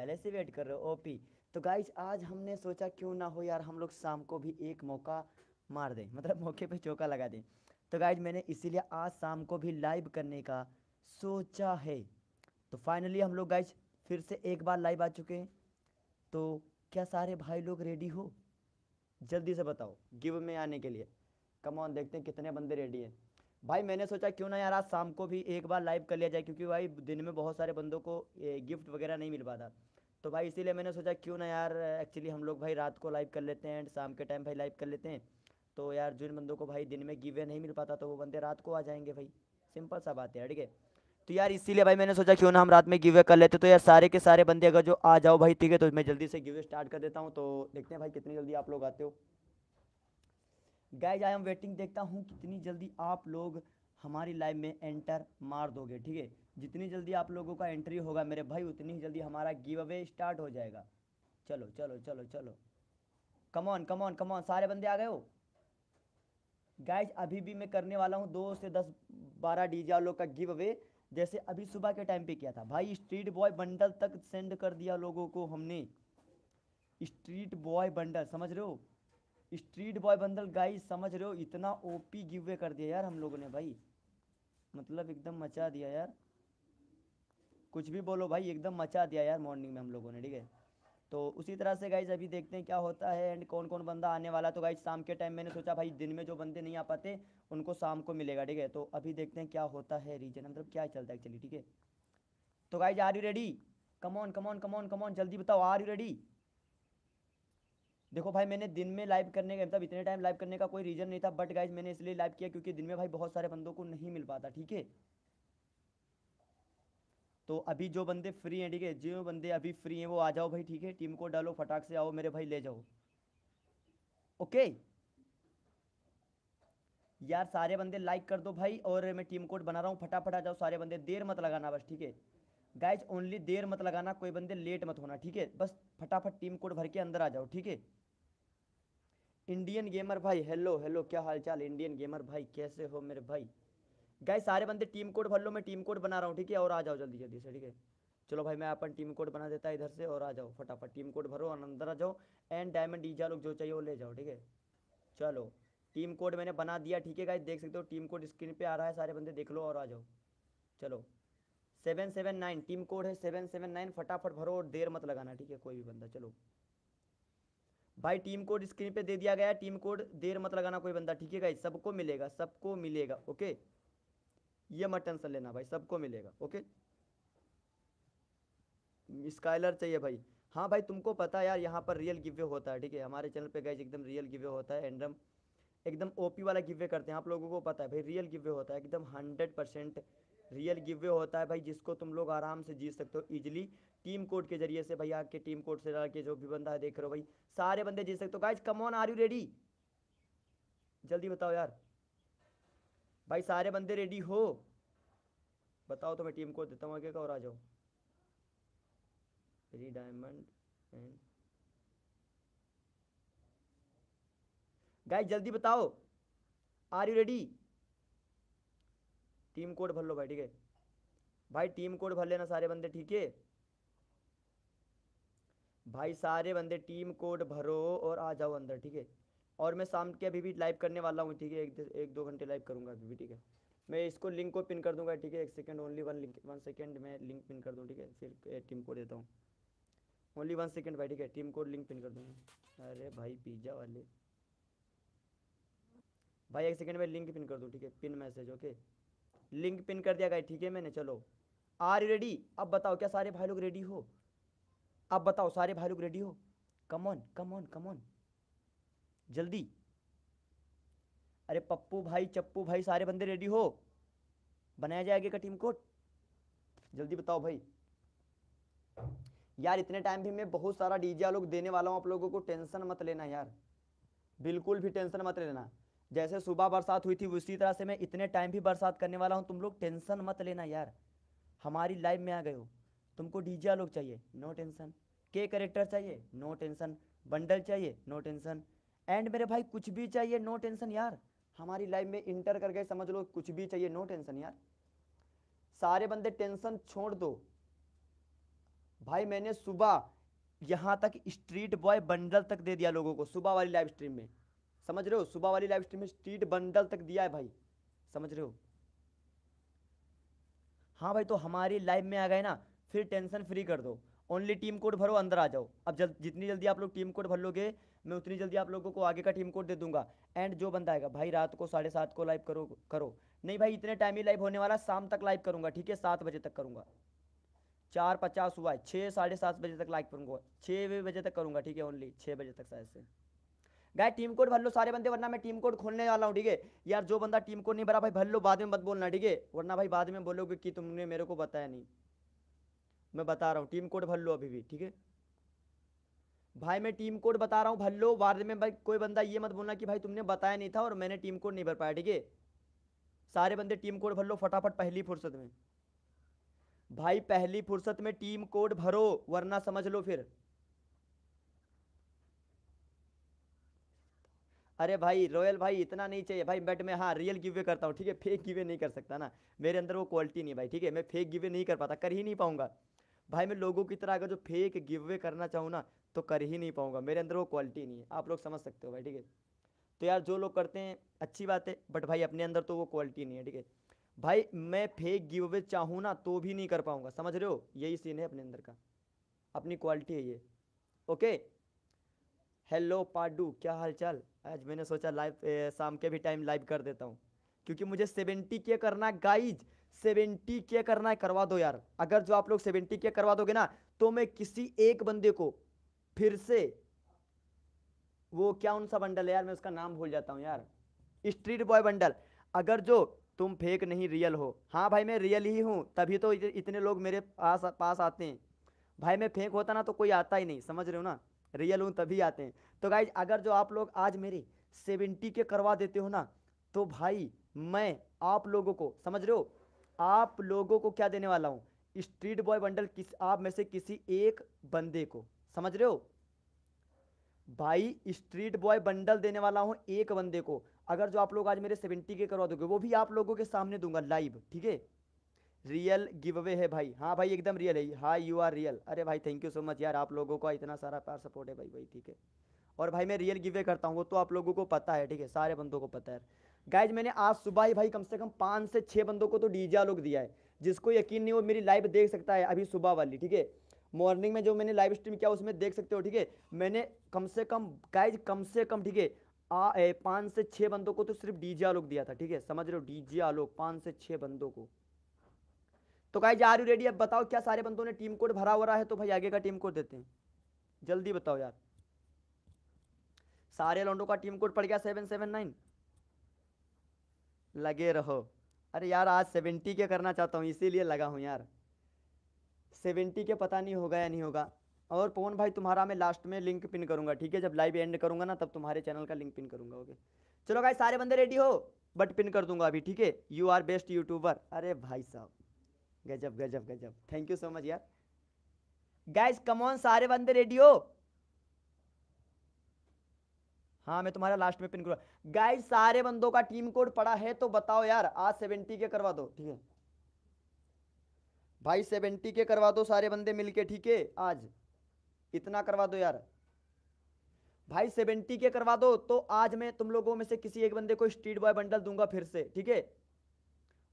पहले से वेट कर रहे हो ओपी तो गाइज आज हमने सोचा क्यों ना हो यार हम लोग शाम को भी एक मौका मार दें मतलब मौके पे चौका लगा दें तो गाइज मैंने इसीलिए आज शाम को भी लाइव करने का सोचा है तो फाइनली हम लोग गाइज फिर से एक बार लाइव आ चुके हैं तो क्या सारे भाई लोग रेडी हो जल्दी से बताओ गिव में आने के लिए ऑन देखते हैं कितने बंदे रेडी हैं भाई मैंने सोचा क्यों ना यार आज शाम को भी एक बार लाइव कर लिया जाए क्योंकि भाई दिन में बहुत सारे बंदों को गिफ्ट वगैरह नहीं मिल पाता तो भाई इसीलिए मैंने सोचा क्यों ना यार एक्चुअली हम लोग भाई रात को लाइव कर लेते हैं एंड शाम के टाइम भाई लाइव कर लेते हैं तो यार जिन बंदों को भाई दिन में गिवे नहीं मिल पाता तो वो बंदे रात को आ जाएंगे भाई सिंपल सा बात है ठीक है तो यार इसीलिए भाई मैंने सोचा क्यों ना हम रात में गिवे कर लेते तो यार सारे के सारे बंदे अगर जो आ जाओ भाई ठीक है तो मैं जल्दी से गिवे स्टार्ट कर देता हूँ तो देखते हैं भाई कितनी जल्दी आप लोग आते हो गए जाए हम वेटिंग देखता हूँ कितनी जल्दी आप लोग हमारी लाइव में एंटर मार दोगे ठीक है जितनी जल्दी आप लोगों का एंट्री होगा मेरे भाई उतनी ही जल्दी हमारा गिव अवे स्टार्ट हो जाएगा चलो चलो चलो चलो कमॉन कमॉन कमॉन सारे बंदे आ गए हो गाइज अभी भी मैं करने वाला हूँ दो से दस बारह डी लोग का गिव अवे जैसे अभी सुबह के टाइम पे किया था भाई स्ट्रीट बॉय बंडल तक सेंड कर दिया लोगों को हमने स्ट्रीट बॉय बंडल समझ रहे हो स्ट्रीट बॉय बंडल गाइज समझ रहे हो इतना ओपी गिव अवे कर दिया यार हम लोगों ने भाई मतलब एकदम मचा दिया यार कुछ भी बोलो भाई एकदम मचा दिया यार मॉर्निंग में हम लोगों ने ठीक है तो उसी तरह से गाइज अभी देखते हैं क्या होता है एंड कौन कौन बंदा आने वाला तो गाइज शाम के टाइम मैंने सोचा भाई दिन में जो बंदे नहीं आ पाते उनको शाम को मिलेगा ठीक है तो अभी देखते हैं क्या होता है रीजन मतलब क्या चलता है एक्चुअली ठीक है तो guys are you ready come on come on come on come on जल्दी बताओ आर यू रेडी देखो भाई मैंने दिन में लाइव करने का मतलब इतने टाइम लाइव करने का कोई रीज़न नहीं था बट गाइज मैंने इसलिए लाइव किया क्योंकि दिन में भाई बहुत सारे बंदों को नहीं मिल पाता ठीक है तो अभी जो बंदे फ्री हैं ठीक है जो बंदे अभी फ्री हैं वो आ जाओ भाई ठीक है टीम को डालो फटाक से आओ मेरे भाई ले जाओ ओके यार सारे बंदे लाइक कर दो भाई और मैं टीम कोड बना रहा हूँ फटाफट आ जाओ सारे बंदे देर मत लगाना बस ठीक है गाइज ओनली देर मत लगाना कोई बंदे लेट मत होना ठीक है बस फटाफट टीम कोड भर के अंदर आ जाओ ठीक है इंडियन गेमर भाई हेलो हेलो क्या हालचाल इंडियन गेमर भाई कैसे हो मेरे भाई गाय सारे बंदे टीम कोड भर लो मैं टीम कोड बना रहा हूँ ठीक है और आ जाओ जल्दी जल्दी से ठीक है चलो भाई मैं अपन टीम कोड बना देता है इधर से और आ जाओ फटाफट टीम कोड भरो और अंदर आ जाओ एंड डायमंड डीजा लोग जो चाहिए वो ले जाओ ठीक है चलो टीम कोड मैंने बना दिया ठीक है गाइज देख सकते हो टीम कोड स्क्रीन पर आ रहा है सारे बंदे देख लो और आ जाओ चलो seven seven nine team code है सेवन सेवन नाइन फटाफट भरो और देर मत लगाना ठीक है कोई भी बंदा चलो भाई टीम कोड स्क्रीन पे दे दिया गया टीम कोड देर मत लगाना कोई बंदा ठीक है गाइज सबको मिलेगा सबको मिलेगा ओके ये मत टेंशन लेना भाई सबको मिलेगा ओके स्काइलर चाहिए भाई हाँ भाई तुमको पता यार यहाँ पर रियल गिवे होता है ठीक है हमारे चैनल पे गए एकदम रियल गिवे होता है एंडम एकदम ओपी वाला गिवे करते हैं आप लोगों को पता है भाई रियल गिवे होता है एकदम हंड्रेड परसेंट रियल गिवे होता है भाई जिसको तुम लोग आराम से जीत सकते हो इजिली टीम कोड के जरिए से भाई आपके टीम कोड से डाल के जो भी बंदा है देख रहे हो भाई सारे बंदे जीत सकते हो guys come on are you ready जल्दी बताओ यार भाई सारे बंदे रेडी हो बताओ तो मैं टीम को देता हूँ आगे का और आ जाओ थ्री डायमंड गाइस जल्दी बताओ are you ready team code भर लो भाई ठीक है भाई टीम कोड भर लेना सारे बंदे ठीक है भाई सारे बंदे टीम कोड भरो और आ जाओ अंदर ठीक है और मैं शाम के अभी भी लाइव करने वाला हूँ ठीक है एक एक दो घंटे लाइव करूँगा अभी भी ठीक है मैं इसको लिंक को पिन कर दूंगा ठीक है एक second only one link one second मैं लिंक पिन कर दूँ ठीक है फिर टीम को देता हूँ ओनली वन सेकेंड भाई ठीक है टीम कोड लिंक पिन कर दूँगा अरे भाई पिज्ज़ा वाले भाई एक सेकेंड में लिंक पिन कर दूँ ठीक है pin message okay link pin कर दिया गया ठीक है मैंने चलो आर रेडी अब बताओ क्या सारे भाई लोग रेडी हो अब बताओ सारे भाई लोग रेडी हो come on come on come on जल्दी अरे पप्पू भाई चप्पू भाई सारे बंदे रेडी हो बनाया जाएगा का टीम कोट जल्दी बताओ भाई यार इतने टाइम भी मैं बहुत सारा डीजे लोग देने वाला हूँ आप लोगों को टेंशन मत लेना यार बिल्कुल भी टेंशन मत लेना जैसे सुबह बरसात हुई थी उसी तरह से मैं इतने टाइम भी बरसात करने वाला हूँ तुम लोग टेंशन मत लेना यार हमारी लाइफ में आ गए हो तुमको डीजे लोग चाहिए नो टेंशन के करेक्टर चाहिए नो टेंशन बंडल चाहिए नो टेंशन एंड मेरे भाई कुछ भी चाहिए नो टेंशन यार हमारी लाइफ में इंटर कर गए समझ लो कुछ भी चाहिए नो टेंशन यार सारे बंदे टेंशन छोड़ दो भाई मैंने सुबह यहाँ तक स्ट्रीट बॉय बंडल तक दे दिया लोगों को सुबह वाली लाइव स्ट्रीम में समझ रहे हो सुबह वाली लाइव स्ट्रीम में स्ट्रीट बंडल तक दिया है भाई समझ रहे हो हाँ भाई तो हमारी लाइफ में आ गए ना फिर टेंशन फ्री कर दो ओनली टीम कोड भरो अंदर आ जाओ अब जल जितनी जल्दी आप लोग टीम कोड भर लोगे मैं उतनी जल्दी आप लोगों को आगे का टीम कोड दे दूंगा एंड जो बंदा आएगा भाई रात को साढ़े सात को लाइव करो करो नहीं भाई इतने टाइम ही लाइव होने वाला शाम तक लाइव करूंगा ठीक है सात बजे तक करूंगा चार पचास हुआ है छः साढ़े सात बजे तक लाइव करूंगा छः बजे तक करूंगा ठीक है ओनली छः बजे तक शायद से गाय टीम कोड भर लो सारे बंदे वरना मैं टीम कोड खोलने वाला हूँ ठीक है यार जो बंदा टीम कोड नहीं भरा भाई भर लो बाद में मत बोलना ठीक है वरना भाई बाद में बोलोगे कि तुमने मेरे को बताया नहीं मैं बता रहा हूँ टीम कोड भर लो अभी भी ठीक है भाई मैं टीम कोड बता रहा हूँ भल्लो वार्ड में भाई कोई बंदा ये मत बोलना कि भाई तुमने बताया नहीं था और मैंने टीम कोड नहीं भर पाया ठीक है सारे बंदे टीम कोड भर लो फटाफट पहली फुर्सत में भाई पहली फुर्सत में टीम कोड भरो वरना समझ लो फिर अरे भाई रॉयल भाई इतना नहीं चाहिए भाई बट मैं हाँ रियल गिवे करता हूँ ठीक है फेक गिवे नहीं कर सकता ना मेरे अंदर वो क्वालिटी नहीं भाई ठीक है मैं फेक गिवे नहीं कर पाता कर ही नहीं पाऊंगा भाई मैं लोगों की तरह अगर जो फेक गिवे करना चाहूँ ना तो कर ही नहीं पाऊंगा मेरे अंदर वो क्वालिटी नहीं है आप लोग समझ सकते हो भाई ठीक है तो यार जो लोग करते हैं अच्छी बात है बट भाई अपने अंदर तो वो क्वालिटी नहीं है ठीक है भाई मैं फेक गिव अवे चाहूँ ना तो भी नहीं कर पाऊंगा समझ रहे हो यही सीन है अपने अंदर का अपनी क्वालिटी है ये ओके हेलो पाडू क्या हालचाल आज मैंने सोचा लाइव शाम के भी टाइम लाइव कर देता हूँ क्योंकि मुझे सेवेंटी के करना है गाइज सेवेंटी के करना है करवा दो यार अगर जो आप लोग सेवेंटी के करवा दोगे ना तो मैं किसी एक बंदे को फिर से वो क्या सा बंडल है यार मैं उसका नाम भूल जाता हूँ यार स्ट्रीट बॉय बंडल अगर जो तुम फेक नहीं रियल हो हाँ भाई मैं रियल ही हूँ तभी तो इतने लोग मेरे पास पास आते हैं भाई मैं फेंक होता ना तो कोई आता ही नहीं समझ रहे हो ना रियल हूँ तभी आते हैं तो भाई अगर जो आप लोग आज मेरे सेवेंटी के करवा देते हो ना तो भाई मैं आप लोगों को समझ रहे हो आप लोगों को क्या देने वाला हूँ स्ट्रीट बॉय बंडल किस आप में से किसी एक बंदे को समझ रहे हो भाई स्ट्रीट बॉय बंडल देने वाला हूं एक बंदे को अगर जो आप लोग आज मेरे सेवेंटी के करवा दोगे वो भी आप लोगों के सामने दूंगा लाइव ठीक है रियल गिव अवे है भाई हाँ भाई एकदम रियल है हाई यू आर रियल अरे भाई थैंक यू सो मच यार आप लोगों का इतना सारा प्यार सपोर्ट है भाई भाई ठीक है और भाई मैं रियल गिव अवे करता हूँ वो तो आप लोगों को पता है ठीक है सारे बंदों को पता है गाइज मैंने आज सुबह ही भाई कम से कम पाँच से छः बंदों को तो डीजा लोग दिया है जिसको यकीन नहीं वो मेरी लाइव देख सकता है अभी सुबह वाली ठीक है मॉर्निंग में जो मैंने लाइव स्ट्रीम किया उसमें देख सकते हो ठीक है मैंने कम से कम गाइज कम से कम ठीक है पाँच से छः बंदों को तो सिर्फ डीजे आलोक दिया था ठीक है समझ रहे हो डीजे आलोक पाँच से छः बंदों को तो गाइज आर यू रेडी अब बताओ क्या सारे बंदों ने टीम कोड भरा हो रहा है तो भाई आगे का टीम कोड देते हैं जल्दी बताओ यार सारे लौंडों का टीम कोड पड़ गया सेवन सेवन नाइन लगे रहो अरे यार आज सेवेंटी के करना चाहता हूँ इसीलिए लगा हूँ यार सेवेंटी के पता नहीं होगा या नहीं होगा और पवन भाई तुम्हारा मैं लास्ट में लिंक पिन करूंगा ठीक है जब लाइव एंड करूंगा ना तब तुम्हारे चैनल का लिंक पिन करूंगा ओके चलो भाई सारे बंदे रेडी हो बट पिन कर दूंगा अभी ठीक है यू आर बेस्ट यूट्यूबर अरे भाई साहब गजब गजब गजब थैंक यू सो मच यार गाइज कमोन सारे बंदे रेडी हो हाँ मैं तुम्हारा लास्ट में पिन करूंगा गाइज सारे बंदों का टीम कोड पड़ा है तो बताओ यार आज सेवेंटी के करवा दो ठीक है भाई सेवेंटी के करवा दो सारे बंदे मिलके ठीक है आज इतना करवा दो यार भाई सेवेंटी के करवा दो तो आज मैं तुम लोगों में से किसी एक बंदे को स्ट्रीट बॉय बंडल दूंगा फिर से ठीक है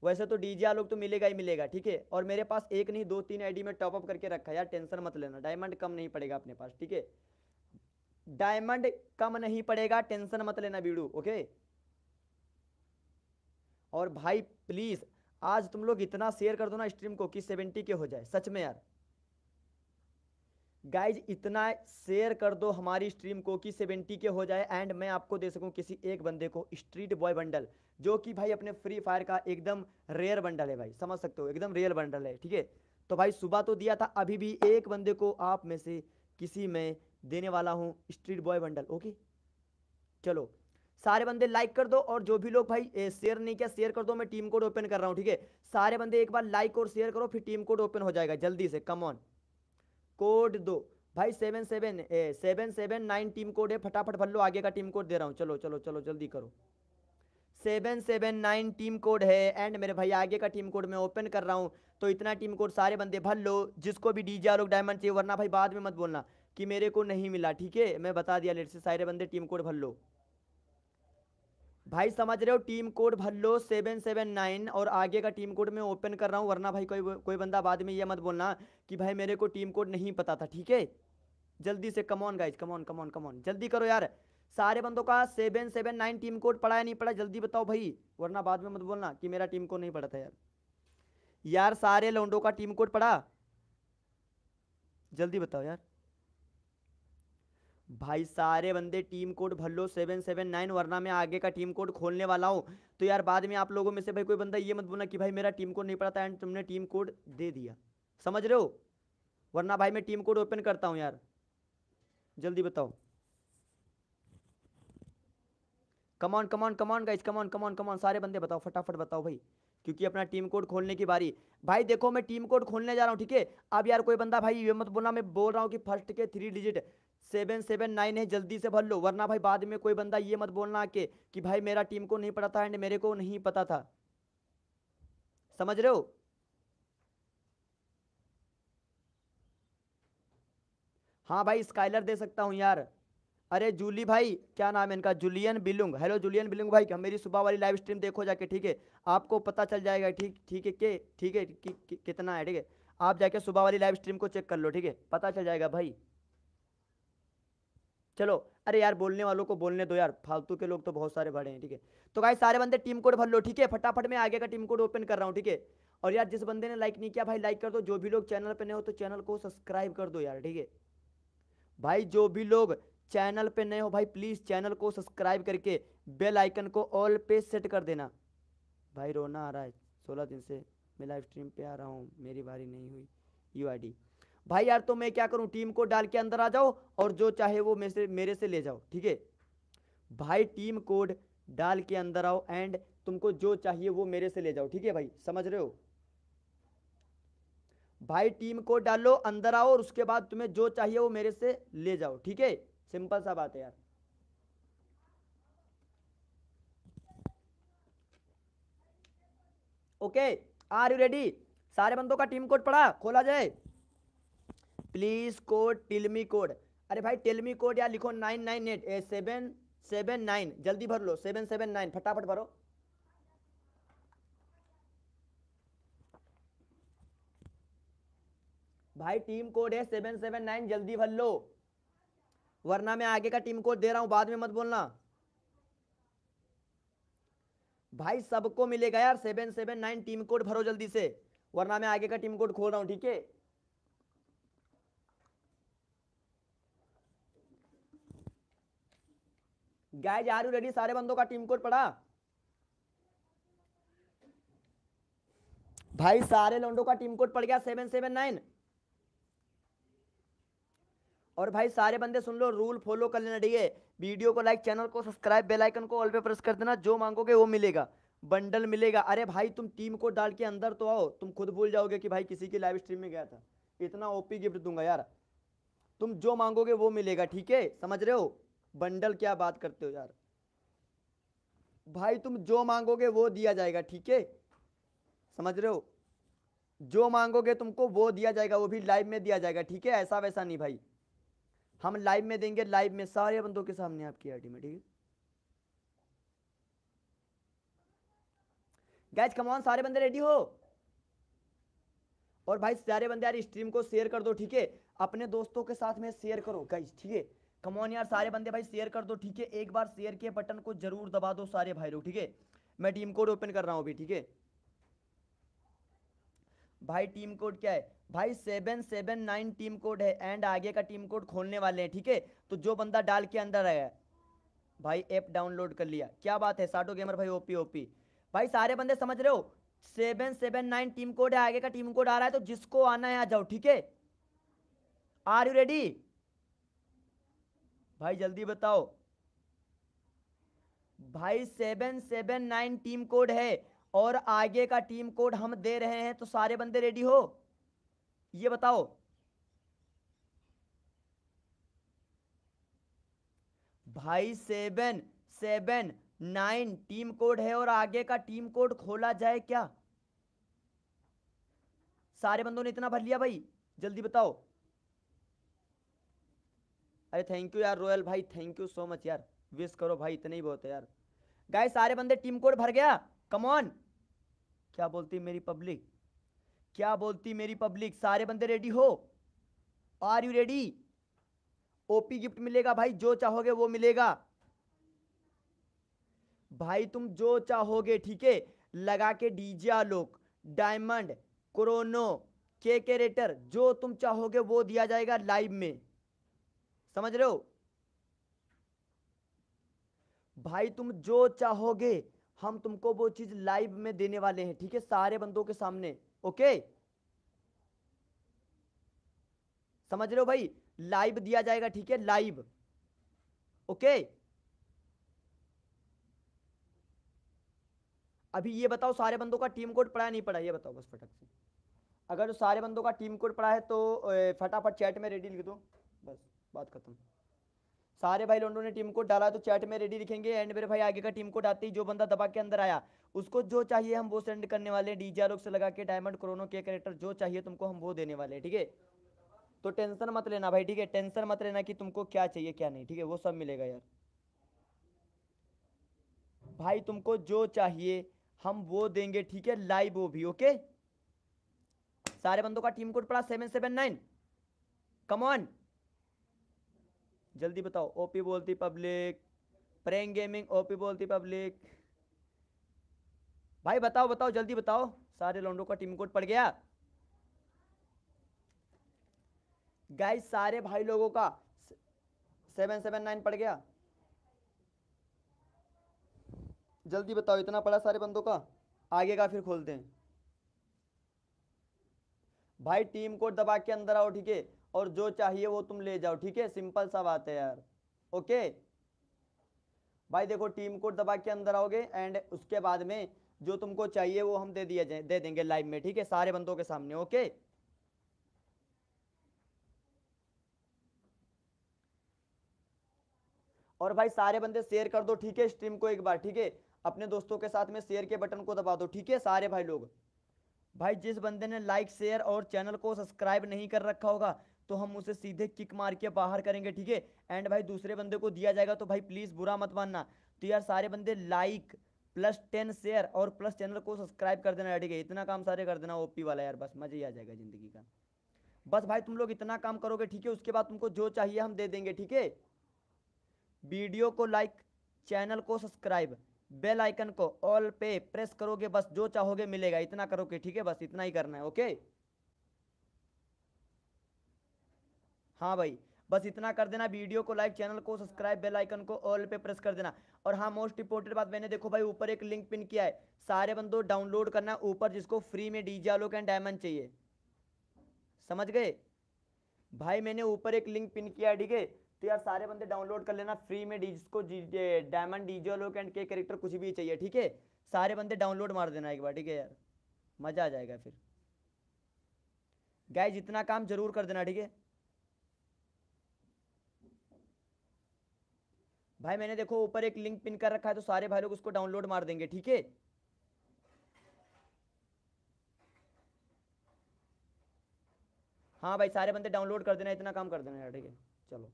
वैसे तो डी लोग तो मिलेगा ही मिलेगा ठीक है और मेरे पास एक नहीं दो तीन आईडी में टॉपअप करके रखा यार टेंशन मत लेना डायमंड कम नहीं पड़ेगा अपने पास ठीक है डायमंड कम नहीं पड़ेगा टेंशन मत लेना बीड़ू ओके और भाई प्लीज आज तुम लोग इतना शेयर कर दो ना स्ट्रीम को कि सेवेंटी के हो जाए सच में यार गाइज इतना शेयर कर दो हमारी स्ट्रीम को कि सेवेंटी के हो जाए एंड मैं आपको दे सकूं किसी एक बंदे को स्ट्रीट बॉय बंडल जो कि भाई अपने फ्री फायर का एकदम रेयर बंडल है भाई समझ सकते हो एकदम रेयर बंडल है ठीक है तो भाई सुबह तो दिया था अभी भी एक बंदे को आप में से किसी में देने वाला हूँ स्ट्रीट बॉय बंडल ओके चलो सारे बंदे लाइक कर दो और जो भी लोग भाई शेयर नहीं किया शेयर कर दो मैं टीम कोड ओपन कर रहा हूँ ठीक है सारे बंदे एक बार लाइक और शेयर करो फिर टीम कोड ओपन हो जाएगा जल्दी से कम ऑन कोड दो भाई seven seven A seven seven nine team code है फटाफट भर लो आगे का टीम कोड दे रहा हूँ चलो चलो चलो जल्दी करो seven seven nine team code है एंड मेरे भाई आगे का टीम कोड मैं ओपन कर रहा हूँ तो इतना टीम कोड सारे बंदे भर लो जिसको भी डीजे लोग डायमंड चाहिए वरना भाई बाद में मत बोलना कि मेरे को नहीं मिला ठीक है मैं बता दिया लेट से सारे बंदे टीम कोड भर लो भाई समझ रहे हो टीम कोड भर लो सेवन सेवन नाइन और आगे का टीम कोड मैं ओपन कर रहा हूँ वरना भाई कोई कोई बंदा बाद में ये मत बोलना कि भाई मेरे को टीम कोड नहीं पता था ठीक है जल्दी से come on guys come on come on come on जल्दी करो यार सारे बंदों का seven seven nine team code पढ़ा या नहीं पड़ा जल्दी बताओ भाई वरना बाद में मत बोलना कि मेरा टीम कोड नहीं पढ़ा था यार यार सारे लौंडो का टीम कोड पढ़ा जल्दी बताओ यार भाई सारे बंदे टीम कोड भर लो सेवन सेवन नाइन वरना मैं आगे का टीम कोड खोलने वाला हूँ तो यार बाद में आप लोगों में से भाई कोई बंदा ये मत बोलना कि भाई मेरा टीम कोड नहीं पड़ा था एंड तुमने टीम कोड दे दिया समझ रहे हो वरना भाई मैं टीम कोड ओपन करता हूँ यार जल्दी बताओ कमान कमान कमान गाइज कमान कमान कमान सारे बंदे बताओ फटाफट बताओ भाई क्योंकि अपना टीम कोड खोलने की बारी भाई देखो मैं टीम कोड खोलने जा रहा हूँ ठीक है अब यार कोई बंदा भाई ये मत बोलना मैं बोल रहा हूँ कि फर्स्ट के three digit seven seven nine है जल्दी से भर लो वरना भाई बाद में कोई बंदा ये मत बोलना के कि भाई मेरा टीम को नहीं पता था एंड मेरे को नहीं पता था समझ रहे हो हाँ भाई स्काइलर दे सकता हूँ यार अरे जूली भाई क्या नाम है इनका Julian Billung hello Julian Billung भाई मेरी सुबह वाली लाइव स्ट्रीम देखो जाके ठीक है आपको पता चल जाएगा ठीक ठीक है के ठीक है कि, कि, कितना है ठीक है आप जाके सुबह वाली लाइव स्ट्रीम को चेक कर लो ठीक है पता चल जाएगा भाई चलो अरे यार बोलने वालों को बोलने दो यार फालतू के लोग तो बहुत सारे बड़े हैं ठीक है तो भाई सारे बंदे टीम कोड भर लो ठीक है फटाफट मैं आगे का टीम कोड ओपन कर रहा हूँ ठीक है और यार जिस बंदे ने लाइक नहीं किया भाई लाइक कर दो जो भी लोग चैनल पे नए हो तो चैनल को सब्सक्राइब कर दो यार ठीक है भाई जो भी लोग चैनल पे नए हो भाई प्लीज़ चैनल को सब्सक्राइब करके बेल आइकन को ऑल पे सेट कर देना भाई रोना आ रहा है सोलह दिन से मैं लाइव स्ट्रीम पे आ रहा हूँ मेरी बारी नहीं हुई यू आई डी भाई यार तो मैं क्या करूं टीम को डाल के अंदर आ जाओ और जो चाहे वो मेरे से मेरे से ले जाओ ठीक है भाई टीम कोड डाल के अंदर आओ एंड तुमको जो चाहिए वो मेरे से ले जाओ ठीक है भाई समझ रहे हो भाई टीम कोड डालो अंदर आओ और उसके बाद तुम्हें जो चाहिए वो मेरे से ले जाओ ठीक है सिंपल सा बात है यार ओके आर यू रेडी सारे बंदों का टीम कोड पढ़ा खोला जाए प्लीज कोड टिलमी कोड अरे भाई टेलमी कोड यार लिखो nine nine eight A seven seven nine जल्दी भर लो सेवन सेवन नाइन फटाफट भरो भाई टीम कोड है सेवन सेवन नाइन जल्दी भर लो वरना मैं आगे का टीम कोड दे रहा हूं बाद में मत बोलना भाई सबको मिलेगा यार seven seven nine team code भरो जल्दी से वरना मैं आगे का टीम कोड खोल रहा हूं ठीक है गाय जा रू रेडी सारे बंदों का टीम कोड पढ़ा भाई सारे लोंडो का टीम कोड पड़ गया सेवन सेवन नाइन और भाई सारे बंदे सुन लो रूल फॉलो कर लेना ठीक है वीडियो को लाइक चैनल को सब्सक्राइब बेल आइकन को ऑल पे प्रेस कर देना जो मांगोगे वो मिलेगा बंडल मिलेगा अरे भाई तुम टीम को डाल के अंदर तो आओ तुम खुद भूल जाओगे कि भाई किसी की लाइव स्ट्रीम में गया था इतना ओपी गिफ्ट दूंगा यार तुम जो मांगोगे वो मिलेगा ठीक है समझ रहे हो बंडल क्या बात करते हो यार भाई तुम जो मांगोगे वो दिया जाएगा ठीक है समझ रहे हो जो मांगोगे तुमको वो दिया जाएगा वो भी लाइव में दिया जाएगा ठीक है ऐसा वैसा नहीं भाई हम लाइव में देंगे लाइव में सारे बंदों के सामने आपकी आईडी में ठीक है गैज कमान सारे बंदे रेडी हो और भाई सारे बंदे यार स्ट्रीम को शेयर कर दो ठीक है अपने दोस्तों के साथ में शेयर करो गैज ठीक है कमोन यार सारे बंदे भाई शेयर कर दो ठीक है एक बार शेयर के बटन को जरूर दबा दो सारे भाई लोग ठीक है मैं टीम कोड ओपन कर रहा हूँ अभी ठीक है भाई टीम कोड क्या है भाई seven seven nine team code है एंड आगे का टीम कोड खोलने वाले हैं ठीक है थीके? तो जो बंदा डाल के अंदर आया भाई ऐप डाउनलोड कर लिया क्या बात है साटो गेमर भाई ओपी ओपी भाई सारे बंदे समझ रहे हो seven seven nine team code है आगे का टीम कोड आ रहा है तो जिसको आना है आ जाओ ठीक है आर यू रेडी भाई जल्दी बताओ भाई seven seven nine team code है और आगे का टीम कोड हम दे रहे हैं तो सारे बंदे रेडी हो ये बताओ भाई seven seven nine team code है और आगे का टीम कोड खोला जाए क्या सारे बंदों ने इतना भर लिया भाई जल्दी बताओ अरे थैंक यू यार रोयल भाई थैंक यू सो मच यार विश करो भाई इतने ही बहुत है यार गाय सारे बंदे टीम कोड भर गया कमॉन क्या बोलती मेरी पब्लिक क्या बोलती मेरी पब्लिक सारे बंदे रेडी हो are you ready OP gift मिलेगा भाई जो चाहोगे वो मिलेगा भाई तुम जो चाहोगे ठीक है लगा के डीजे आलोक डायमंड क्रोनो के केरेटर जो तुम चाहोगे वो दिया जाएगा लाइव में समझ रहे हो भाई तुम जो चाहोगे हम तुमको वो चीज लाइव में देने वाले हैं ठीक है सारे बंदों के सामने ओके समझ रहे हो भाई लाइव दिया जाएगा ठीक है लाइव ओके अभी ये बताओ सारे बंदों का टीम कोड पढ़ा नहीं पढ़ा ये बताओ बस फटक से अगर सारे बंदों का टीम कोड पढ़ा है तो फटाफट चैट में रेडी लिख दो बस बात खत्म सारे भाई लोंडो ने टीम को डाला तो चैट में रेडी लिखेंगे एंड मेरे भाई आगे का टीम कोड आते ही जो बंदा दबा के अंदर आया उसको जो चाहिए हम वो सेंड करने वाले हैं डीजे से लगा के डायमंड क्रोनो के करेक्टर जो चाहिए तुमको हम वो देने वाले हैं ठीक है तो टेंशन मत लेना भाई ठीक है टेंशन मत लेना कि तुमको क्या चाहिए क्या नहीं ठीक है वो सब मिलेगा यार भाई तुमको जो चाहिए हम वो देंगे ठीक है लाइव वो भी ओके सारे बंदों का टीम कोड पड़ा सेवन सेवन नाइन कमॉन जल्दी बताओ ओपी बोलती पब्लिक प्रेंग गेमिंग ओपी बोलती पब्लिक भाई बताओ बताओ जल्दी बताओ सारे लौंडों का टीम कोड पड़ गया गाइस सारे भाई लोगों का सेवन सेवन नाइन पड़ गया जल्दी बताओ इतना पड़ा सारे बंदों का आगे का फिर खोलते हैं भाई टीम कोड दबा के अंदर आओ ठीक है और जो चाहिए वो तुम ले जाओ ठीक है सिंपल सा बात है यार ओके भाई देखो टीम कोड दबा के अंदर आओगे एंड उसके बाद में जो तुमको चाहिए वो हम दे दिया दे देंगे लाइव में ठीक है सारे बंदों के सामने ओके और भाई सारे बंदे शेयर कर दो ठीक है स्ट्रीम को एक बार ठीक है अपने दोस्तों के साथ में शेयर के बटन को दबा दो ठीक है सारे भाई लोग भाई जिस बंदे ने लाइक शेयर और चैनल को सब्सक्राइब नहीं कर रखा होगा तो हम उसे सीधे किक मार के बाहर करेंगे ठीक है एंड भाई दूसरे बंदे को दिया जाएगा तो भाई प्लीज़ बुरा मत मानना तो यार सारे बंदे लाइक प्लस टेन शेयर और प्लस चैनल को सब्सक्राइब कर देना ठीक है इतना काम सारे कर देना ओपी वाला यार बस मज़ा ही आ जाएगा ज़िंदगी का बस भाई तुम लोग इतना काम करोगे ठीक है उसके बाद तुमको जो चाहिए हम दे देंगे ठीक है वीडियो को लाइक चैनल को सब्सक्राइब बेल आइकन को ऑल पे प्रेस करोगे बस जो चाहोगे मिलेगा इतना करोगे ठीक है बस इतना ही करना है ओके हाँ भाई बस इतना कर देना वीडियो को लाइक चैनल को सब्सक्राइब बेल आइकन को ऑल पे प्रेस कर देना और हाँ मोस्ट इंपोर्टेंट बात मैंने देखो भाई ऊपर एक लिंक पिन किया है सारे बंदों डाउनलोड करना ऊपर जिसको फ्री में डीजे आलोक एंड डायमंड चाहिए समझ गए भाई मैंने ऊपर एक लिंक पिन किया है ठीक है तो यार सारे बंदे डाउनलोड कर लेना फ्री में जिसको डायमंड डीजे आलोक एंड के करेक्टर कुछ भी चाहिए ठीक है सारे बंदे डाउनलोड मार देना एक बार ठीक है यार मज़ा आ जाएगा फिर गाय जितना काम जरूर कर देना ठीक है भाई मैंने देखो ऊपर एक लिंक पिन कर रखा है तो सारे भाई लोग उसको डाउनलोड मार देंगे ठीक है हाँ भाई सारे बंदे डाउनलोड कर देना इतना काम कर देना यार ठीक है चलो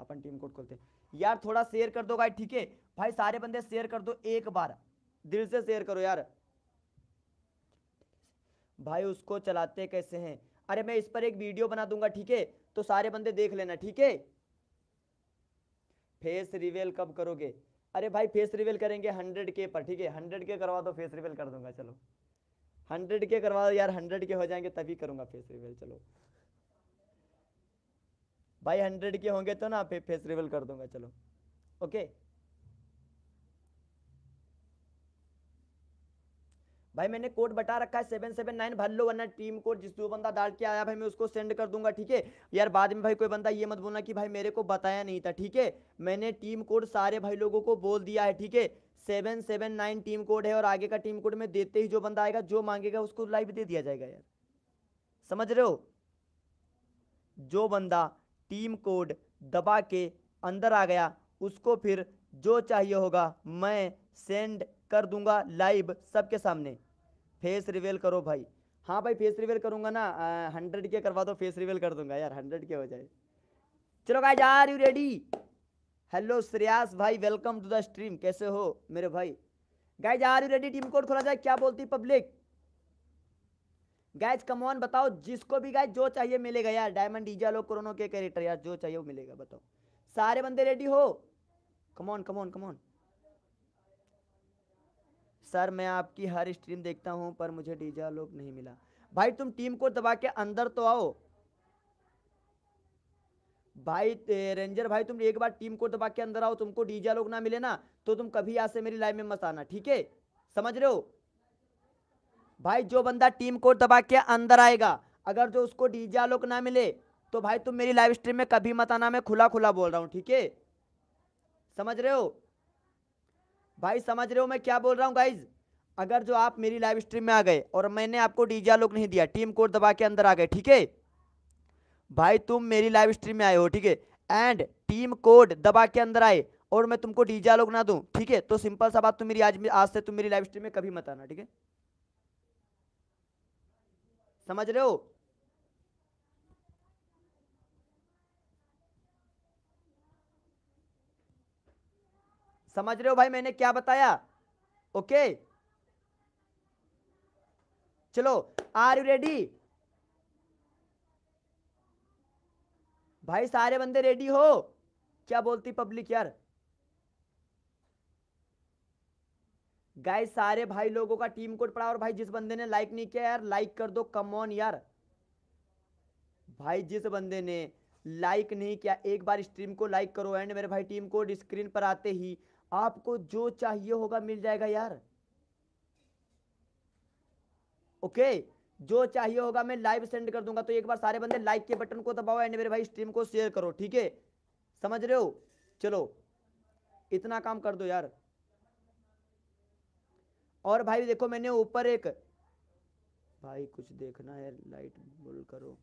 अपन टीम कोड खोलते यार थोड़ा शेयर कर दो भाई ठीक है भाई सारे बंदे शेयर कर दो एक बार दिल से शेयर करो यार भाई उसको चलाते कैसे हैं अरे मैं इस पर एक वीडियो बना दूंगा ठीक है तो सारे बंदे देख लेना ठीक है फेस रिवेल कब करोगे अरे भाई फेस रिवेल करेंगे हंड्रेड के पर ठीक है हंड्रेड के करवा दो फेस रिवेल कर दूंगा चलो हंड्रेड के करवा दो यार हंड्रेड के हो जाएंगे तभी करूंगा फेस रिवेल चलो भाई हंड्रेड के होंगे तो ना फे, फेस रिवेल कर दूंगा चलो ओके भाई मैंने कोड बता रखा है सेवन सेवन नाइन भर लो वरना टीम कोड जिस जो बंदा डाल के आया भाई मैं उसको सेंड कर दूंगा ठीक है यार बाद में भाई कोई बंदा ये मत बोलना कि भाई मेरे को बताया नहीं था ठीक है मैंने टीम कोड सारे भाई लोगों को बोल दिया है ठीक है seven seven nine team code है और आगे का टीम कोड में देते ही जो बंदा आएगा जो मांगेगा उसको लाइव दे दिया जाएगा यार समझ रहे हो जो बंदा टीम कोड दबा के अंदर आ गया उसको फिर जो चाहिए होगा मैं सेंड कर दूंगा लाइव सबके सामने फेस रिवेल करो भाई हाँ भाई फेस रिवेल करूँगा ना हंड्रेड के करवा दो फेस रिवेल कर दूंगा यार हंड्रेड के हो जाए चलो guys are you ready hello Shreyas भाई वेलकम टू द स्ट्रीम कैसे हो मेरे भाई guys are you ready team code खोला जाए क्या बोलती पब्लिक गाइज कमॉन बताओ जिसको भी गाइज जो चाहिए मिलेगा यार डायमंड डीजा लो कोरोनो के कैरेक्टर यार जो चाहिए वो मिलेगा बताओ सारे बंदे रेडी हो कमोन कमोन कमोन सर मैं आपकी हर स्ट्रीम देखता हूँ पर मुझे डीजे लोग नहीं मिला भाई तुम टीम को दबा के अंदर तो आओ भाई रेंजर भाई तुम एक बार टीम को दबा के अंदर आओ तुमको डीजे लोग ना मिले ना तो तुम कभी यहाँ से मेरी लाइव में मत आना ठीक है समझ रहे हो भाई जो बंदा टीम को दबा के अंदर आएगा अगर जो उसको डीजे लोग ना मिले तो भाई तुम मेरी लाइव स्ट्रीम में कभी मत आना मैं खुला खुला बोल रहा हूँ ठीक है समझ रहे हो भाई समझ रहे हो मैं क्या बोल रहा हूँ गाइज अगर जो आप मेरी लाइव स्ट्रीम में आ गए और मैंने आपको डीजा लुक नहीं दिया टीम कोड दबा के अंदर आ गए ठीक है भाई तुम मेरी लाइव स्ट्रीम में आए हो ठीक है एंड टीम कोड दबा के अंदर आए और मैं तुमको डीजा लोग ना दूं ठीक है तो सिंपल सा बात तुम मेरी आज आज से तुम मेरी लाइव स्ट्रीम में कभी मत आना ठीक है समझ रहे हो समझ रहे हो भाई मैंने क्या बताया ओके चलो आर यू रेडी भाई सारे बंदे रेडी हो क्या बोलती पब्लिक यार गाय सारे भाई लोगों का टीम कोड पड़ा और भाई जिस बंदे ने लाइक नहीं किया यार लाइक कर दो कम ऑन यार भाई जिस बंदे ने लाइक नहीं किया एक बार स्ट्रीम को लाइक करो एंड मेरे भाई टीम कोड स्क्रीन पर आते ही आपको जो चाहिए होगा मिल जाएगा यार ओके जो चाहिए होगा मैं लाइव सेंड कर दूंगा तो एक बार सारे बंदे लाइक के बटन को दबाओ एंड मेरे भाई स्ट्रीम को शेयर करो ठीक है समझ रहे हो चलो इतना काम कर दो यार और भाई देखो मैंने ऊपर एक भाई कुछ देखना है लाइट बोल करो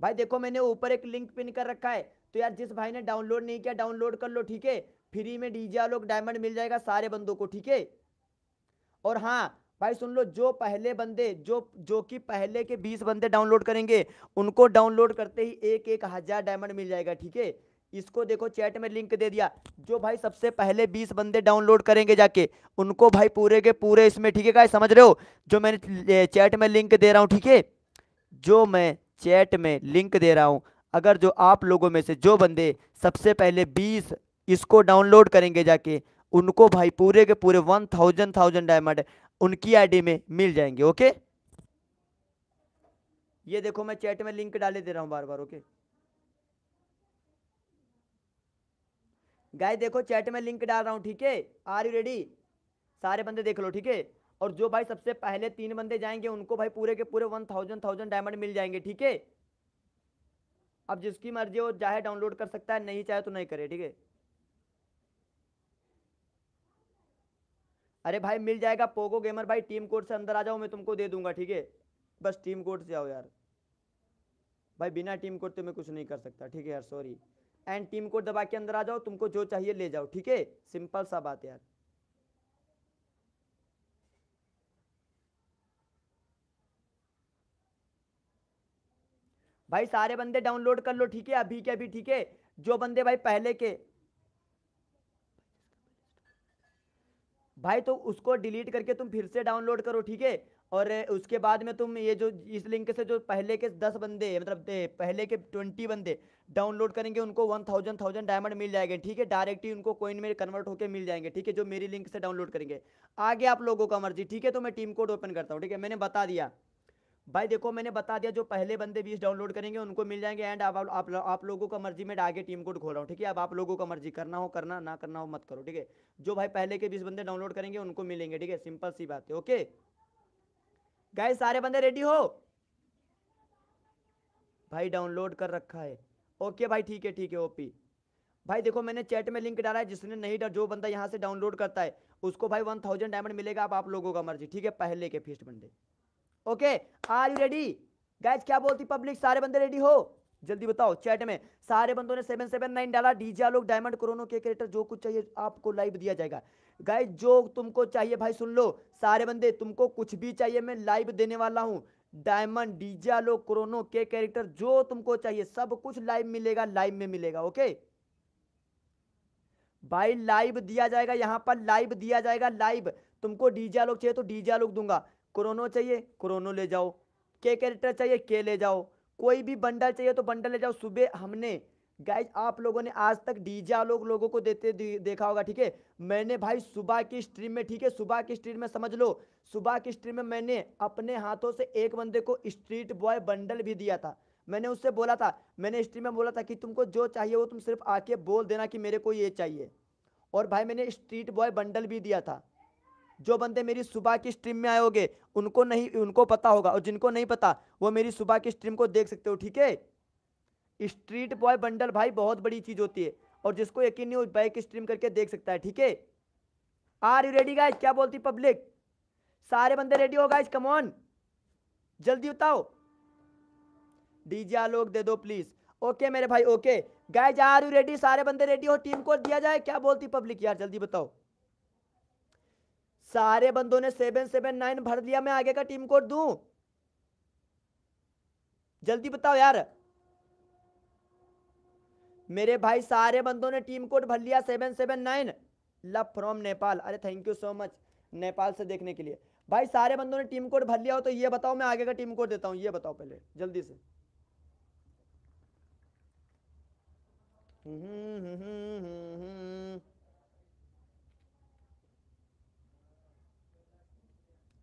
भाई देखो मैंने ऊपर एक लिंक पिन कर रखा है तो यार जिस भाई ने डाउनलोड नहीं किया डाउनलोड कर लो ठीक है फ्री में डीजे लोग डायमंड मिल जाएगा सारे बंदों को ठीक है और हाँ भाई सुन लो जो पहले बंदे जो जो कि पहले के बीस बंदे डाउनलोड करेंगे उनको डाउनलोड करते ही एक एक हज़ार डायमंड मिल जाएगा ठीक है इसको देखो चैट में लिंक दे दिया जो भाई सबसे पहले बीस बंदे डाउनलोड करेंगे जाके उनको भाई पूरे के पूरे इसमें ठीक है समझ रहे हो जो मैंने चैट में लिंक दे रहा हूँ ठीक है जो मैं चैट में लिंक दे रहा हूँ अगर जो आप लोगों में से जो बंदे सबसे पहले बीस इसको डाउनलोड करेंगे जाके उनको भाई पूरे के पूरे वन थाउजेंड थाउजेंड डायमंड उनकी आईडी में मिल जाएंगे ओके ये देखो मैं चैट में लिंक डाले दे रहा हूं बार बार ओके गाय देखो चैट में लिंक डाल रहा हूं ठीक है आर यू रेडी सारे बंदे देख लो ठीक है और जो भाई सबसे पहले तीन बंदे जाएंगे उनको भाई पूरे के पूरे वन थाउजेंड थाउजेंड डायमंड मिल जाएंगे ठीक है अब जिसकी मर्जी हो चाहे डाउनलोड कर सकता है नहीं चाहे तो नहीं करे ठीक है अरे भाई मिल जाएगा पोगो गेमर भाई टीम कोड से अंदर आ जाओ मैं तुमको दे दूंगा ठीक है बस टीम कोड से आओ यार भाई बिना टीम कोड तो मैं कुछ नहीं कर सकता ठीक है यार सॉरी एंड टीम कोड दबा के अंदर आ जाओ तुमको जो चाहिए ले जाओ ठीक है सिंपल सा बात यार भाई सारे बंदे डाउनलोड कर लो ठीक है अभी के अभी ठीक है जो बंदे भाई पहले के भाई तो उसको डिलीट करके तुम फिर से डाउनलोड करो ठीक है और उसके बाद में तुम ये जो इस लिंक से जो पहले के दस बंदे मतलब पहले के ट्वेंटी बंदे डाउनलोड करेंगे उनको वन थाउजेंड थाउजेंड डायमंड मिल जाएंगे ठीक है डायरेक्ट ही उनको कोइन में कन्वर्ट होकर मिल जाएंगे ठीक है जो मेरी लिंक से डाउनलोड करेंगे आगे आप लोगों का मर्जी ठीक है तो मैं टीम कोड ओपन करता हूँ ठीक है मैंने बता दिया भाई देखो मैंने बता दिया जो पहले बंदे बीस डाउनलोड करेंगे उनको मिल जाएंगे एंड आप आप, आप लोगों का मर्जी में आगे टीम कोड खोल रहा हूँ ठीक है अब आप लोगों का मर्जी करना हो करना ना करना हो मत करो ठीक है जो भाई पहले के बीस बंदे डाउनलोड करेंगे उनको मिलेंगे ठीक है सिंपल सी बात है ओके गाय सारे बंदे रेडी हो भाई डाउनलोड कर रखा है ओके भाई ठीक है ठीक है ओपी भाई देखो मैंने चैट में लिंक डाला है जिसने नहीं डर जो बंदा यहाँ से डाउनलोड करता है उसको भाई वन थाउजेंड डायमंड मिलेगा आप आप लोगों का मर्जी ठीक है पहले के फीस बंदे okay are you ready guys क्या बोलती पब्लिक सारे बंदे रेडी हो जल्दी बताओ चैट में सारे बंदों ने सेवन सेवन नाइन डाला डीजे आलोक डायमंड कोरोनो के क्रिएटर जो कुछ चाहिए आपको लाइव दिया जाएगा गाइज जो तुमको चाहिए भाई सुन लो सारे बंदे तुमको कुछ भी चाहिए मैं लाइव देने वाला हूँ डायमंड डीजे आलोक क्रोनो के कैरेक्टर जो तुमको चाहिए सब कुछ लाइव मिलेगा लाइव में मिलेगा ओके भाई लाइव दिया जाएगा यहाँ पर लाइव दिया जाएगा लाइव तुमको डीजे आलोक चाहिए तो डीजे आलोक दूंगा क्रोनो चाहिए क्रोनो ले जाओ के कैरेक्टर चाहिए के ले जाओ कोई भी बंडल चाहिए तो बंडल ले जाओ सुबह हमने गाइज आप लोगों ने आज तक डीजे लोग लोगों को देते देखा होगा ठीक है मैंने भाई सुबह की स्ट्रीम में ठीक है सुबह की स्ट्रीम में समझ लो सुबह की स्ट्रीम में मैंने अपने हाथों से एक बंदे को स्ट्रीट बॉय बंडल भी दिया था मैंने उससे बोला था मैंने स्ट्रीम में बोला था कि तुमको जो चाहिए वो तुम सिर्फ आके बोल देना कि मेरे को ये चाहिए और भाई मैंने स्ट्रीट बॉय बंडल भी दिया था जो बंदे मेरी सुबह की स्ट्रीम में आए होंगे उनको नहीं उनको पता होगा और जिनको नहीं पता वो मेरी सुबह की स्ट्रीम को देख सकते हो ठीक है स्ट्रीट बॉय बंडल भाई बहुत बड़ी चीज़ होती है और जिसको यकीन नहीं हो बाइक स्ट्रीम करके देख सकता है ठीक है आर यू रेडी गाइज क्या बोलती पब्लिक सारे बंदे रेडी हो गाइज कमॉन जल्दी बताओ डीजे आलोक दे दो प्लीज ओके मेरे भाई okay guys are you ready सारे बंदे रेडी हो टीम को दिया जाए क्या बोलती पब्लिक यार जल्दी बताओ सारे बंदों ने सेवन सेवन नाइन भर लिया मैं आगे का टीम कोड दू जल्दी बताओ यार मेरे भाई सारे बंदों ने टीम कोड भर लिया seven seven nine love from Nepal अरे thank you so much Nepal से देखने के लिए भाई सारे बंदों ने टीम कोड भर लिया हो तो ये बताओ मैं आगे का टीम कोड देता हूँ ये बताओ पहले जल्दी से हम्म हम्म हम्म हम्म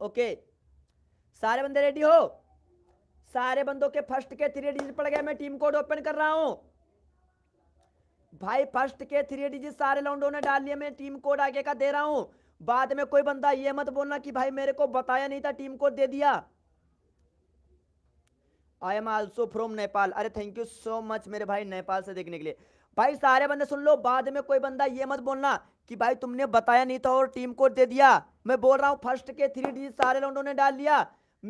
ओके सारे बंदे रेडी हो सारे बंदों के फर्स्ट के थ्री डिजिट पड़ गए मैं टीम कोड ओपन कर रहा हूं भाई फर्स्ट के थ्री डिजिट सारे लाउंडो ने डाल लिया मैं टीम कोड आगे का दे रहा हूं बाद में कोई बंदा ये मत बोलना कि भाई मेरे को बताया नहीं था टीम कोड दे दिया I am also from Nepal अरे थैंक यू सो मच मेरे भाई नेपाल से देखने के लिए भाई सारे बंदे सुन लो बाद में कोई बंदा ये मत बोलना कि भाई तुमने बताया नहीं था और टीम कोड दे दिया मैं बोल रहा हूँ फर्स्ट के थ्री डिजिट सारे लोगों ने डाल लिया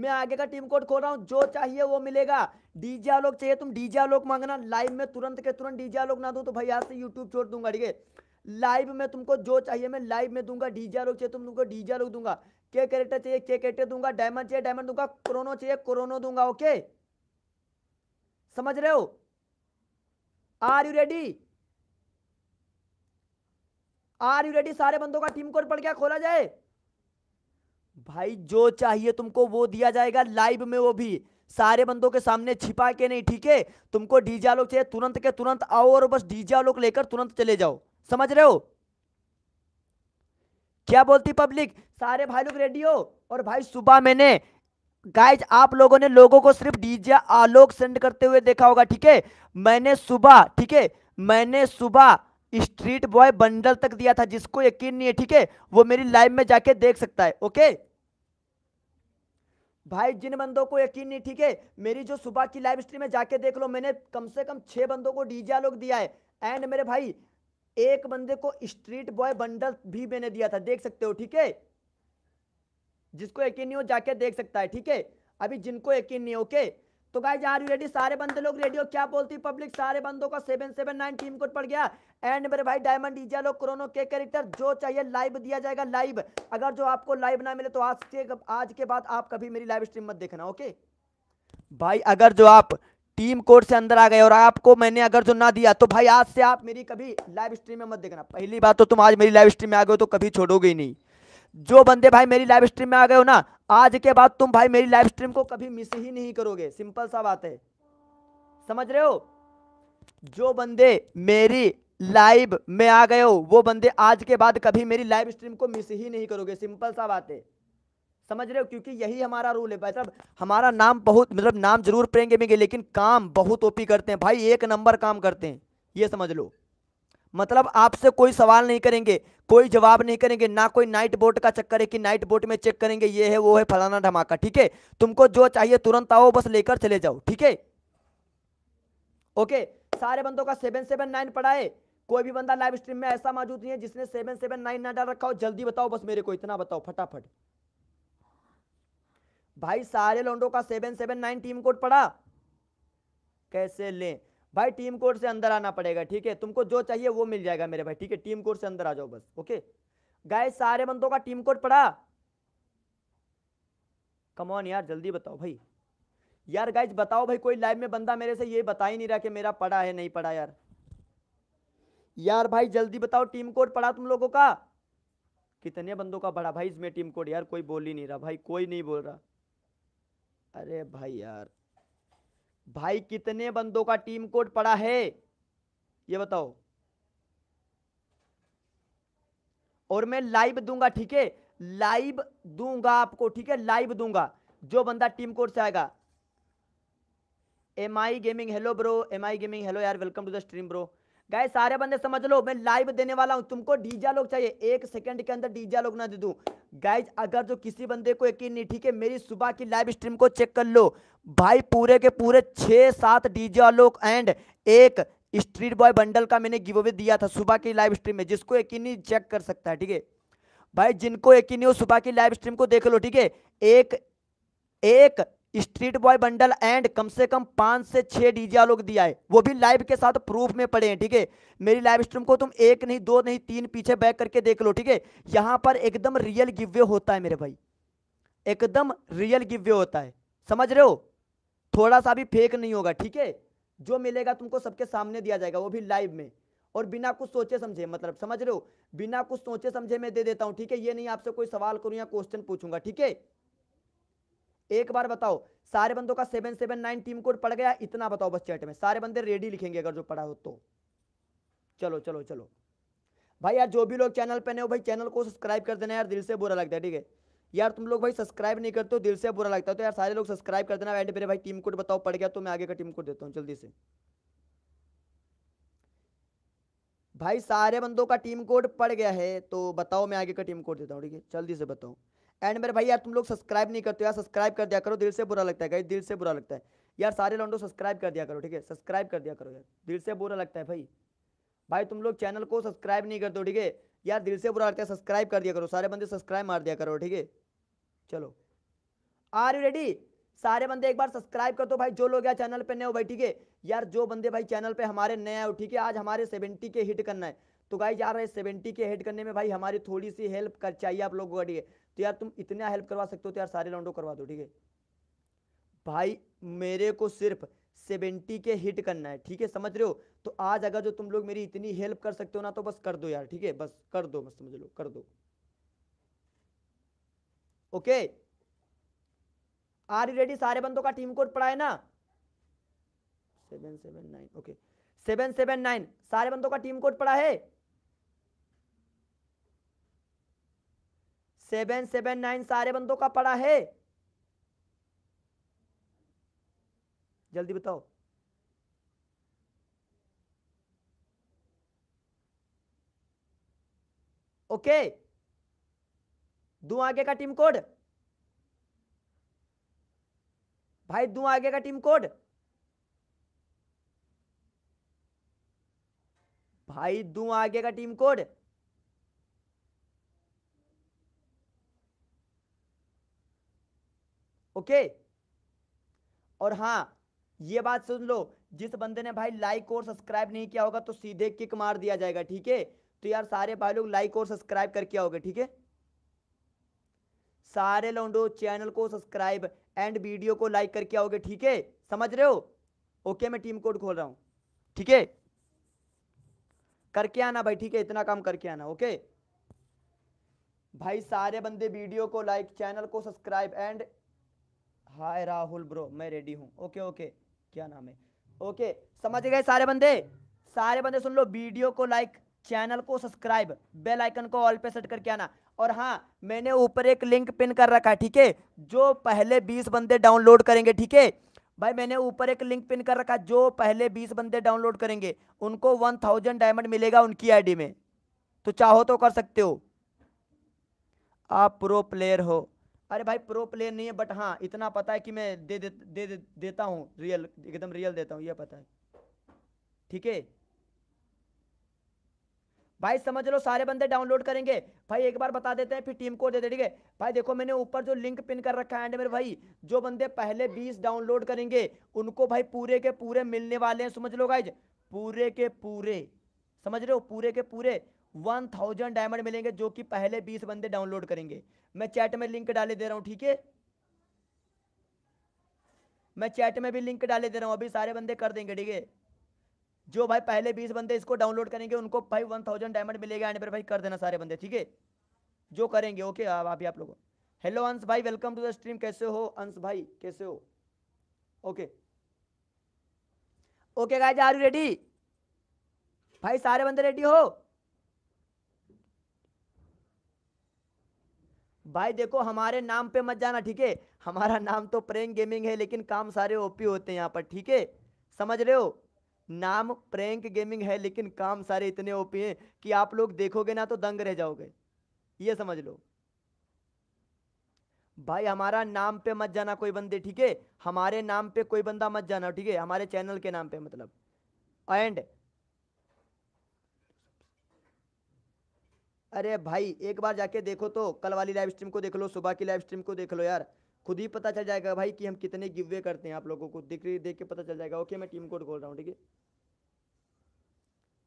मैं आगे का टीम कोड खोल रहा हूँ जो चाहिए वो मिलेगा डीजे आलोक चाहिए तुम डीजे आलोक मांगना लाइव में तुरंत के तुरंत डीजे आलोक ना दो तो भाई यहाँ से यूट्यूब छोड़ दूंगा ठीक है लाइव में तुमको जो चाहिए मैं लाइव में दूंगा डीजे आलोक चाहिए तुम तुमको डीजे आलोक दूंगा के कैरेक्टर चाहिए के कैरेक्टर दूंगा डायमंड चाहिए डायमंड दूंगा क्रोनो चाहिए क्रोनो दूंगा ओके समझ रहे हो are you ready are you ready सारे बंदों का टीम कोड पढ़ क्या खोला जाए भाई जो चाहिए तुमको वो दिया जाएगा लाइव में वो भी सारे बंदों के सामने छिपा के नहीं ठीक है तुमको डीजे आलोक चाहिए तुरंत के तुरंत आओ और बस डीजे आलोक लेकर तुरंत चले जाओ समझ रहे हो क्या बोलती पब्लिक सारे भाई लोग रेडी हो और भाई सुबह मैंने गाइज आप लोगों ने लोगों को सिर्फ डीजे आलोक सेंड करते हुए देखा होगा ठीक है मैंने सुबह ठीक है मैंने सुबह स्ट्रीट बॉय बंडल तक दिया था जिसको यकीन नहीं है ठीक है वो मेरी लाइव में जाके देख सकता है ओके भाई जिन बंदों को यकीन नहीं ठीक है मेरी जो सुबह की लाइव स्ट्रीम में जाके देख लो मैंने कम से कम छह बंदों को डीजे लोग दिया है एंड मेरे भाई एक बंदे को स्ट्रीट बॉय बंडल भी मैंने दिया था देख सकते हो ठीक है जिसको यकीन नहीं हो जाके देख सकता है ठीक है अभी जिनको यकीन नहीं ओके तो गाइज आर यू रेडी सारे बंदे लोग रेडी हो क्या बोलती पब्लिक सारे बंदों का seven seven nine team code पड़ गया एंड मेरे भाई डायमंड क्रोनो के कैरेक्टर जो चाहिए लाइव दिया जाएगा लाइव अगर जो आपको लाइव ना मिले तो आज के आज के बाद आप कभी मेरी लाइव स्ट्रीम मत देखना ओके भाई अगर जो आप टीम कोड से अंदर आ गए और आपको मैंने अगर जो ना दिया तो भाई आज से आप मेरी कभी लाइव स्ट्रीम में मत देखना पहली बात तो तुम आज मेरी लाइव स्ट्रीम में आ गए तो कभी छोड़ोगे नहीं जो बंदे भाई मेरी लाइव स्ट्रीम में आ गए हो ना आज के बाद तुम भाई मेरी लाइव स्ट्रीम को कभी मिस ही नहीं करोगे सिंपल सा बात है समझ रहे हो जो बंदे मेरी लाइव में आ गए हो वो बंदे आज के बाद कभी मेरी लाइव स्ट्रीम को मिस ही नहीं करोगे सिंपल सा बात है समझ रहे हो क्योंकि यही हमारा रूल है भाई साहब हमारा नाम बहुत मतलब नाम जरूर प्रेंगे मेंगे लेकिन काम बहुत ओपी करते हैं भाई एक नंबर काम करते हैं ये समझ लो मतलब आपसे कोई सवाल नहीं करेंगे कोई जवाब नहीं करेंगे ना कोई नाइट बोर्ड का चक्कर है कि नाइट बोट में चेक करेंगे ये है वो है फलाना धमाका ठीक है तुमको जो चाहिए तुरंत आओ बस लेकर चले जाओ ठीक है ओके सारे बंदों का सेवन सेवन नाइन पढ़ाए कोई भी बंदा लाइव स्ट्रीम में ऐसा मौजूद नहीं है जिसने सेवन सेवन नाइन ना डाल रखा हो जल्दी बताओ बस मेरे को इतना बताओ फटाफट भाई सारे लोंडो का seven seven nine team code पढ़ा कैसे लें भाई टीम कोड से अंदर आना पड़ेगा ठीक है तुमको जो चाहिए वो मिल जाएगा मेरे भाई ठीक है टीम कोड से अंदर आ जाओ बस ओके गाय सारे बंदों का टीम कोड पड़ा कमॉन यार जल्दी बताओ भाई यार गाइज बताओ भाई कोई लाइव में बंदा मेरे से ये बता ही नहीं रहा कि मेरा पड़ा है नहीं पड़ा यार यार भाई जल्दी बताओ टीम कोड पड़ा तुम लोगों का कितने बंदों का पड़ा भाई इसमें टीम कोड यार कोई बोल ही नहीं रहा भाई कोई नहीं बोल रहा अरे भाई यार भाई कितने बंदों का टीम कोड पड़ा है ये बताओ और मैं लाइव दूंगा ठीक है लाइव दूंगा आपको ठीक है लाइव दूंगा जो बंदा टीम कोड से आएगा M I gaming hello bro M I gaming hello यार welcome to the stream bro guy सारे बंदे समझ लो मैं लाइव देने वाला हूँ तुमको डीजा लोग चाहिए एक सेकंड के अंदर डीजा लोग ना दे दू गाइज अगर जो किसी बंदे को यकीन नहीं ठीक है मेरी सुबह की लाइव स्ट्रीम को चेक कर लो भाई पूरे के पूरे छह सात डीजा लोग एंड एक स्ट्रीट बॉय बंडल का मैंने गिव अवे दिया था सुबह की लाइव स्ट्रीम में जिसको यकीन नहीं चेक कर सकता है ठीक है भाई जिनको यकीन नहीं हो सुबह की लाइव स्ट्रीम को देख लो ठीक है एक एक स्ट्रीट बॉय बंडल एंड कम से कम पांच से छह डीजे लोग दिया है वो भी लाइव के साथ प्रूफ में पड़े हैं ठीक है मेरी लाइव स्ट्रीम को तुम एक नहीं दो नहीं तीन पीछे बैक करके देख लो ठीक है यहां पर एकदम रियल गिव्य होता है मेरे भाई एकदम रियल गिव्य होता है समझ रहे हो थोड़ा सा भी फेक नहीं होगा ठीक है जो मिलेगा तुमको सबके सामने दिया जाएगा वो भी लाइव में और बिना कुछ सोचे समझे मतलब समझ रहे हो बिना कुछ सोचे समझे मैं दे देता हूं ठीक है ये नहीं आपसे कोई सवाल करूं या क्वेश्चन पूछूंगा ठीक है एक बार बताओ सारे बंदों का seven seven nine team code पड़ गया इतना बताओ बस चैट में सारे बंदे रेडी लिखेंगे अगर जो पढ़ा हो तो चलो चलो चलो भाई यार जो भी लोग चैनल पे नए हो भाई चैनल को सब्सक्राइब कर देना यार दिल से बुरा लगता है ठीक है यार तुम लोग भाई सब्सक्राइब नहीं करते हो दिल से बुरा लगता है तो यार सारे लोग सब्सक्राइब कर देना एंड मेरे भाई टीम कोड बताओ पड़ गया तो मैं आगे का टीम कोड देता हूँ जल्दी से भाई सारे बंदों का टीम कोड पड़ गया है तो बताओ मैं आगे का टीम कोड देता हूँ ठीक है जल्दी से बताओ एंड मेरे भाई यार तुम लोग सब्सक्राइब नहीं करते यार सब्सक्राइब कर दिया करो दिल से बुरा लगता है गाइस दिल से बुरा लगता है यार सारे लौंडो सब्सक्राइब कर दिया करो ठीक है सब्सक्राइब कर दिया करो यार दिल से बुरा लगता है भाई भाई तुम लोग चैनल को सब्सक्राइब नहीं करते हो ठीक है यार दिल से बुरा लगता है सब्सक्राइब कर दिया करो सारे बंदे सब्सक्राइब मार दिया करो ठीक है चलो आर यू रेडी सारे बंदे एक बार सब्सक्राइब कर दो भाई जो लोग यार चैनल पे नए हो भाई ठीक है यार जो बंदे भाई चैनल पे हमारे नए हो ठीक है आज हमारे सेवेंटी के हिट करना है तो गाइज यार सेवेंटी के हिट करने में भाई हमारी थोड़ी सी हेल्प कर चाहिए आप लोगों को ठीक है तो यार तुम इतना हेल्प करवा सकते हो तो यार सारे राउंड करवा दो ठीक है भाई मेरे को सिर्फ सेवेंटी के हिट करना है ठीक है समझ रहे हो तो आज अगर जो तुम लोग मेरी इतनी हेल्प कर सकते हो ना तो बस कर दो यार ठीक है बस कर दो बस समझ लो कर दो ओके आर यू रेडी सारे बंदों का टीम कोड पड़ा है ना seven seven nine okay seven seven nine सारे बंदों का टीम कोड पड़ा है सेवन सेवन नाइन सारे बंदों का पड़ा है जल्दी बताओ ओके दो आगे का टीम कोड भाई दो आगे का टीम कोड भाई दो आगे का टीम कोड ओके और हाँ ये बात सुन लो जिस बंदे ने भाई लाइक और सब्सक्राइब नहीं किया होगा तो सीधे किक मार दिया जाएगा ठीक है तो यार सारे भाई लोग लाइक और सब्सक्राइब करके आओगे ठीक है सारे लोडो चैनल को सब्सक्राइब एंड वीडियो को लाइक करके आओगे ठीक है समझ रहे हो ओके मैं टीम कोड खोल रहा हूं ठीक है करके आना भाई ठीक है इतना काम करके आना ओके भाई सारे बंदे वीडियो को लाइक चैनल को subscribe and hi Rahul bro मैं रेडी हूँ ओके ओके क्या नाम है ओके समझ गए सारे बंदे सारे बंदे सुन लो वीडियो को लाइक चैनल को सब्सक्राइब बेल आइकन को ऑल पे सेट करके आना और हाँ मैंने ऊपर एक लिंक पिन कर रखा है ठीक है जो पहले बीस बंदे डाउनलोड करेंगे ठीक है भाई मैंने ऊपर एक लिंक पिन कर रखा जो पहले बीस बंदे डाउनलोड करेंगे उनको वन थाउजेंड डायमंड मिलेगा उनकी आईडी में तो चाहो तो कर सकते हो आप प्रो प्लेयर हो अरे भाई प्रो प्लेयर नहीं है बट हाँ इतना पता है कि मैं दे दे, दे, दे देता हूँ रियल एकदम रियल देता हूँ ये पता है ठीक है भाई समझ लो सारे बंदे डाउनलोड करेंगे भाई एक बार बता देते हैं फिर टीम को दे दे ठीक है भाई देखो मैंने ऊपर जो लिंक पिन कर रखा है एंड मेरे भाई जो बंदे पहले 20 डाउनलोड करेंगे उनको भाई पूरे के पूरे मिलने वाले हैं समझ लो भाई पूरे के पूरे समझ रहे हो पूरे के पूरे वन थाउजेंड डायमंड मिलेंगे जो कि पहले बीस बंदे डाउनलोड करेंगे मैं चैट में लिंक डाले दे रहा हूँ ठीक है मैं चैट में भी लिंक डाले दे रहा हूँ अभी सारे बंदे कर देंगे ठीक है जो भाई पहले बीस बंदे इसको डाउनलोड करेंगे उनको भाई वन थाउजेंड डायमंड मिलेगा एंड पर भाई कर देना सारे बंदे ठीक है जो करेंगे ओके आप अभी आप लोगों हेलो अंश भाई वेलकम टू द स्ट्रीम कैसे हो अंश भाई कैसे हो okay okay guys are you ready भाई सारे बंदे रेडी हो भाई देखो हमारे नाम पे मत जाना ठीक है हमारा नाम तो प्रेम गेमिंग है लेकिन काम सारे ओपी होते हैं यहाँ पर ठीक है समझ रहे हो नाम प्रैंक गेमिंग है लेकिन काम सारे इतने ओपी हैं कि आप लोग देखोगे ना तो दंग रह जाओगे ये समझ लो भाई हमारा नाम पे मत जाना कोई बंदे ठीक है हमारे नाम पे कोई बंदा मत जाना ठीक है हमारे चैनल के नाम पे मतलब एंड अरे भाई एक बार जाके देखो तो कल वाली लाइव स्ट्रीम को देख लो सुबह की लाइव स्ट्रीम को देख लो यार खुद ही पता चल जाएगा भाई कि हम कितने गिवे करते हैं आप लोगों को देख देख के पता चल जाएगा ओके मैं टीम कोड खोल रहा हूँ ठीक है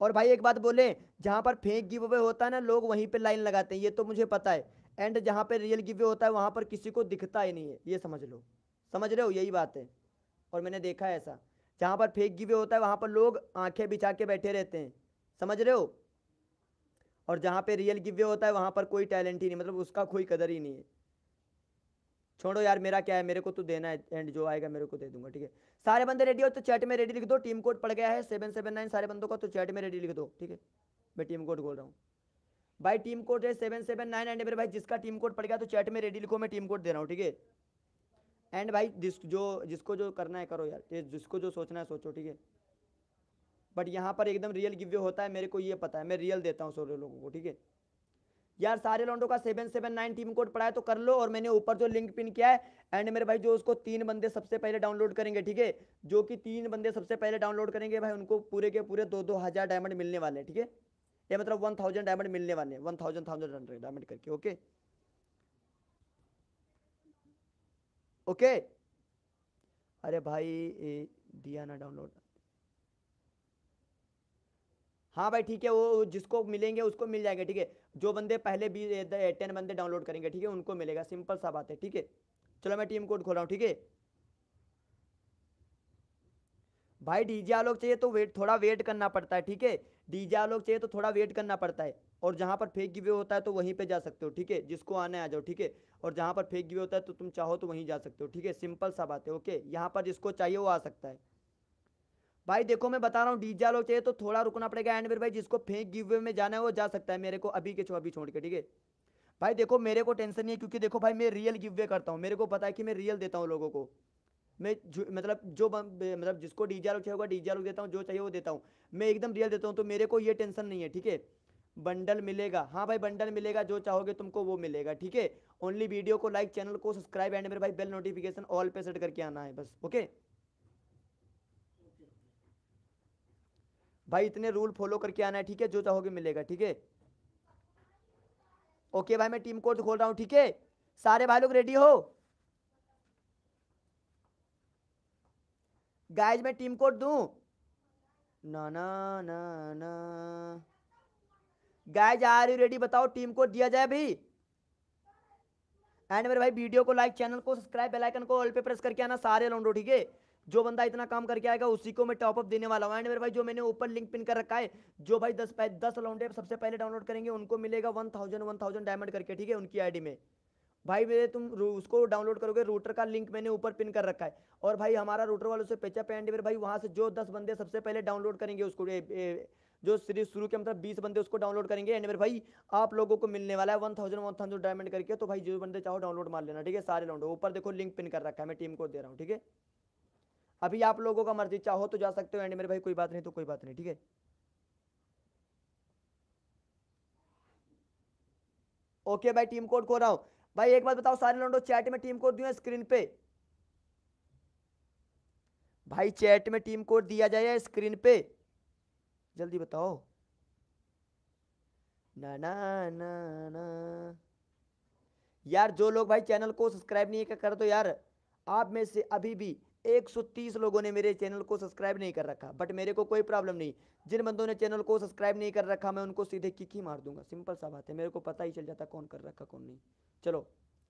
और भाई एक बात बोले जहाँ पर फेक गिव अवे होता है ना लोग वहीं पर लाइन लगाते हैं ये तो मुझे पता है एंड जहाँ पर रियल गिव अवे होता है वहाँ पर किसी को दिखता ही नहीं है ये समझ लो समझ रहे हो यही बात है और मैंने देखा है ऐसा जहाँ पर फेक गिवे होता है वहाँ पर लोग आंखें बिछा के बैठे रहते हैं समझ रहे हो और जहाँ पे रियल गिव होता है वहाँ पर कोई टैलेंट ही नहीं मतलब उसका कोई कदर ही नहीं है छोड़ो यार मेरा क्या है मेरे को तो देना है एंड जो आएगा मेरे को दे दूंगा ठीक है सारे बंदे रेडी हो तो चैट में रेडी लिख दो टीम कोड पड़ गया है सेवन सेवन नाइन सारे बंदों का तो चैट में रेडी लिख दो ठीक है मैं टीम कोड बोल रहा हूँ भाई टीम कोड है सेवन सेवन नाइन एंड मेरे भाई जिसका टीम कोड पड़ गया तो चैट में रेडी लिखो मैं टीम कोड दे रहा हूँ ठीक है एंड भाई जिस जो जिसको जो करना है करो यार जिसको जो सोचना है सोचो ठीक है बट यहाँ पर एकदम रियल गिव वे होता है मेरे को ये पता है मैं रियल देता हूँ सारे लोगों को ठीक है यार सारे लॉन्डो का seven seven nine team code पड़ा है तो कर लो और मैंने ऊपर जो लिंक पिन किया है एंड मेरे भाई जो उसको तीन बंदे सबसे पहले डाउनलोड करेंगे ठीक है जो कि तीन बंदे सबसे पहले डाउनलोड करेंगे भाई उनको पूरे के पूरे दो दो हज़ार डायमंड मिलने वाले हैं ठीक है ये मतलब वन थाउजेंड डायमंड मिलने वाले हैं one thousand thousand hundred diamond करके ओके ओके अरे भाई ए, दिया ना डाउनलोड हाँ भाई ठीक है वो जिसको मिलेंगे उसको मिल जाएंगे ठीक है जो बंदे पहले भी टेन बंदे डाउनलोड करेंगे ठीक है उनको मिलेगा सिंपल सा बात है ठीक है चलो मैं टीम कोड खोल रहा हूँ ठीक है भाई डीजे आलोक चाहिए तो वेट थोड़ा वेट करना पड़ता है ठीक है डीजे आलोक चाहिए तो थोड़ा वेट करना पड़ता है और जहाँ पर फेक गिवे होता है तो वहीं पे जा सकते हो ठीक है जिसको आना आ जाओ ठीक है और जहाँ पर फेक गिवे होता है तो तुम चाहो तो वहीं जा सकते हो ठीक है सिंपल सा बात है ओके यहाँ पर जिसको चाहिए वो आ सकता है भाई देखो मैं बता रहा हूँ डीजा लोग चाहिए तो थोड़ा रुकना पड़ेगा एंड फिर भाई जिसको फेंक गिव वे में जाना है वो जा सकता है मेरे को अभी के छो अभी छोड़ के ठीक है भाई देखो मेरे को टेंशन नहीं है क्योंकि देखो भाई मैं रियल गिव वे करता हूँ मेरे को पता है कि मैं रियल देता हूँ लोगों को मैं मतलब जो मतलब जिसको डीजा लोग चाहिए होगा डीजा लोग देता हूँ जो चाहिए वो देता हूँ मैं एकदम रियल देता हूँ तो मेरे को ये टेंशन नहीं है ठीक है बंडल मिलेगा हाँ भाई बंडल मिलेगा जो चाहोगे तुमको वो मिलेगा ठीक है ओनली वीडियो को लाइक चैनल को सब्सक्राइब एंड मेरे भाई बेल नोटिफिकेशन ऑल पे सेट करके आना है बस ओके भाई इतने रूल फॉलो करके आना है ठीक है जो चाहोगे मिलेगा ठीक है ओके भाई मैं टीम कोड खोल रहा हूँ ठीक है सारे भाई लोग रेडी हो गाइज मैं टीम कोड दू ना ना ना ना गाइज आर यू रेडी बताओ टीम कोड दिया जाए भाई एंड मेरे भाई वीडियो को लाइक चैनल को सब्सक्राइब बेल आइकन को ऑल पे प्रेस करके आना सारे लौंडो ठीक है जो बंदा इतना काम करके आएगा उसी को मैं टॉपअप देने वाला हूँ एंड मेरे भाई जो मैंने ऊपर लिंक पिन कर रखा है जो भाई दस दस लौंडे सबसे पहले डाउनलोड करेंगे उनको मिलेगा one thousand one thousand diamond करके ठीक है उनकी आईडी में भाई मेरे तुम उसको डाउनलोड करोगे रूटर का लिंक मैंने ऊपर पिन कर रखा है और भाई हमारा रूटर वालों से पेचा एंड मेरे भाई वहाँ से जो दस बंदे सबसे पहले डाउनलोड करेंगे उसको ए, ए, जो सीरीज शुरू के मतलब बीस बंदे उसको डाउनलोड करेंगे एंड मेरे भाई आप लोगों को मिलने वाला है one thousand one thousand diamond करके तो भाई जो बंदे चाहो डाउनलोड मार लेना ठीक है सारे लाउंड ऊपर देखो लिंक पिन कर रखा है मैं टीम को दे रहा हूँ ठीक है अभी आप लोगों का मर्जी चाहो तो जा सकते हो एंड मेरे भाई कोई बात नहीं तो कोई बात नहीं ठीक है ओके भाई टीम कोड खो रहा हूं भाई एक बात बताओ सारे लोडो चैट में टीम कोड दिया स्क्रीन पे भाई चैट में टीम कोड दिया जाए स्क्रीन पे जल्दी बताओ ना ना ना ना यार जो लोग भाई चैनल को सब्सक्राइब नहीं कर दो तो यार आप में से अभी भी 130 लोगों ने मेरे चैनल को सब्सक्राइब नहीं कर रखा बट मेरे को कोई प्रॉब्लम नहीं जिन बंदों ने चैनल को सब्सक्राइब नहीं कर रखा मैं उनको सीधे किक ही मार दूंगा सिंपल सा बात है मेरे को पता ही चल जाता कौन कर रखा कौन नहीं चलो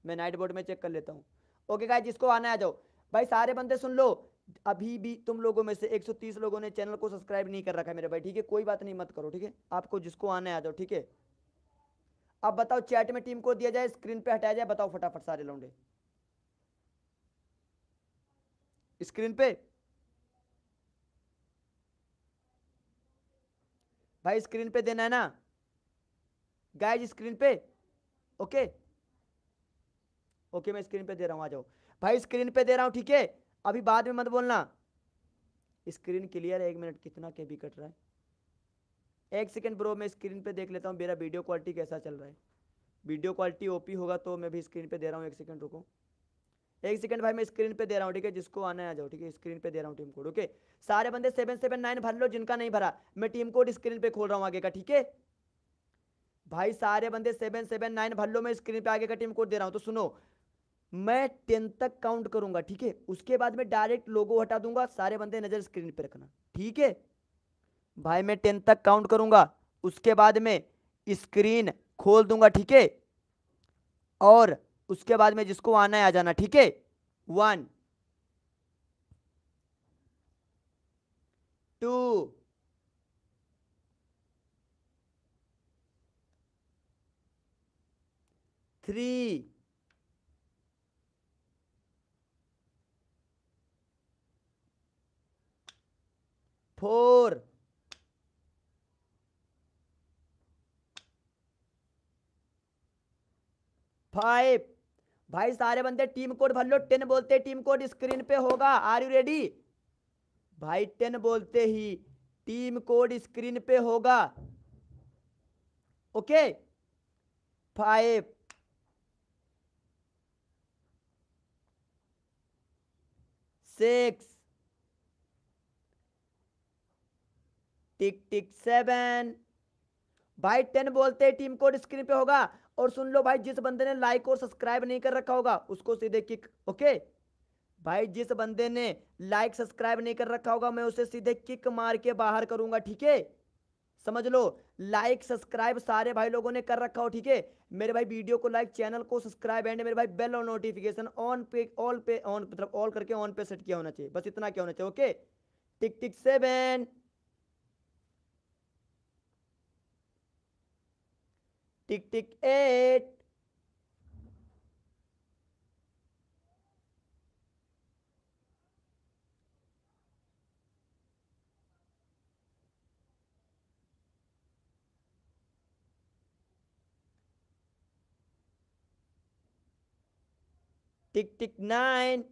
मैं नाइट बोर्ड में चेक कर लेता हूँ ओके गाय जिसको आना आ जाओ भाई सारे बंदे सुन लो अभी भी तुम लोगों में से तीस लोगों ने चैनल को सब्सक्राइब नहीं कर रखा मेरे भाई ठीक है कोई बात नहीं मत करो ठीक है आपको जिसको आना आ जाओ ठीक है अब बताओ चैट में टीम को दिया जाए स्क्रीन पे हटाया जाए बताओ फटाफट सारे लौंडे स्क्रीन पे भाई स्क्रीन पे देना है ना गाइज स्क्रीन पे ओके ओके मैं स्क्रीन पे दे रहा हूँ आ जाओ भाई स्क्रीन पे दे रहा हूं ठीक है अभी बाद में मत बोलना स्क्रीन क्लियर है एक मिनट कितना के भी कट रहा है एक सेकेंड ब्रो मैं स्क्रीन पे देख लेता हूँ मेरा वीडियो क्वालिटी कैसा चल रहा है वीडियो क्वालिटी ओपी होगा तो मैं भी स्क्रीन पे दे रहा हूँ एक सेकेंड रुको एक सेकंड भाई मैं स्क्रीन पे दे रहा हूँ ठीक है जिसको आना है आ जाओ ठीक है स्क्रीन पे दे रहा हूँ टीम कोड ओके सारे बंदे सेवन सेवन नाइन भर लो जिनका नहीं भरा मैं टीम कोड स्क्रीन पे खोल रहा हूँ आगे का ठीक है भाई सारे बंदे सेवन सेवन नाइन भर लो मैं स्क्रीन पे आगे का टीम कोड दे रहा हूँ तो सुनो मैं टेन तक काउंट करूंगा ठीक है उसके बाद मैं डायरेक्ट लोगो हटा दूंगा सारे बंदे नज़र स्क्रीन पे रखना ठीक है भाई मैं टेन तक काउंट करूंगा उसके बाद में स्क्रीन खोल दूंगा ठीक है और उसके बाद में जिसको आना है आ जाना ठीक है one two three four five भाई सारे बंदे टीम कोड भर लो टेन बोलते टीम कोड स्क्रीन पे होगा आर यू रेडी भाई टेन बोलते ही टीम कोड स्क्रीन पे होगा okay five six tick tick seven भाई टेन बोलते टीम कोड स्क्रीन पे होगा और सुन लो भाई जिस बंदे ने लाइक और सब्सक्राइब नहीं कर रखा होगा उसको सीधे किक ओके भाई जिस बंदे ने लाइक सब्सक्राइब नहीं कर रखा होगा मैं उसे सीधे किक मार के बाहर करूंगा ठीक है समझ लो लाइक सब्सक्राइब सारे भाई लोगों ने कर रखा हो ठीक है मेरे भाई वीडियो को लाइक चैनल को सब्सक्राइब एंड मेरे भाई बेल और नोटिफिकेशन ऑन पे ऑल पे ऑन मतलब ऑल करके ऑन पे सेट किया होना चाहिए बस इतना क्या होना चाहिए okay tick tick seven tick tick 8 tick tick 9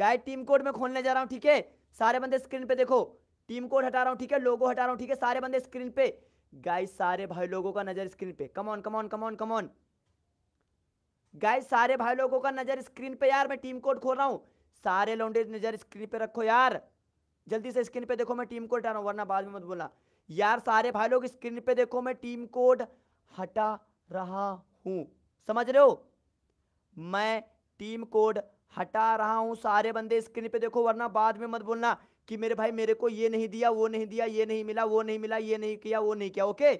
guy team code में खोलने जा रहा हूँ ठीक है सारे बंदे स्क्रीन पे देखो टीम कोड हटा रहा हूँ ठीक है लोगो हटा रहा हूँ ठीक है सारे बंदे स्क्रीन पे गाय सारे भाई लोगों का नजर स्क्रीन पे come on come on come on come on guy सारे भाई लोगों का नजर स्क्रीन पे यार मैं टीम कोड खोल रहा हूँ सारे लौंडे नजर स्क्रीन पे रखो यार जल्दी से स्क्रीन पे देखो मैं टीम कोड हटा रहा हूँ वरना बाद में मत बोला यार सारे भाई लोग स्क्रीन पे देखो मैं टीम कोड हटा रहा हूँ समझ रहे हो मैं टीम कोड हटा रहा हूँ सारे बंदे स्क्रीन पे देखो वरना बाद में मत बोलना कि मेरे भाई मेरे को ये नहीं दिया वो नहीं दिया ये नहीं मिला वो नहीं मिला ये नहीं किया वो नहीं किया ओके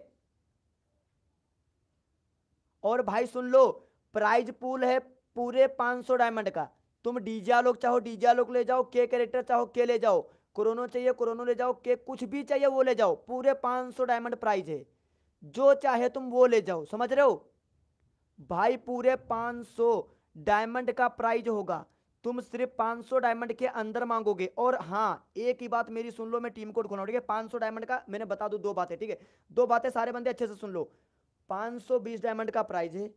और भाई सुन लो प्राइज पूल है पूरे 500 डायमंड का तुम डीजा लोग चाहो डीजा लोग ले जाओ के कैरेक्टर चाहो के ले जाओ कोरोनो चाहिए कोरोनो ले जाओ के कुछ भी चाहिए वो ले जाओ पूरे 500 डायमंड प्राइज है जो चाहे तुम वो ले जाओ समझ रहे हो भाई पूरे 500 डायमंड का प्राइज होगा तुम सिर्फ 500 डायमंड के अंदर मांगोगे और हाँ एक ही बात मेरी सुन लो मैं टीम कोड खोला ठीक है 500 डायमंड का मैंने बता दू दो बातें ठीक है दो बातें सारे बंदे अच्छे से सुन लो 520 डायमंड का प्राइज है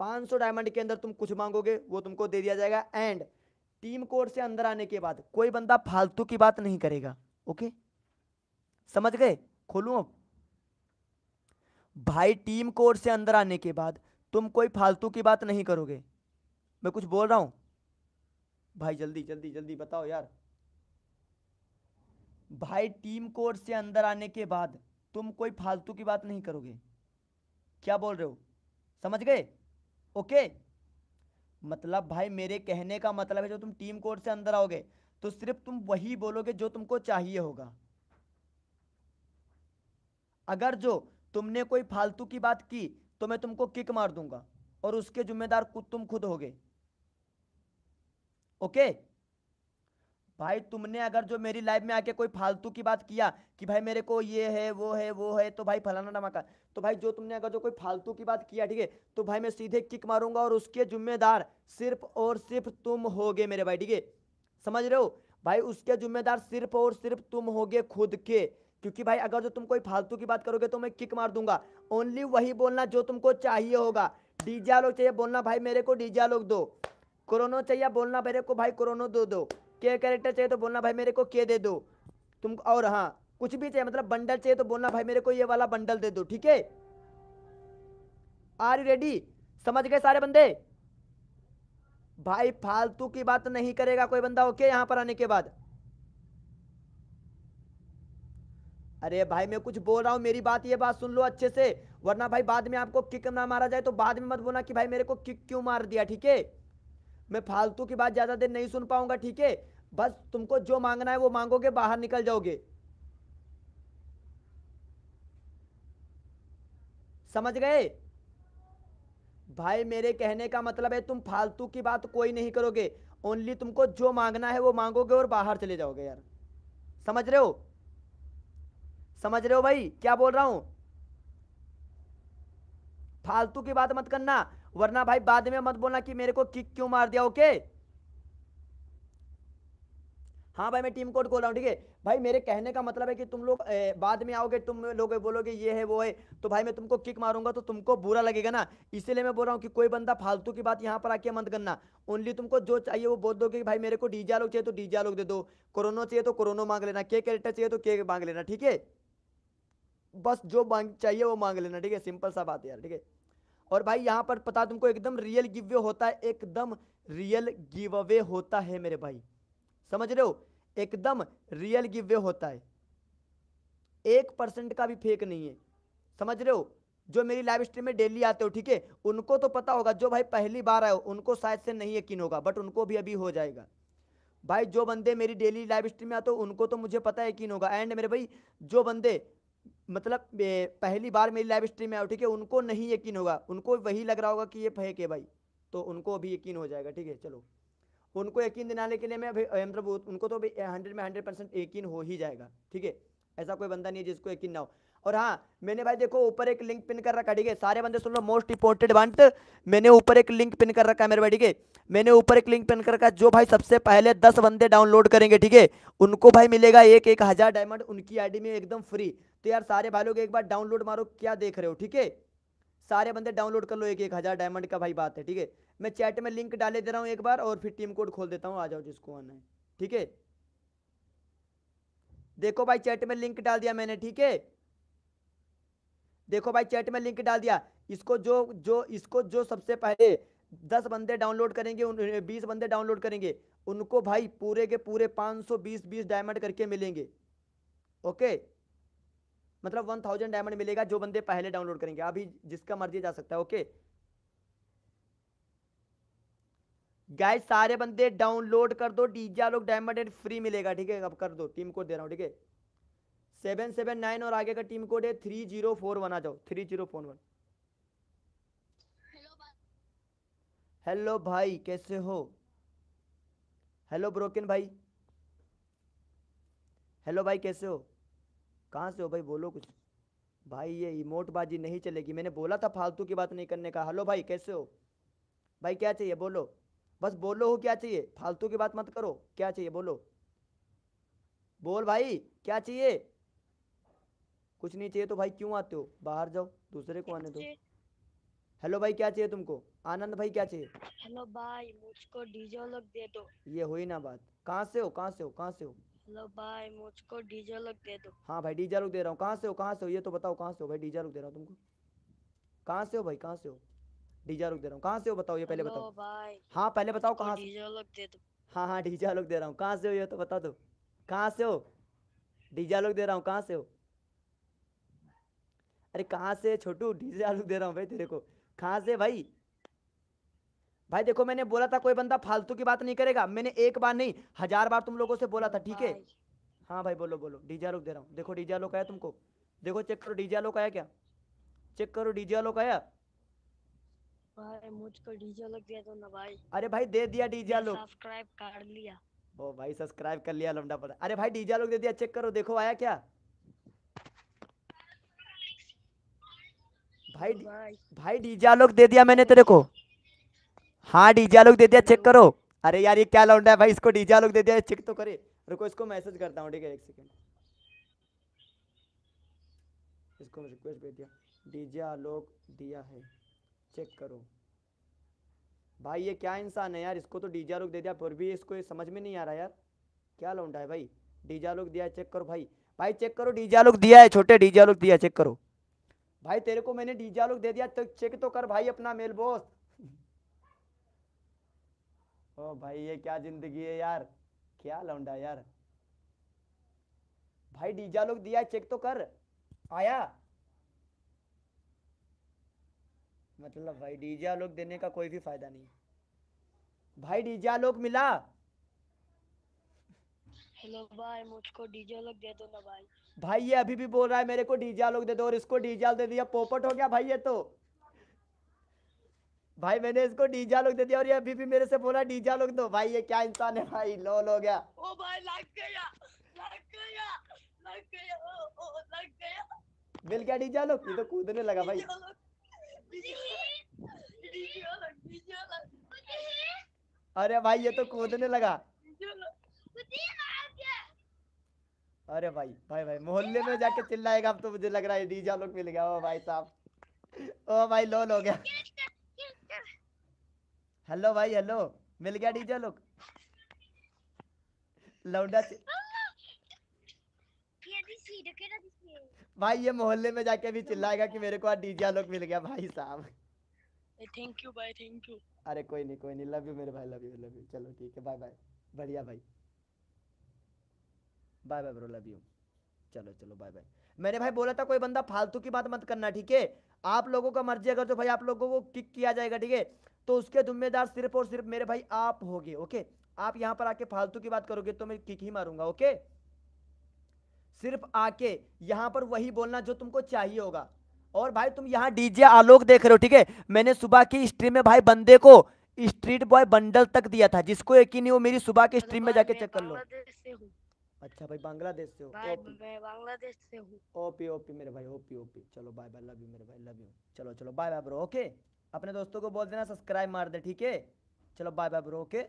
500 डायमंड के अंदर तुम कुछ मांगोगे वो तुमको दे दिया जाएगा एंड टीम कोड से अंदर आने के बाद कोई बंदा फालतू की बात नहीं करेगा ओके समझ गए खोलू अब भाई टीम कोड से अंदर आने के बाद तुम कोई फालतू की बात नहीं करोगे मैं कुछ बोल रहा हूँ भाई जल्दी जल्दी जल्दी बताओ यार भाई टीम कोर्स से अंदर आने के बाद तुम कोई फालतू की बात नहीं करोगे क्या बोल रहे हो समझ गए ओके मतलब भाई मेरे कहने का मतलब है जो तुम टीम कोर्स से अंदर आओगे तो सिर्फ तुम वही बोलोगे जो तुमको चाहिए होगा अगर जो तुमने कोई फालतू की बात की तो मैं तुमको किक मार दूंगा और उसके जिम्मेदार तुम खुद होगे ओके भाई तुमने अगर जो मेरी लाइफ में आके कोई फालतू की बात किया कि भाई मेरे को ये है वो है वो है तो भाई फलाना नमाका तो भाई जो तुमने अगर जो कोई फालतू की बात किया ठीक है तो भाई मैं सीधे किक मारूंगा और उसके जिम्मेदार सिर्फ और सिर्फ तुम होगे मेरे भाई ठीक है समझ रहे हो भाई उसके जिम्मेदार सिर्फ और सिर्फ तुम होगे खुद के क्योंकि भाई अगर जो तुम कोई फालतू की बात करोगे तो मैं किक मार दूंगा ओनली वही बोलना जो तुमको चाहिए होगा डीजे आलोक चाहिए बोलना भाई मेरे को डीजे आलोक दो क्रोनो चाहिए बोलना मेरे को भाई क्रोनो दो दो के कैरेक्टर चाहिए तो बोलना भाई मेरे को के दे दो तुम और हाँ कुछ भी चाहिए मतलब बंडल चाहिए तो बोलना भाई मेरे को ये वाला बंडल दे दो ठीक है आर यू रेडी समझ गए सारे बंदे भाई फालतू की बात नहीं करेगा कोई बंदा ओके यहां पर आने के बाद अरे भाई मैं कुछ बोल रहा हूं मेरी बात ये बात सुन लो अच्छे से वरना भाई बाद में आपको किक ना मारा जाए तो बाद में मत बोलना कि भाई मेरे को किक क्यों मार दिया ठीक है मैं फालतू की बात ज़्यादा देर नहीं सुन पाऊंगा ठीक है बस तुमको जो मांगना है वो मांगोगे बाहर निकल जाओगे समझ गए भाई मेरे कहने का मतलब है तुम फालतू की बात कोई नहीं करोगे ओनली तुमको जो मांगना है वो मांगोगे और बाहर चले जाओगे यार समझ रहे हो समझ रहे हो भाई क्या बोल रहा हूं फालतू की बात मत करना वरना भाई बाद में मत बोलना कि मेरे को किक क्यों मार दिया ओके हाँ भाई मैं टीम कोड बोल रहा हूँ ठीक है भाई मेरे कहने का मतलब है कि तुम लोग बाद में आओगे तुम लोग बोलोगे ये है वो है तो भाई मैं तुमको किक मारूंगा तो तुमको बुरा लगेगा ना इसीलिए मैं बोल रहा हूँ कि कोई बंदा फालतू की बात यहाँ पर आके मत करना ओनली तुमको जो चाहिए वो बोल दो कि भाई मेरे को डीजा लोग चाहिए तो डीजा लोग दे दो कोरोना चाहिए तो कोरोना मांग लेना के कैरेक्टर चाहिए तो के मांग लेना ठीक है बस जो मांग चाहिए वो मांग लेना ठीक है सिंपल सा बात यार ठीक है और भाई यहाँ पर पता तुमको एकदम रियल गिव अवे होता है एकदम रियल गिव अवे होता है मेरे भाई समझ रहे हो एकदम रियल गिव अवे होता है एक परसेंट का भी फेक नहीं है समझ रहे हो जो मेरी लाइव स्ट्रीम में डेली आते हो ठीक है उनको तो पता होगा जो भाई पहली बार आए हो उनको शायद से नहीं यकीन होगा बट उनको भी अभी हो जाएगा भाई जो बंदे मेरी डेली लाइव स्ट्रीम में आते हो उनको तो मुझे पता यकीन होगा एंड मेरे भाई जो बंदे मतलब पहली बार मेरी लाइव स्ट्रीम में आओ ठीक है उनको नहीं यकीन होगा उनको वही लग रहा होगा कि ये फेंक है भाई तो उनको भी यकीन हो जाएगा ठीक है चलो उनको यकीन दिलाने के लिए मैं मतलब उनको तो हंड्रेड में हंड्रेड परसेंट यकीन हो ही जाएगा ठीक है ऐसा कोई बंदा नहीं है जिसको यकीन ना हो और हाँ मैंने भाई देखो ऊपर एक लिंक पिन कर रखा ठीक है सारे बंदे सुन लो मोस्ट इंपोर्टेंट वंट मैंने ऊपर एक लिंक पिन कर रखा है मेरे भाई ठीक है मैंने ऊपर एक लिंक पिन कर रखा जो भाई सबसे पहले दस बंदे डाउनलोड करेंगे ठीक है उनको भाई मिलेगा एक एक हज़ार डायमंड उनकी आईडी में एकदम फ्री तो यार सारे भाई लोग एक बार डाउनलोड मारो क्या देख रहे हो ठीक है सारे बंदे डाउनलोड कर लो एक एक हज़ार डायमंड का भाई बात है ठीक है मैं चैट में लिंक डाले दे रहा हूँ एक बार और फिर टीम कोड खोल देता हूँ आ जाओ जिसको आना है ठीक है देखो भाई चैट में लिंक डाल दिया मैंने ठीक है देखो भाई चैट में लिंक डाल दिया इसको जो जो इसको जो सबसे पहले दस बंदे डाउनलोड करेंगे उन बीस बंदे डाउनलोड करेंगे उनको भाई पूरे के पूरे पाँच सौ बीस बीस डायमंड करके मिलेंगे ओके मतलब वन थाउजेंड डायमंड मिलेगा जो बंदे पहले डाउनलोड करेंगे अभी जिसका मर्जी जा सकता है ओके गाय सारे बंदे डाउनलोड कर दो डीजा लोग डायमंड फ्री मिलेगा ठीक है अब कर दो टीम कोड दे रहा हूँ ठीक है सेवन सेवन नाइन और आगे का टीम कोड है थ्री जीरो फोर वन आ जाओ three zero four one hello भाई कैसे हो हेलो ब्रोकन भाई हेलो भाई कैसे हो कहाँ से हो भाई बोलो कुछ भाई ये बाजी नहीं चलेगी मैंने बोला था फालतू की बात नहीं करने का हेलो भाई कैसे हो भाई क्या चाहिए बोलो बस बोलो हो क्या चाहिए फालतू की बात मत करो क्या चाहिए बोलो बोल भाई क्या चाहिए कुछ नहीं चाहिए तो भाई क्यों आते हो बाहर जाओ दूसरे को आने दो हेलो भाई क्या चाहिए तुमको आनंद भाई क्या चाहिए हेलो भाई मुझको डीजे लोग दे दो ये हुई ना बात कहाँ से हो कहाँ से हो कहाँ से हो हेलो भाई मुझको डीजे लुक दे दो हाँ भाई डीजे लुक दे रहा हूँ कहाँ से हो कहाँ से हो ये तो बताओ कहाँ से हो भाई डीजे लुक दे रहा हूँ तुमको कहाँ से हो भाई कहाँ से हो डीजा लुक दे रहा हूँ कहाँ से हो बताओ ये पहले बताओ भाई हाँ पहले बताओ कहाँ से दे दो हाँ हाँ डीजा लुक दे रहा हूँ कहाँ से हो ये तो बता दो कहाँ से हो डीजा लुक दे रहा हूँ कहाँ से हो अरे कहाँ से छोटू डीजे लुक दे रहा हूँ भाई तेरे को कहाँ से भाई भाई देखो मैंने बोला था कोई बंदा फालतू की बात नहीं करेगा मैंने एक बार नहीं हजार बार तुम लोगों से बोला था ठीक है हाँ भाई बोलो बोलो डीजे आलोक दे रहा हूँ देखो डीजे आलोक आया तुमको देखो चेक करो डीजे आलोक आया क्या चेक करो डीजे आलोक आया भाई मुझको डीजे आलोक दिया तो ना अरे भाई दे दिया डीजे आलोक सब्सक्राइब कर लिया ओ भाई सब्सक्राइब कर लिया लमडा पता अरे भाई डीजे आलोक दे दिया चेक करो देखो आया क्या भाई भाई डीजे आलोक दे दिया मैंने तेरे को हाँ डीजे आलोक दे दिया चेक करो अरे यार ये क्या लौंडा है भाई इसको डीजे आलोक दे दिया चेक तो करे रुको इसको मैसेज करता हूँ ठीक है एक सेकेंड इसको रिक्वेस्ट भेज दिया डीजे आलोक दिया है चेक करो भाई ये क्या इंसान है यार इसको तो डीजे आलोक दे दिया पर भी इसको ये समझ में नहीं आ रहा यार क्या लौंडा है भाई डीजे आलोक दिया है चेक करो भाई भाई चेक करो डीजे आलोक दिया है छोटे डीजे आलोक दिया चेक करो भाई तेरे को मैंने डीजे आलोक दे दिया तो चेक तो कर भाई अपना मेल बोस्ट ओ भाई ये क्या जिंदगी है यार क्या लौंडा यार भाई डीजा लोग दिया चेक तो कर आया मतलब भाई डीजा लोग देने का कोई भी फायदा नहीं भाई डीजा लोग मिला हेलो भाई मुझको डीजे लोग दे दो ना भाई भाई ये अभी भी बोल रहा है मेरे को डीजा लोग दे दो और इसको डीजा दे दिया पोपट हो गया भाई ये तो भाई मैंने इसको डीजा लोग दे दिया और ये अभी भी मेरे से बोला डीजा लोग दो भाई ये क्या इंसान है भाई लोल हो गया ओ भाई लग गया लग गया लग गया ओ, ओ लग गया मिल गया डीजा लोग ये तो कूदने लगा भाई अरे भाई ये तो कूदने लगा अरे भाई भाई भाई मोहल्ले में जाके चिल्लाएगा अब तो मुझे लग रहा है डीजा लोग मिल गया ओ भाई साहब ओ भाई लोल हो गया हेलो भाई हेलो मिल गया डीजे लोग लौंडा भाई ये मोहल्ले में जाके भी चिल्लाएगा कि मेरे को आज डीजे लोग मिल गया भाई साहब थैंक यू भाई थैंक यू अरे कोई नहीं कोई नहीं लव यू मेरे भाई लव यू लव यू चलो ठीक है बाय बाय बढ़िया भाई bye bye bro love you चलो चलो बाय बाय मैंने भाई बोला था कोई बंदा फालतू की बात मत करना ठीक है आप लोगों का मर्जी अगर तो भाई आप लोगों को किक किया जाएगा ठीक है तो उसके जिम्मेदार सिर्फ और सिर्फ मेरे भाई आप होगे ओके आप यहाँ पर आके फालतू की बात करोगे तो मैं किक ही मारूंगा ओके सिर्फ आके यहाँ पर वही बोलना जो तुमको चाहिए होगा और भाई तुम यहाँ डीजे आलोक देख रहे हो ठीक है मैंने सुबह की स्ट्रीम में भाई बंदे को स्ट्रीट बॉय बंडल तक दिया था जिसको यकीन नहीं वो मेरी सुबह की स्ट्रीम में जाके चेक कर लो अच्छा भाई बांग्लादेश से हो भाई मैं बांग्लादेश से हूँ ओपी ओपी मेरे भाई ओपी ओपी चलो बाय बाय लव यू मेरे भाई लव यू चलो चलो बाय बाय ब्रो ओके अपने दोस्तों को बोल देना सब्सक्राइब मार दे ठीक है चलो bye bye bro okay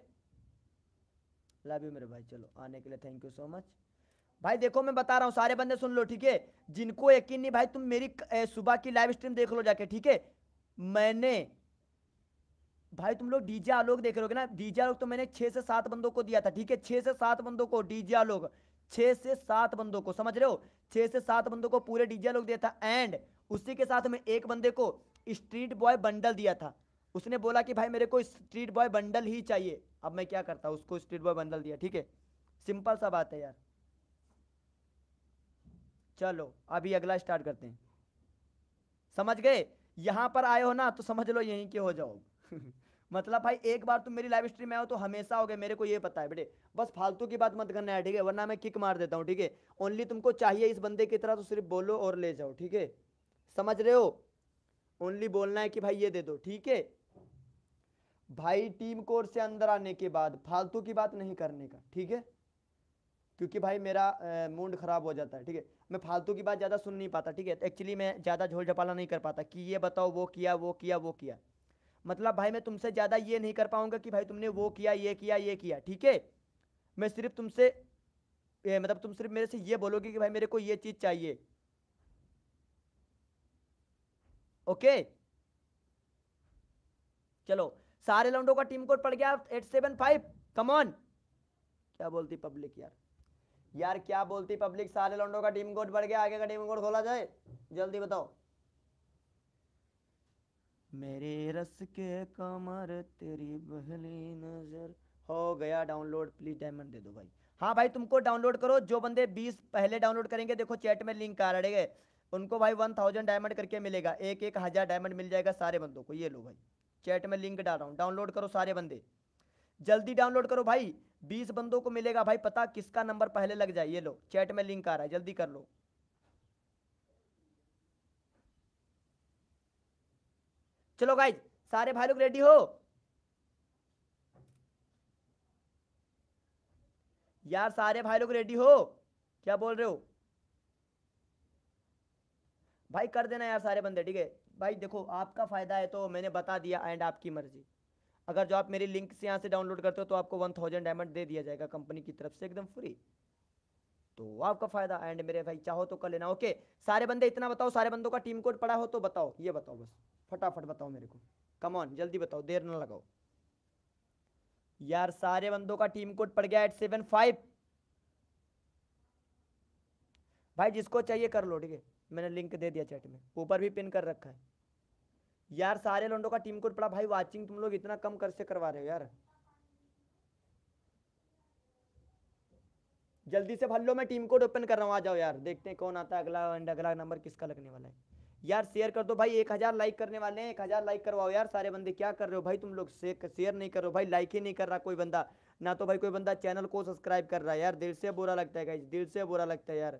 love you मेरे भाई चलो आने के लिए थैंक यू सो मच भाई देखो मैं बता रहा हूँ सारे बंदे सुन लो ठीक है जिनको यकीन नहीं भाई तुम मेरी सुबह की लाइव स्ट्रीम देख लो जाके ठीक है मैंने भाई तुम लोग डीजे आलोक देख रहे हो ना डीजे आलोक तो मैंने छह से सात बंदों को दिया था ठीक है छह से सात बंदों को डीजे आलोक छह से सात बंदों को समझ रहे हो छह से सात बंदों को पूरे डीजे आलोक दिया था एंड उसी के साथ में एक बंदे को स्ट्रीट बॉय बंडल दिया था उसने बोला कि भाई मेरे को स्ट्रीट बॉय बंडल ही चाहिए अब मैं क्या करता उसको स्ट्रीट बॉय बंडल दिया ठीक है सिंपल सा बात है यार चलो अभी अगला स्टार्ट करते हैं समझ गए यहां पर आए हो ना तो समझ लो यहीं के हो जाओ मतलब भाई एक बार तुम मेरी लाइव स्ट्रीम में आओ तो हमेशा हो गए मेरे को ये पता है बेटे बस फालतू की बात मत करना है ठीक है वरना मैं किक मार देता हूँ ठीक है ओनली तुमको चाहिए इस बंदे की तरह तो सिर्फ बोलो और ले जाओ ठीक है समझ रहे हो ओनली बोलना है कि भाई ये दे दो ठीक है भाई टीम कोर से अंदर आने के बाद फालतू की बात नहीं करने का ठीक है क्योंकि भाई मेरा मूड खराब हो जाता है ठीक है मैं फालतू की बात ज़्यादा सुन नहीं पाता ठीक है एक्चुअली मैं ज़्यादा झोल झपाला नहीं कर पाता कि ये बताओ वो किया वो किया वो किया मतलब भाई मैं तुमसे ज़्यादा ये नहीं कर पाऊंगा कि भाई तुमने वो किया ये किया ये किया ठीक है मैं सिर्फ तुमसे मतलब तुम सिर्फ मेरे से ये बोलोगे कि भाई मेरे को ये चीज़ चाहिए ओके चलो सारे लाउंडो का टीम कोड पड़ गया एट सेवन फाइव कमॉन क्या बोलती पब्लिक यार यार क्या बोलती पब्लिक सारे लाउंडो का टीम कोड बढ़ गया आगे का टीम कोड खोला जाए जल्दी बताओ मेरे रस के कमर तेरी बहली नजर हो गया डाउनलोड प्लीज डायमंड दे दो भाई हाँ भाई तुमको डाउनलोड करो जो बंदे बीस पहले डाउनलोड करेंगे देखो चैट में लिंक आ रहे उनको भाई वन थाउजेंड डायमंड करके मिलेगा एक एक हज़ार डायमंड मिल जाएगा सारे बंदों को ये लो भाई चैट में लिंक डाल रहा हूँ डाउनलोड करो सारे बंदे जल्दी डाउनलोड करो भाई बीस बंदों को मिलेगा भाई पता किसका नंबर पहले लग जाए ये लो चैट में लिंक आ रहा है जल्दी कर लो चलो गाइज सारे भाई लोग रेडी हो यार सारे भाई लोग रेडी हो क्या बोल रहे हो भाई कर देना यार सारे बंदे ठीक है भाई देखो आपका फायदा है तो मैंने बता दिया एंड आपकी मर्जी अगर जो आप मेरी लिंक से यहाँ से डाउनलोड करते हो तो आपको वन थाउजेंड डायमंड दे दिया जाएगा कंपनी की तरफ से एकदम फ्री तो आपका फायदा एंड मेरे भाई चाहो तो कर लेना ओके सारे बंदे इतना बताओ सारे बंदों का टीम कोड पड़ा हो तो बताओ ये बताओ बस फटाफट बताओ मेरे को कम ऑन जल्दी बताओ देर ना लगाओ यार सारे बंदों का टीम कोड पड़ गया एट सेवन फाइव भाई जिसको चाहिए कर लो ठीक है मैंने लिंक दे दिया चैट में ऊपर भी पिन कर रखा है यार सारे लंडो का टीम कोड पड़ा भाई वाचिंग तुम लोग इतना कम कर से करवा रहे हो यार जल्दी से भल्लो मैं टीम कोड ओपन कर रहा हूँ आ जाओ यार देखते हैं कौन आता है अगला एंड अगला नंबर किसका लगने वाला है यार शेयर कर दो भाई एक हज़ार लाइक करने वाले हैं एक हज़ार लाइक करवाओ यार सारे बंदे क्या कर रहे हो भाई तुम लोग शेयर नहीं करो भाई लाइक ही नहीं कर रहा कोई बंदा ना तो भाई कोई बंदा चैनल को सब्सक्राइब कर रहा है यार दिल से बुरा लगता है दिल से बुरा लगता है यार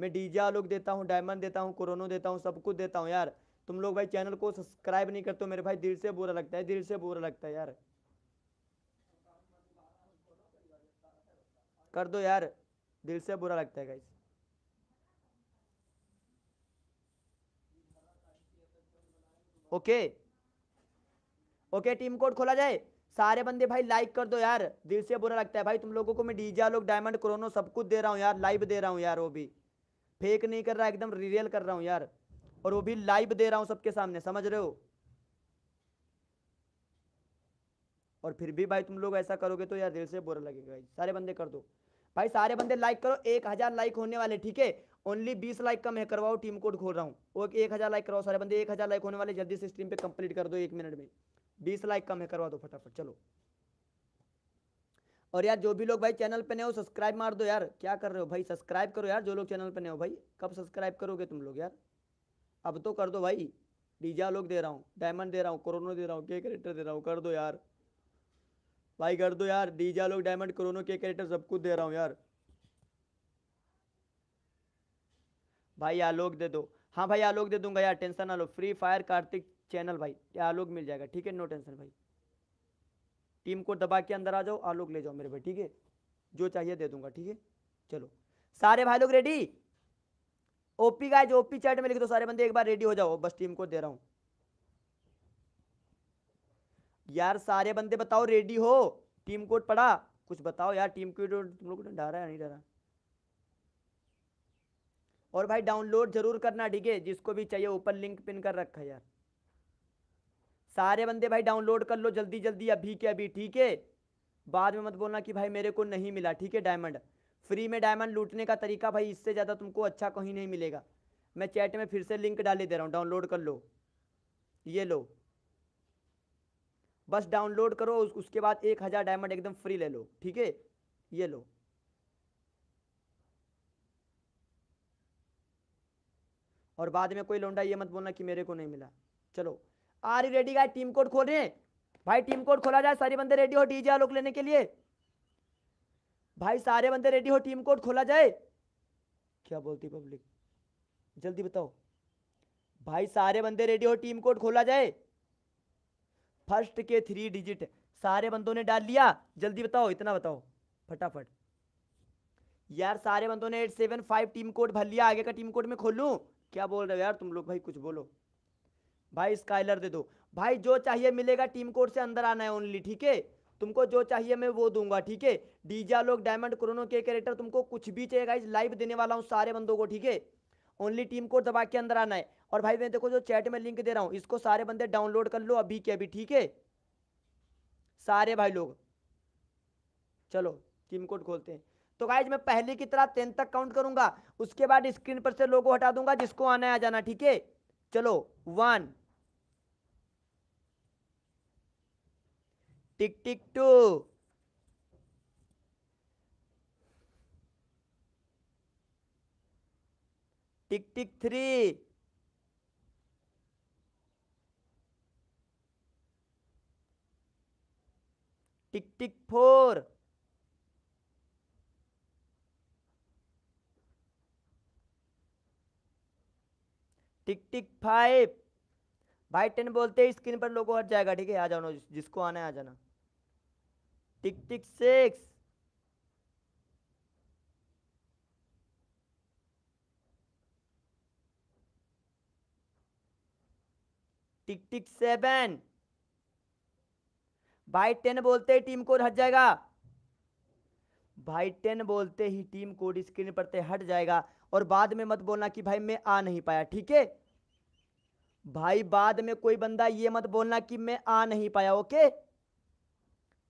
मैं डीजे आलोक देता हूँ डायमंड देता हूँ कोरोनो देता हूँ सब कुछ देता हूँ यार तुम लोग भाई चैनल को सब्सक्राइब नहीं करते मेरे भाई दिल से बुरा लगता है दिल से बुरा लगता है यार कर दो यार दिल से बुरा लगता है guys okay okay team code खोला जाए सारे बंदे भाई लाइक कर दो यार दिल से बुरा लगता है भाई तुम लोगों को मैं डीजे लोग डायमंड क्रोनो सब कुछ दे रहा हूँ यार लाइव दे रहा हूँ यार वो भी फेक नहीं कर रहा एकदम रियल कर रहा हूँ यार और वो भी लाइव दे रहा हूँ सबके सामने समझ रहे हो और फिर भी भाई तुम लोग ऐसा करोगे तो यार दिल से बुरा लगेगा सारे बंदे कर दो भाई सारे बंदे लाइक करो एक हजार लाइक होने वाले ठीक है ओनली बीस लाइक का मैं करवाओ टीम कोड खोल रहा हूँ ओके एक हज़ार लाइक करवाओ सारे बंदे एक हज़ार लाइक होने वाले जल्दी से स्ट्रीम पे कंप्लीट कर दो एक मिनट में बीस लाइक कम है करवा दो फटाफट चलो और यार जो भी लोग भाई चैनल पे नए हो सब्सक्राइब मार दो यार क्या कर रहे हो भाई सब्सक्राइब करो यार जो लोग चैनल पे नए हो भाई कब सब्सक्राइब करोगे तुम लोग यार अब तो कर दो भाई डीजा लोग दे रहा हूँ डायमंड दे रहा हूँ कोरोनो दे रहा हूँ के करेक्टर दे रहा हूँ कर दो यार भाई कर दो यार डीजा लोग डायमंड कोरोनो के करेक्टर सब कुछ दे रहा हूँ यार भाई आलोक दे दो हाँ भाई आलोक दे दूंगा यार टेंशन ना लो फ्री फायर कार्तिक चैनल भाई आलोक मिल जाएगा ठीक है नो टेंशन भाई टीम को दबा के अंदर आ जाओ आलोक ले जाओ मेरे भाई ठीक है जो चाहिए दे दूंगा ठीक है चलो सारे भाई लोग रेडी ओपी जो ओपी चैट में लिख दो सारे बंदे एक बार रेडी हो जाओ बस टीम को दे रहा हूँ यार सारे बंदे बताओ रेडी हो टीम कोड पढ़ा कुछ बताओ यार टीम कोड तुम लोग डरा है नहीं डरा और भाई डाउनलोड जरूर करना ठीक है जिसको भी चाहिए ऊपर लिंक पिन कर रखा यार सारे बंदे भाई डाउनलोड कर लो जल्दी जल्दी अभी के अभी ठीक है बाद में मत बोलना कि भाई मेरे को नहीं मिला ठीक है डायमंड फ्री में डायमंड लूटने का तरीका भाई इससे ज़्यादा तुमको अच्छा कहीं नहीं मिलेगा मैं चैट में फिर से लिंक डाले दे रहा हूँ डाउनलोड कर लो ये लो बस डाउनलोड करो उसके बाद एक हज़ार डायमंड एकदम फ्री ले लो ठीक है ये लो और बाद में कोई लौंडा ये मत बोलना कि मेरे को नहीं मिला चलो are you ready guy team code खोले भाई टीम कोड खोला जाए सारे बंदे रेडी हो डीजे आलोक लेने के लिए भाई सारे बंदे रेडी हो टीम कोड खोला जाए क्या बोलती पब्लिक जल्दी बताओ भाई सारे बंदे रेडी हो टीम कोड खोला जाए फर्स्ट के थ्री डिजिट सारे बंदों ने डाल लिया जल्दी बताओ इतना बताओ फटाफट यार सारे बंदों ने eight seven five team code भर लिया आगे का टीम कोड में खोलूं क्या बोल रहे हो यार तुम लोग भाई कुछ बोलो भाई स्काइलर दे दो भाई जो चाहिए मिलेगा टीम कोड से अंदर आना है ओनली ठीक है तुमको जो चाहिए मैं वो दूंगा ठीक है डीजा लोग डायमंड क्रोनो के कैरेक्टर तुमको कुछ भी चाहिए गाइज लाइव देने वाला हूँ सारे बंदों को ठीक है ओनली टीम कोड दबा के अंदर आना है और भाई मैं देखो जो चैट में लिंक दे रहा हूँ इसको सारे बंदे डाउनलोड कर लो अभी के अभी ठीक है सारे भाई लोग चलो टीम कोड खोलते हैं तो गाइज मैं पहले की तरह टेन तक काउंट करूंगा उसके बाद स्क्रीन पर से लोगो हटा दूंगा जिसको आना आ जाना ठीक है चलो one tick tick two tick tick three tick tick four tick tick five भाई टेन बोलते ही स्क्रीन पर लोगो हट जाएगा ठीक है आ जाना जिसको आना है आ जाना tick tick six tick tick seven भाई टेन बोलते ही टीम कोड हट जाएगा भाई टेन बोलते ही टीम कोड स्क्रीन पर हट जाएगा और बाद में मत बोलना कि भाई मैं आ नहीं पाया ठीक है भाई बाद में कोई बंदा ये मत बोलना कि मैं आ नहीं पाया ओके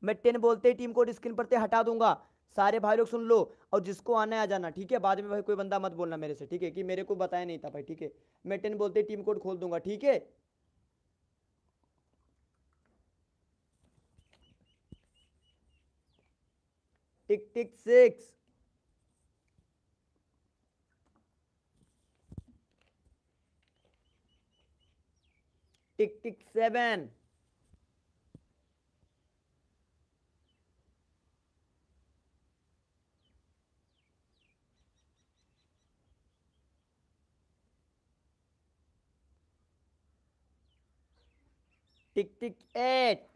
मैं टेन बोलते ही टीम कोड स्क्रीन पर हटा दूंगा सारे भाई लोग सुन लो और जिसको आना है आ जाना ठीक है बाद में भाई कोई बंदा मत बोलना मेरे से ठीक है कि मेरे को बताया नहीं था भाई ठीक है मैं टेन बोलते टीम कोड खोल दूंगा ठीक है tick tick six tick tick seven tick tick eight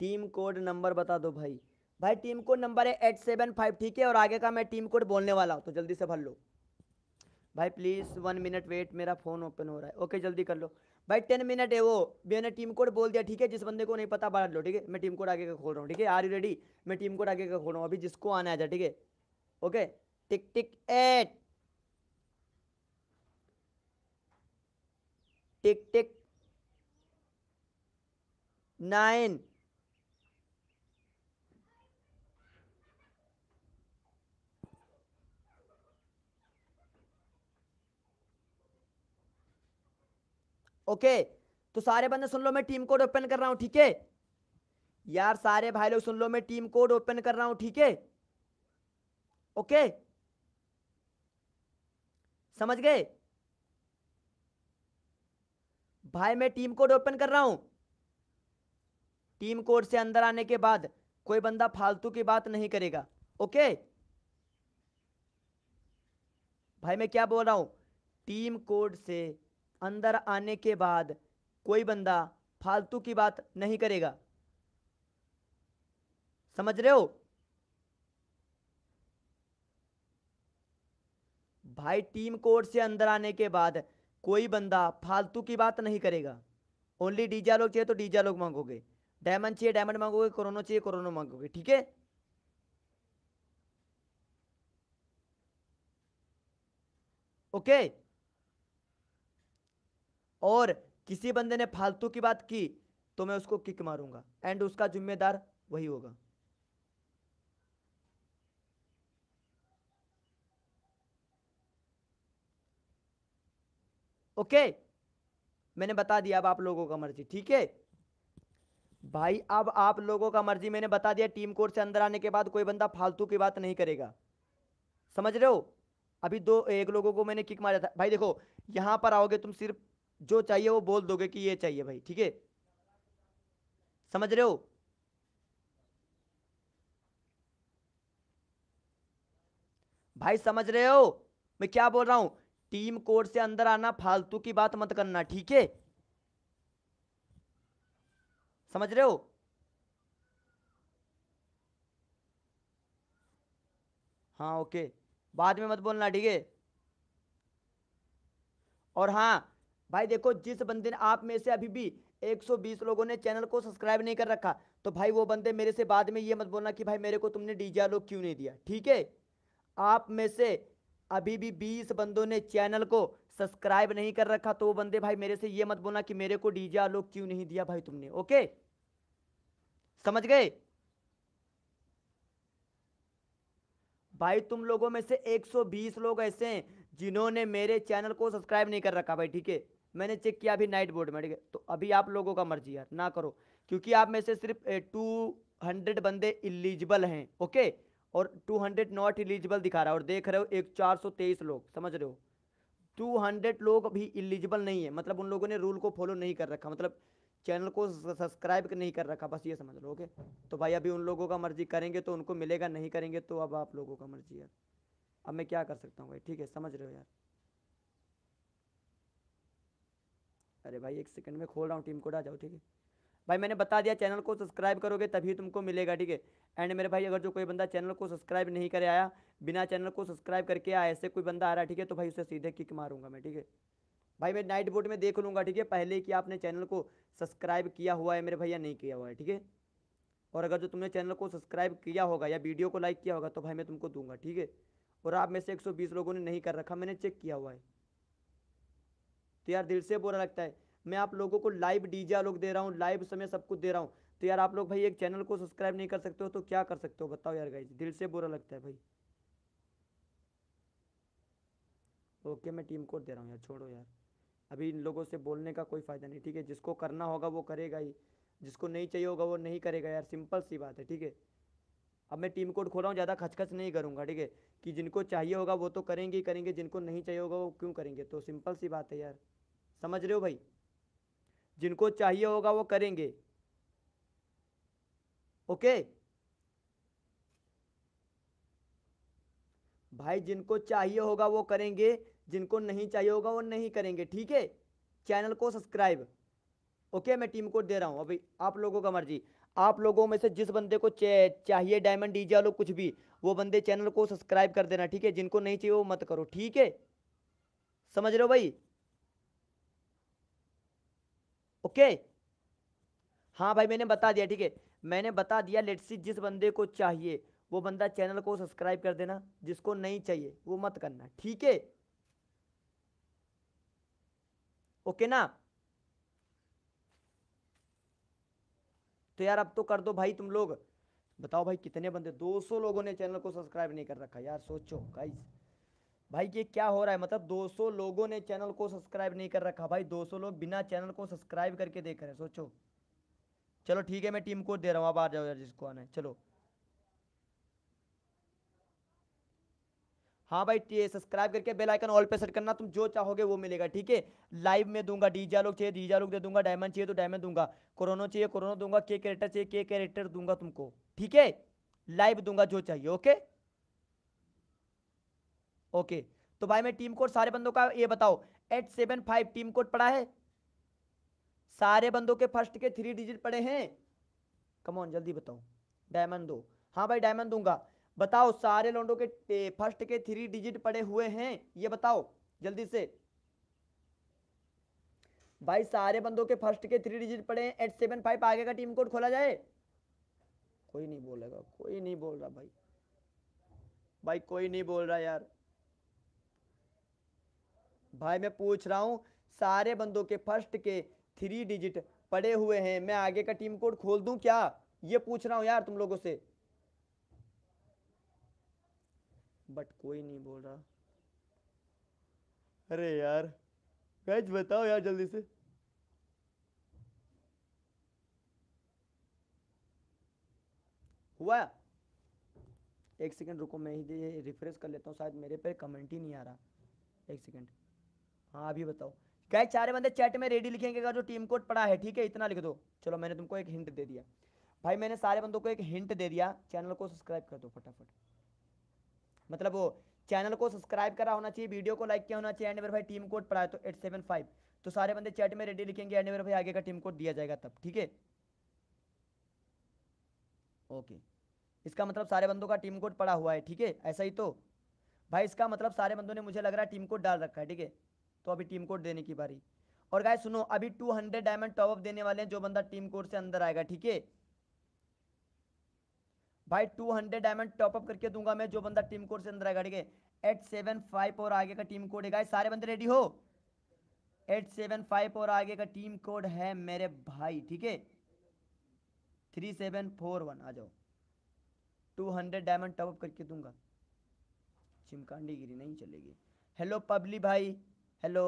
team code number बता दो भाई भाई टीम कोड नंबर है एट सेवन फाइव ठीक है और आगे का मैं टीम कोड बोलने वाला हूँ तो जल्दी से भर लो भाई प्लीज़ वन मिनट वेट मेरा फ़ोन ओपन हो रहा है ओके जल्दी कर लो भाई टेन मिनट है वो मैंने टीम कोड बोल दिया ठीक है जिस बंदे को नहीं पता भर लो ठीक है मैं टीम कोड आगे का खोल रहा हूँ ठीक है आर यू रेडी मैं टीम कोड आगे का खोल रहा हूँ अभी जिसको आना आ जाए ठीक है okay tick tick eight tick tick nine okay तो सारे बंदे सुन लो मैं टीम कोड ओपन कर रहा हूँ ठीक है यार सारे भाई लोग सुन लो मैं टीम कोड ओपन कर रहा हूँ ठीक है ओके समझ गए भाई मैं टीम कोड ओपन कर रहा हूं टीम कोड से अंदर आने के बाद कोई बंदा फालतू की बात नहीं करेगा ओके भाई मैं क्या बोल रहा हूं टीम कोड से अंदर आने के बाद कोई बंदा फालतू की बात नहीं करेगा समझ रहे हो भाई टीम कोर्ट से अंदर आने के बाद कोई बंदा फालतू की बात नहीं करेगा ओनली डीजा लोग चाहिए तो डीजा लोग मांगोगे डायमंड चाहिए डायमंड मांगोगे कोरोना चाहिए कोरोना मांगोगे ठीक है ओके और किसी बंदे ने फालतू की बात की तो मैं उसको किक मारूंगा एंड उसका जिम्मेदार वही होगा ओके okay. मैंने बता दिया अब आप लोगों का मर्जी ठीक है भाई अब आप लोगों का मर्जी मैंने बता दिया टीम कोर्ट से अंदर आने के बाद कोई बंदा फालतू की बात नहीं करेगा समझ रहे हो अभी दो एक लोगों को मैंने किक मारा था भाई देखो यहां पर आओगे तुम सिर्फ जो चाहिए वो बोल दोगे कि ये चाहिए भाई ठीक है समझ रहे हो भाई समझ रहे हो मैं क्या बोल रहा हूं टीम कोड से अंदर आना फालतू की बात मत करना ठीक है समझ रहे हो हाँ ओके बाद में मत बोलना ठीक है और हाँ भाई देखो जिस बंदे ने आप में से अभी भी 120 लोगों ने चैनल को सब्सक्राइब नहीं कर रखा तो भाई वो बंदे मेरे से बाद में ये मत बोलना कि भाई मेरे को तुमने डी आलोक क्यों नहीं दिया ठीक है आप में से अभी भी 20 बंदों ने चैनल को सब्सक्राइब नहीं कर रखा तो वो बंदे भाई मेरे से ये मत बोलना कि मेरे को डी आलोक क्यों नहीं दिया भाई तुमने ओके समझ गए भाई तुम लोगों में से 120 लोग ऐसे हैं जिन्होंने मेरे चैनल को सब्सक्राइब नहीं कर रखा भाई ठीक है मैंने चेक किया अभी नाइट बोर्ड में ठीक है तो अभी आप लोगों का मर्जी यार ना करो क्योंकि आप में से सिर्फ टू हंड्रेड बंदे इलिजिबल हैं ओके और टू हंड्रेड नॉट इलिजिबल दिखा रहा है और देख रहे हो एक चार सौ तेईस लोग समझ रहे हो टू हंड्रेड लोग अभी इलिजिबल नहीं है मतलब उन लोगों ने रूल को फॉलो नहीं कर रखा मतलब चैनल को सब्सक्राइब नहीं कर रखा बस ये समझ लो ओके तो भाई अभी उन लोगों का मर्जी करेंगे तो उनको मिलेगा नहीं करेंगे तो अब आप लोगों का मर्जी यार अब मैं क्या कर सकता हूँ भाई ठीक है समझ रहे हो यार अरे भाई एक सेकंड में खोल रहा हूँ टीम कोड आ जाओ ठीक है भाई मैंने बता दिया चैनल को सब्सक्राइब करोगे तभी तुमको मिलेगा ठीक है एंड मेरे भाई अगर जो कोई बंदा चैनल को सब्सक्राइब नहीं करे आया बिना चैनल को सब्सक्राइब करके आया ऐसे कोई बंदा आ रहा है ठीक है तो भाई उसे सीधे किक मारूंगा मैं ठीक है भाई मैं नाइट बोर्ड में देख लूँगा ठीक है पहले कि आपने चैनल को सब्सक्राइब किया हुआ है मेरे भैया नहीं किया हुआ है ठीक है और अगर जो तुमने चैनल को सब्सक्राइब किया होगा या वीडियो को लाइक किया होगा तो भाई मैं तुमको दूंगा ठीक है और आप में से 120 लोगों ने नहीं कर रखा मैंने चेक किया हुआ है तो यार दिल से बुरा लगता है मैं आप लोगों को लाइव डीजे आलोक दे रहा हूँ लाइव समय सब कुछ दे रहा हूँ तो यार आप लोग भाई एक चैनल को सब्सक्राइब नहीं कर सकते हो तो क्या कर सकते हो बताओ यार गाइज दिल से बुरा लगता है भाई ओके मैं टीम कोड दे रहा हूँ यार छोड़ो यार अभी इन लोगों से बोलने का कोई फ़ायदा नहीं ठीक है जिसको करना होगा वो करेगा ही जिसको नहीं चाहिए होगा वो नहीं करेगा यार सिंपल सी बात है ठीक है अब मैं टीम कोड खोल रहा हूँ ज़्यादा खचखच नहीं करूँगा ठीक है कि जिनको चाहिए होगा वो तो करेंगे ही करेंगे जिनको नहीं चाहिए होगा वो क्यों करेंगे तो सिंपल सी बात है यार समझ रहे हो भाई जिनको चाहिए होगा वो करेंगे ओके भाई जिनको चाहिए होगा वो करेंगे जिनको नहीं चाहिए होगा वो नहीं करेंगे ठीक है चैनल को सब्सक्राइब ओके मैं टीम कोड दे रहा हूँ अभी आप लोगों का मर्जी आप लोगों में से जिस बंदे को चाहिए डायमंड डीजे वालों कुछ भी वो बंदे चैनल को सब्सक्राइब कर देना ठीक है जिनको नहीं चाहिए वो मत करो ठीक है समझ रहे हो भाई ओके हाँ भाई मैंने बता दिया ठीक है मैंने बता दिया लेट सी जिस बंदे को चाहिए वो बंदा चैनल को सब्सक्राइब कर देना जिसको नहीं चाहिए वो मत करना ठीक है ओके ना तो यार अब तो कर दो भाई तुम लोग बताओ भाई कितने बंदे 200 लोगों ने चैनल को सब्सक्राइब नहीं कर रखा यार सोचो गाइस भाई ये क्या हो रहा है मतलब 200 लोगों ने चैनल को सब्सक्राइब नहीं कर रखा भाई 200 लोग बिना चैनल को सब्सक्राइब करके देख रहे हैं सोचो चलो ठीक है मैं टीम कोड दे रहा हूँ आप आ जाओ यार जिसको आना है चलो हाँ भाई सब्सक्राइब करके बेल आइकन ऑल पे सेट करना तुम जो चाहोगे वो मिलेगा ठीक है लाइव में दूंगा डीजा लोग चाहिए डीजा लोग दे दूंगा डायमंड चाहिए तो डायमंड दूंगा कोरोना चाहिए कोरोना दूंगा के कैरेक्टर चाहिए के कैरेक्टर दूंगा तुमको ठीक है लाइव दूंगा जो चाहिए ओके ओके तो भाई मैं टीम कोड सारे बंदों का ये बताओ eight seven five team code पड़ा है सारे बंदों के फर्स्ट के थ्री डिजिट पड़े हैं कमॉन जल्दी बताओ डायमंड दो हाँ भाई डायमंड दूंगा बताओ सारे लोडो के फर्स्ट के थ्री डिजिट पड़े हुए हैं ये बताओ जल्दी से भाई सारे बंदों के फर्स्ट के थ्री डिजिट पड़े हैं एट सेवन फाइव आगे का टीम कोड खोला जाए कोई नहीं बोलेगा कोई नहीं बोल रहा भाई भाई कोई नहीं बोल रहा यार भाई मैं पूछ रहा हूँ सारे बंदों के फर्स्ट के थ्री डिजिट पड़े हुए हैं मैं आगे का टीम कोड खोल दूं क्या ये पूछ रहा हूँ यार तुम लोगों से बट कोई नहीं बोल रहा अरे यार कैच बताओ यार जल्दी से हुआ एक सेकंड रुको मैं ही रिफ्रेश कर लेता हूँ शायद मेरे पे कमेंट ही नहीं आ रहा एक सेकंड हाँ अभी बताओ गए चारे बंदे चैट में रेडी लिखेंगे अगर जो टीम कोड पड़ा है ठीक है इतना लिख दो चलो मैंने तुमको एक हिंट दे दिया भाई मैंने सारे बंदों को एक हिंट दे दिया चैनल को सब्सक्राइब कर दो फटाफट मतलब वो चैनल को सब्सक्राइब करा होना चाहिए वीडियो को लाइक किया होना चाहिए एंड भाई टीम कोड पड़ा है तो एट सेवन फाइव तो सारे बंदे चैट में रेडी लिखेंगे एंड भाई आगे का टीम कोड दिया जाएगा तब ठीक है ओके इसका मतलब सारे बंदों का टीम कोड पड़ा हुआ है ठीक है ऐसा ही तो भाई इसका मतलब सारे बंदों ने मुझे लग रहा है टीम कोड डाल रखा है ठीक है तो अभी टीम कोड देने की बारी और गाय सुनो अभी 200 डायमंड टॉप अप देने वाले हैं जो बंदा टीम कोड से अंदर आएगा ठीक है भाई 200 डायमंड टॉप अप करके दूंगा मैं जो बंदा टीम कोड से अंदर आएगा ठीक है एट सेवन फाइव और आगे का टीम कोड है गाय सारे बंदे रेडी हो एट सेवन फाइव और आगे का टीम कोड है मेरे भाई ठीक है थ्री सेवन फोर वन आ जाओ two hundred diamond top up करके दूंगा चिमकांडी गिरी नहीं चलेगी हेलो पबली भाई हेलो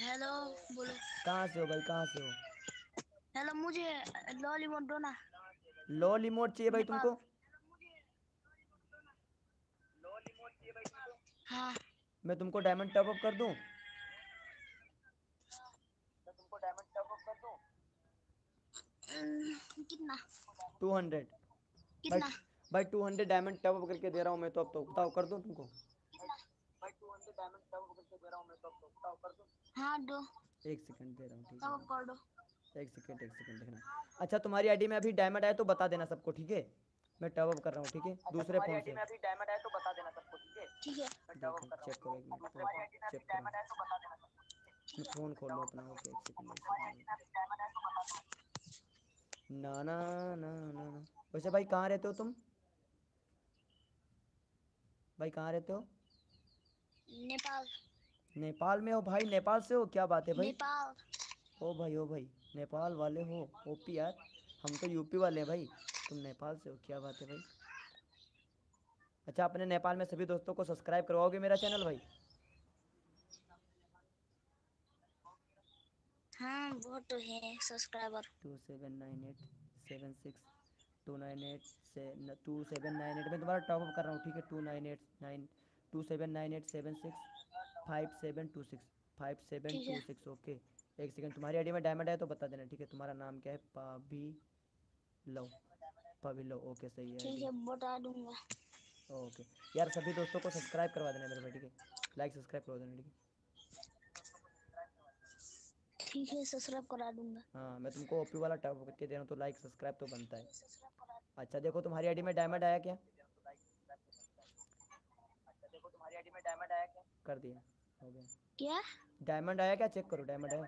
हेलो बोलो कहाँ से हो भाई कहाँ से हो हेलो मुझे लॉली मोड दो ना लॉली मोड चाहिए भाई तुमको हाँ मैं तुमको डायमंड टॉप अप कर दूँ हम्म, कितना टू हंड्रेड कितना भाई two hundred diamond top up करके दे रहा हूँ मैं तो अब तो बताओ कर दूँ तुमको कब करके दे रहा हूं मैं तो बताओ कर दो हां दो एक सेकंड दे रहा हूं ठीक है कर दो एक सेकंड एक सेकंड देखना अच्छा तुम्हारी आईडी में अभी डायमंड आया तो बता देना सबको ठीक है मैं टॉप अप कर रहा हूं ठीक है अच्छा, दूसरे फोन से अभी डायमंड आया तो बता देना सबको ठीक है ठीक है मैं टॉप अप कर रहा हूं चेक डायमंड आया तो बता देना सबको फोन खोल लो अपना ओके एक तो सेकंड ना ना ना ना वैसे भाई कहाँ रहते हो तुम भाई कहाँ रहते हो नेपाल नेपाल में हो भाई नेपाल से हो क्या बात है भाई नेपाल ओ भाई ओ भाई नेपाल वाले हो ओपी यार हम तो यूपी वाले हैं भाई तुम नेपाल से हो क्या बात है भाई अच्छा अपने नेपाल में सभी दोस्तों को सब्सक्राइब करवाओगे मेरा चैनल भाई हाँ वो तो है subscriber two seven nine eight seven six two nine eight से टू सेवन नाइन एट मैं तुम्हारा टॉपअप कर रहा हूँ ठीक है two nine eight nine two seven nine eight seven six five seven two six five seven two six okay एक second तुम्हारी आईडी में डायमंड है तो बता देना ठीक है तुम्हारा नाम क्या है पाभी लो पाभी लो ओके सही है ठीक है बता दूंगा ओके यार सभी दोस्तों को सब्सक्राइब करवा देना मेरे भाई ठीक है लाइक सब्सक्राइब करवा देना ठीक है ठीक है सब्सक्राइब करा दूंगा हाँ मैं तुमको ओपी वाला टैप करके दे रहा हूँ तो लाइक सब्सक्राइब तो बनता है अच्छा देखो तुम्हारी आईडी में डायमंड आया क्या डायमंड आया क्या कर दिया हो गया क्या डायमंड आया क्या चेक करो डायमंड आया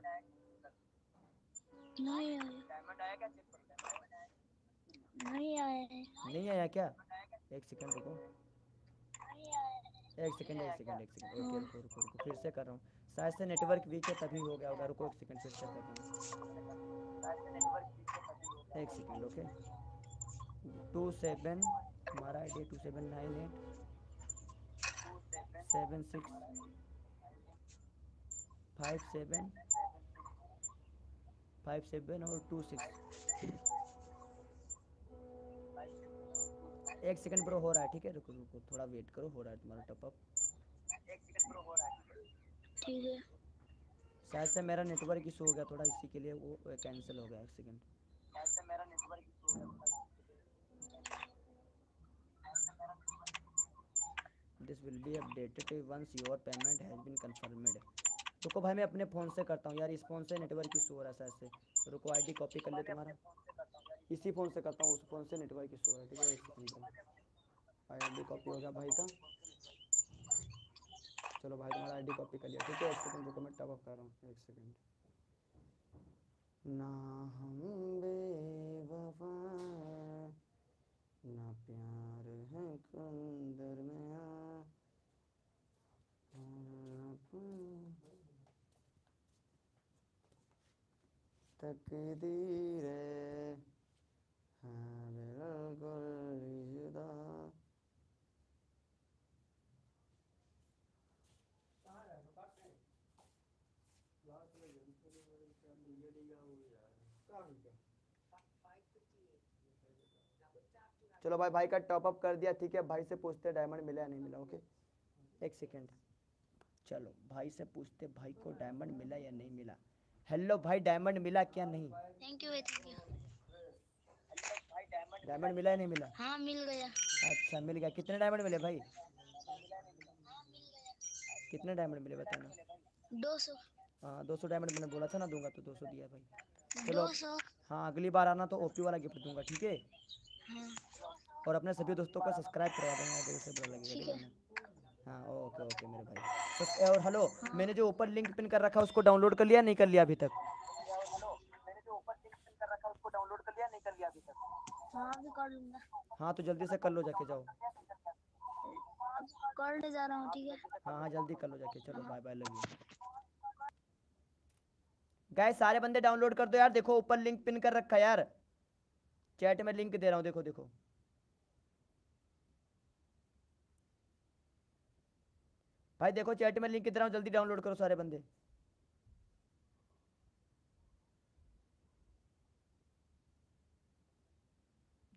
नहीं आया डायमंड आया क्या चेक करो नहीं आया नहीं आया क्या एक सेकंड रुको एक सेकंड एक सेकंड एक सेकंड ओके हाँ। रुको रुको रुको फिर से कर रहा हूँ शायद से नेटवर्क वीक है तभी हो गया होगा रुको एक सेकंड फिर से कर रहा एक सेकंड ओके टू सेवन हमारा I D two seven nine eight seven six five seven five seven और टू सिक्स एक सेकंड ब्रो हो रहा है ठीक है रुको रुको थोड़ा वेट करो हो रहा है तुम्हारा टॉपअप अप हो रहा है ठीक है शायद से मेरा नेटवर्क इशू हो गया थोड़ा इसी के लिए वो कैंसिल हो गया एक सेकंड शायद से मेरा नेटवर्क इशू हो गया this will be updated once your payment has been confirmed रुको भाई मैं अपने फ़ोन से करता हूँ यार इस फ़ोन से नेटवर्क इशू हो रहा है ऐसे रुको आईडी कॉपी कर ले तुम्हारा इसी फ़ोन से करता हूँ उस फ़ोन से नेटवर्क इशू हो रहा है ठीक है इसी आई कॉपी हो गया भाई का चलो भाई तुम्हारा आईडी कॉपी कर लिया ठीक है एक सेकंड रुको मैं टॉपअप कर रहा हूँ एक सेकंड ना हम बेवफा ना प्यार है कुंदर में चलो भाई भाई का टॉप अप कर दिया ठीक है भाई से पूछते डायमंड मिला या नहीं मिला ओके एक सेकेंड चलो भाई से पूछते भाई को डायमंड मिला या नहीं मिला हेलो भाई डायमंड मिला क्या नहीं थैंक यू डायमंड मिला या नहीं मिला हाँ मिल गया अच्छा मिल गया कितने डायमंड मिले भाई कितने डायमंड मिले बताना दो सौ हाँ दो सौ डायमंड मैंने बोला था ना दूंगा तो दो सौ दिया भाई चलो हाँ अगली बार आना तो ओपी वाला गिफ्ट दूंगा ठीक है हाँ। और अपने सभी दोस्तों का सब्सक्राइब करवा देना अगर इसे हाँ ओके ओके मेरे भाई तो, और हेलो हाँ। मैंने जो ऊपर लिंक पिन कर रखा है उसको डाउनलोड कर लिया नहीं कर लिया अभी तक हाँ, हाँ तो जल्दी से कर लो जाके जाओ जा रहा हूँ ठीक है हाँ, हाँ जल्दी कर लो जाके चलो बाय बाय लव गाय सारे बंदे डाउनलोड कर दो यार देखो ऊपर लिंक पिन कर रखा है यार चैट में लिंक दे रहा हूँ देखो देखो भाई देखो चैट में लिंक कितना जल्दी डाउनलोड करो सारे बंदे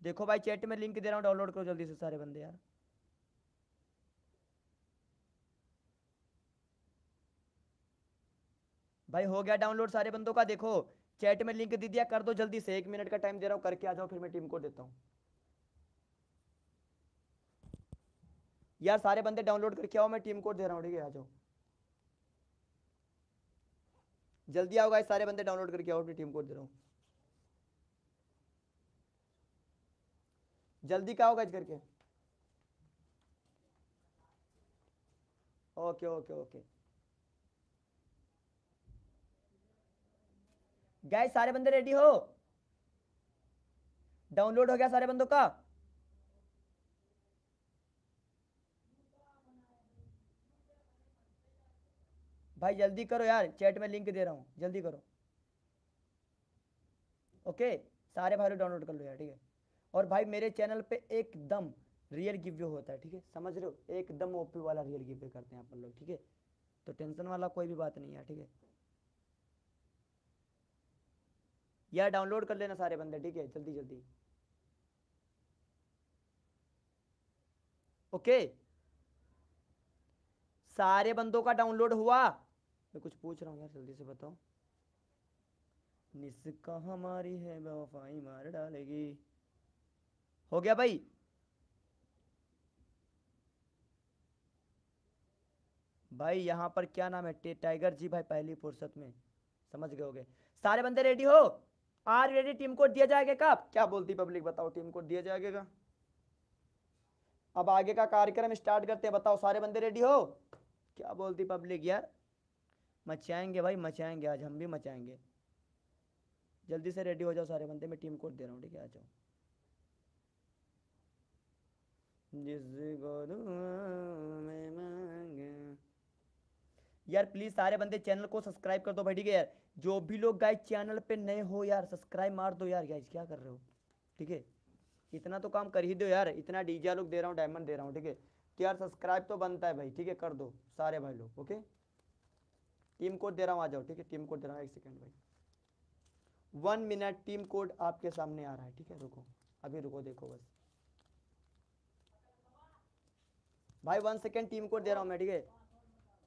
देखो भाई चैट में लिंक दे रहा हूँ डाउनलोड करो जल्दी से सारे बंदे यार भाई हो गया डाउनलोड सारे बंदों का देखो चैट में लिंक दे दिया कर दो जल्दी से एक मिनट का टाइम दे रहा हूँ करके आ जाओ फिर मैं टीम को देता हूँ यार सारे बंदे डाउनलोड करके आओ मैं टीम कोड दे रहा हूँ ठीक है आ जाओ जल्दी आओ गाइस सारे बंदे डाउनलोड करके आओ अपनी टीम कोड दे रहा हूँ जल्दी का होगा करके ओके ओके ओके गाइस सारे बंदे रेडी हो डाउनलोड हो गया सारे बंदों का भाई जल्दी करो यार चैट में लिंक दे रहा हूँ जल्दी करो ओके सारे भाई डाउनलोड कर लो यार ठीक है और भाई मेरे चैनल पे एकदम रियल गिव्यू होता है ठीक है समझ रहे हो एकदम ओपी वाला रियल गिव्यू करते हैं अपन लोग ठीक है तो टेंशन वाला कोई भी बात नहीं है ठीक है यार डाउनलोड कर लेना सारे बंदे ठीक है जल्दी जल्दी ओके सारे बंदों का डाउनलोड हुआ मैं कुछ पूछ रहा हूँ यार जल्दी से बताओ निस्का हमारी है बेवफाई मार डालेगी हो गया भाई भाई यहाँ पर क्या नाम है टाइगर जी भाई पहली फुर्सत में समझ गए गए सारे बंदे रेडी हो आर रेडी टीम कोड दिया जाएगा कब क्या बोलती पब्लिक बताओ टीम कोड दिया जाएगा अब आगे का कार्यक्रम स्टार्ट करते हैं बताओ सारे बंदे रेडी हो क्या बोलती पब्लिक यार मचाएंगे भाई मचाएंगे आज हम भी मचाएंगे जल्दी से रेडी हो जाओ सारे बंदे मैं टीम कोड दे रहा हूँ ठीक है आ जाओ यार प्लीज सारे बंदे चैनल को सब्सक्राइब कर दो भाई ठीक है यार जो भी लोग गाइज चैनल पे नए हो यार सब्सक्राइब मार दो यार गाइज क्या कर रहे हो ठीक है इतना तो काम कर ही दो यार इतना डीजे लोग दे रहा हूँ डायमंड दे रहा हूँ ठीक है तो यार सब्सक्राइब तो बनता है भाई ठीक है कर दो सारे भाई लोग ओके टीम कोड दे रहा हूँ आ जाओ ठीक है टीम कोड दे रहा हूँ एक सेकेंड भाई वन मिनट टीम कोड आपके सामने आ रहा है ठीक है रुको अभी रुको देखो बस भाई वन सेकेंड टीम कोड दे रहा हूँ मैं ठीक है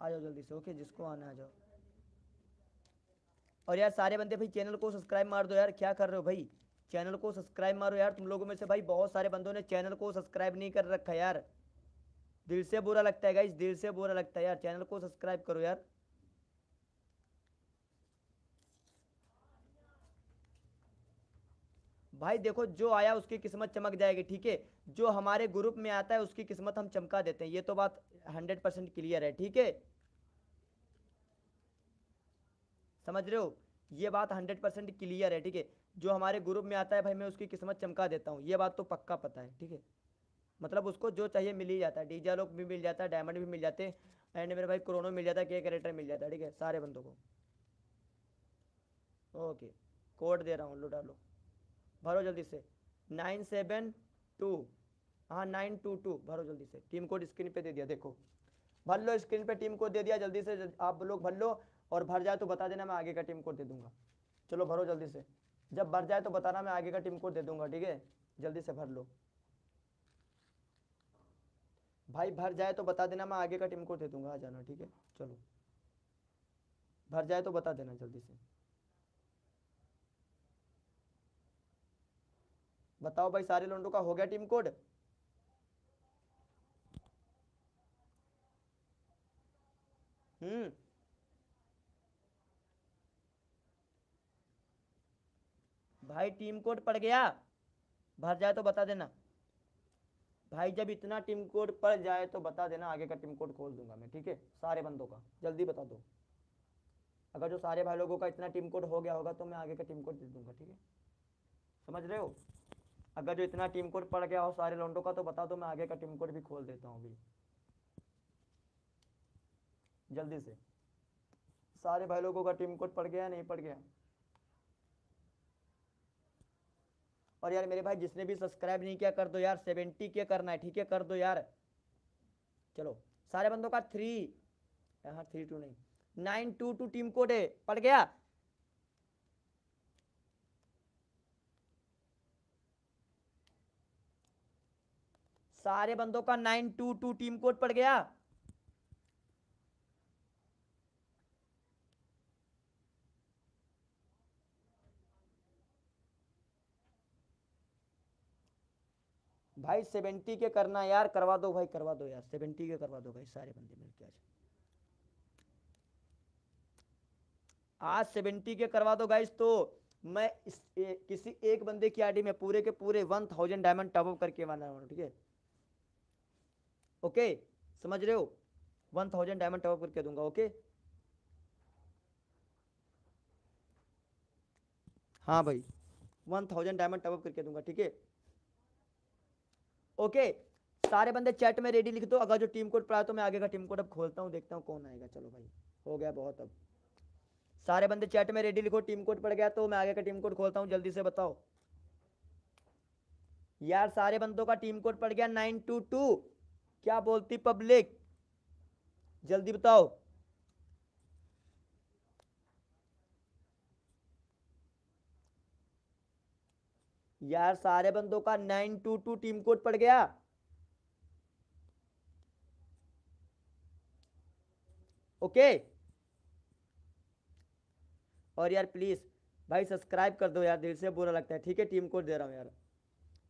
आ जाओ जल्दी से ओके जिसको आना आ जाओ और यार सारे बंदे भाई चैनल को सब्सक्राइब मार दो यार क्या कर रहे हो भाई चैनल को सब्सक्राइब मारो यार तुम लोगों में से भाई बहुत सारे बंदों ने चैनल को सब्सक्राइब नहीं कर रखा यार दिल से बुरा लगता है गाइज दिल से बुरा लगता है यार चैनल को सब्सक्राइब करो यार भाई देखो जो आया उसकी किस्मत चमक जाएगी ठीक है जो हमारे ग्रुप में आता है उसकी किस्मत हम चमका देते हैं ये तो बात हंड्रेड परसेंट क्लियर है ठीक है समझ रहे हो ये बात हंड्रेड परसेंट क्लियर है ठीक है जो हमारे ग्रुप में आता है भाई मैं उसकी किस्मत चमका देता हूँ ये बात तो पक्का पता है ठीक है मतलब उसको जो चाहिए मिल ही जाता है डीजा लोग भी मिल जाता है डायमंड भी मिल जाते हैं एंड मेरे भाई क्रोनो मिल जाता है के कैरेक्टर मिल जाता है ठीक है सारे बंदों को ओके कोड दे रहा हूँ लो डालो भरो जल्दी से नाइन सेवन टू हाँ नाइन टू टू भरो जल्दी से टीम कोड स्क्रीन पे दे दिया देखो भर लो स्क्रीन पे टीम कोड दे दिया जल्दी से आप लोग भर लो और भर जाए तो बता देना मैं आगे का टीम कोड दे दूंगा चलो भरो जल्दी से जब भर जाए तो बताना मैं आगे का टीम कोड दे दूंगा ठीक है जल्दी से भर लो भाई भर जाए तो बता देना मैं आगे का टीम कोड दे दूंगा आ जाना ठीक है चलो भर जाए तो बता देना जल्दी से बताओ भाई सारे लोंडो का हो गया टीम कोड हम्म भाई टीम कोड पड़ गया भर जाए तो बता देना भाई जब इतना टीम कोड पड़ जाए तो बता देना आगे का टीम कोड खोल दूंगा मैं ठीक है सारे बंदों का जल्दी बता दो अगर जो सारे भाई लोगों का इतना टीम कोड हो गया होगा तो मैं आगे का टीम कोड दे दूंगा ठीक है समझ रहे हो अगर जो इतना टीम कोड पड़ गया हो सारे लोंडो का तो बता दो तो मैं आगे का टीम कोड भी खोल देता हूँ अभी जल्दी से सारे भाई लोगों का टीम कोड पड़ गया नहीं पड़ गया और यार मेरे भाई जिसने भी सब्सक्राइब नहीं किया कर दो यार सेवेंटी के करना है ठीक है कर दो यार चलो सारे बंदों का थ्री यहाँ थ्री टू नहीं nine two two team code है पड़ गया सारे बंदों का nine two two team code पड़ गया भाई सेवेंटी के करना यार करवा दो भाई करवा दो यार सेवेंटी के करवा दो भाई सारे बंदे मिलके आज आज सेवेंटी के करवा दो गाइस तो मैं इस ए, किसी एक बंदे की आईडी में पूरे के पूरे वन थाउजेंड डायमंड टॉपअप करके वाला हूँ ठीक है ओके समझ रहे हो वन थाउजेंड डायमंड टॉप करके दूंगा ओके हाँ भाई वन थाउजेंड डायमंड टॉप करके दूंगा ठीक है ओके सारे बंदे चैट में रेडी लिख दो अगर जो टीम कोड पड़ा तो मैं आगे का टीम कोड अब खोलता हूँ देखता हूँ कौन आएगा चलो भाई हो गया बहुत अब सारे बंदे चैट में रेडी लिखो टीम कोड पड़ गया तो मैं आगे का टीम कोड खोलता हूँ जल्दी से बताओ यार सारे बंदों का टीम कोड पड़ गया नाइन टू टू क्या बोलती पब्लिक जल्दी बताओ यार सारे बंदों का nine two two team code पड़ गया ओके और यार प्लीज भाई सब्सक्राइब कर दो यार दिल से बुरा लगता है ठीक है टीम कोड दे रहा हूँ यार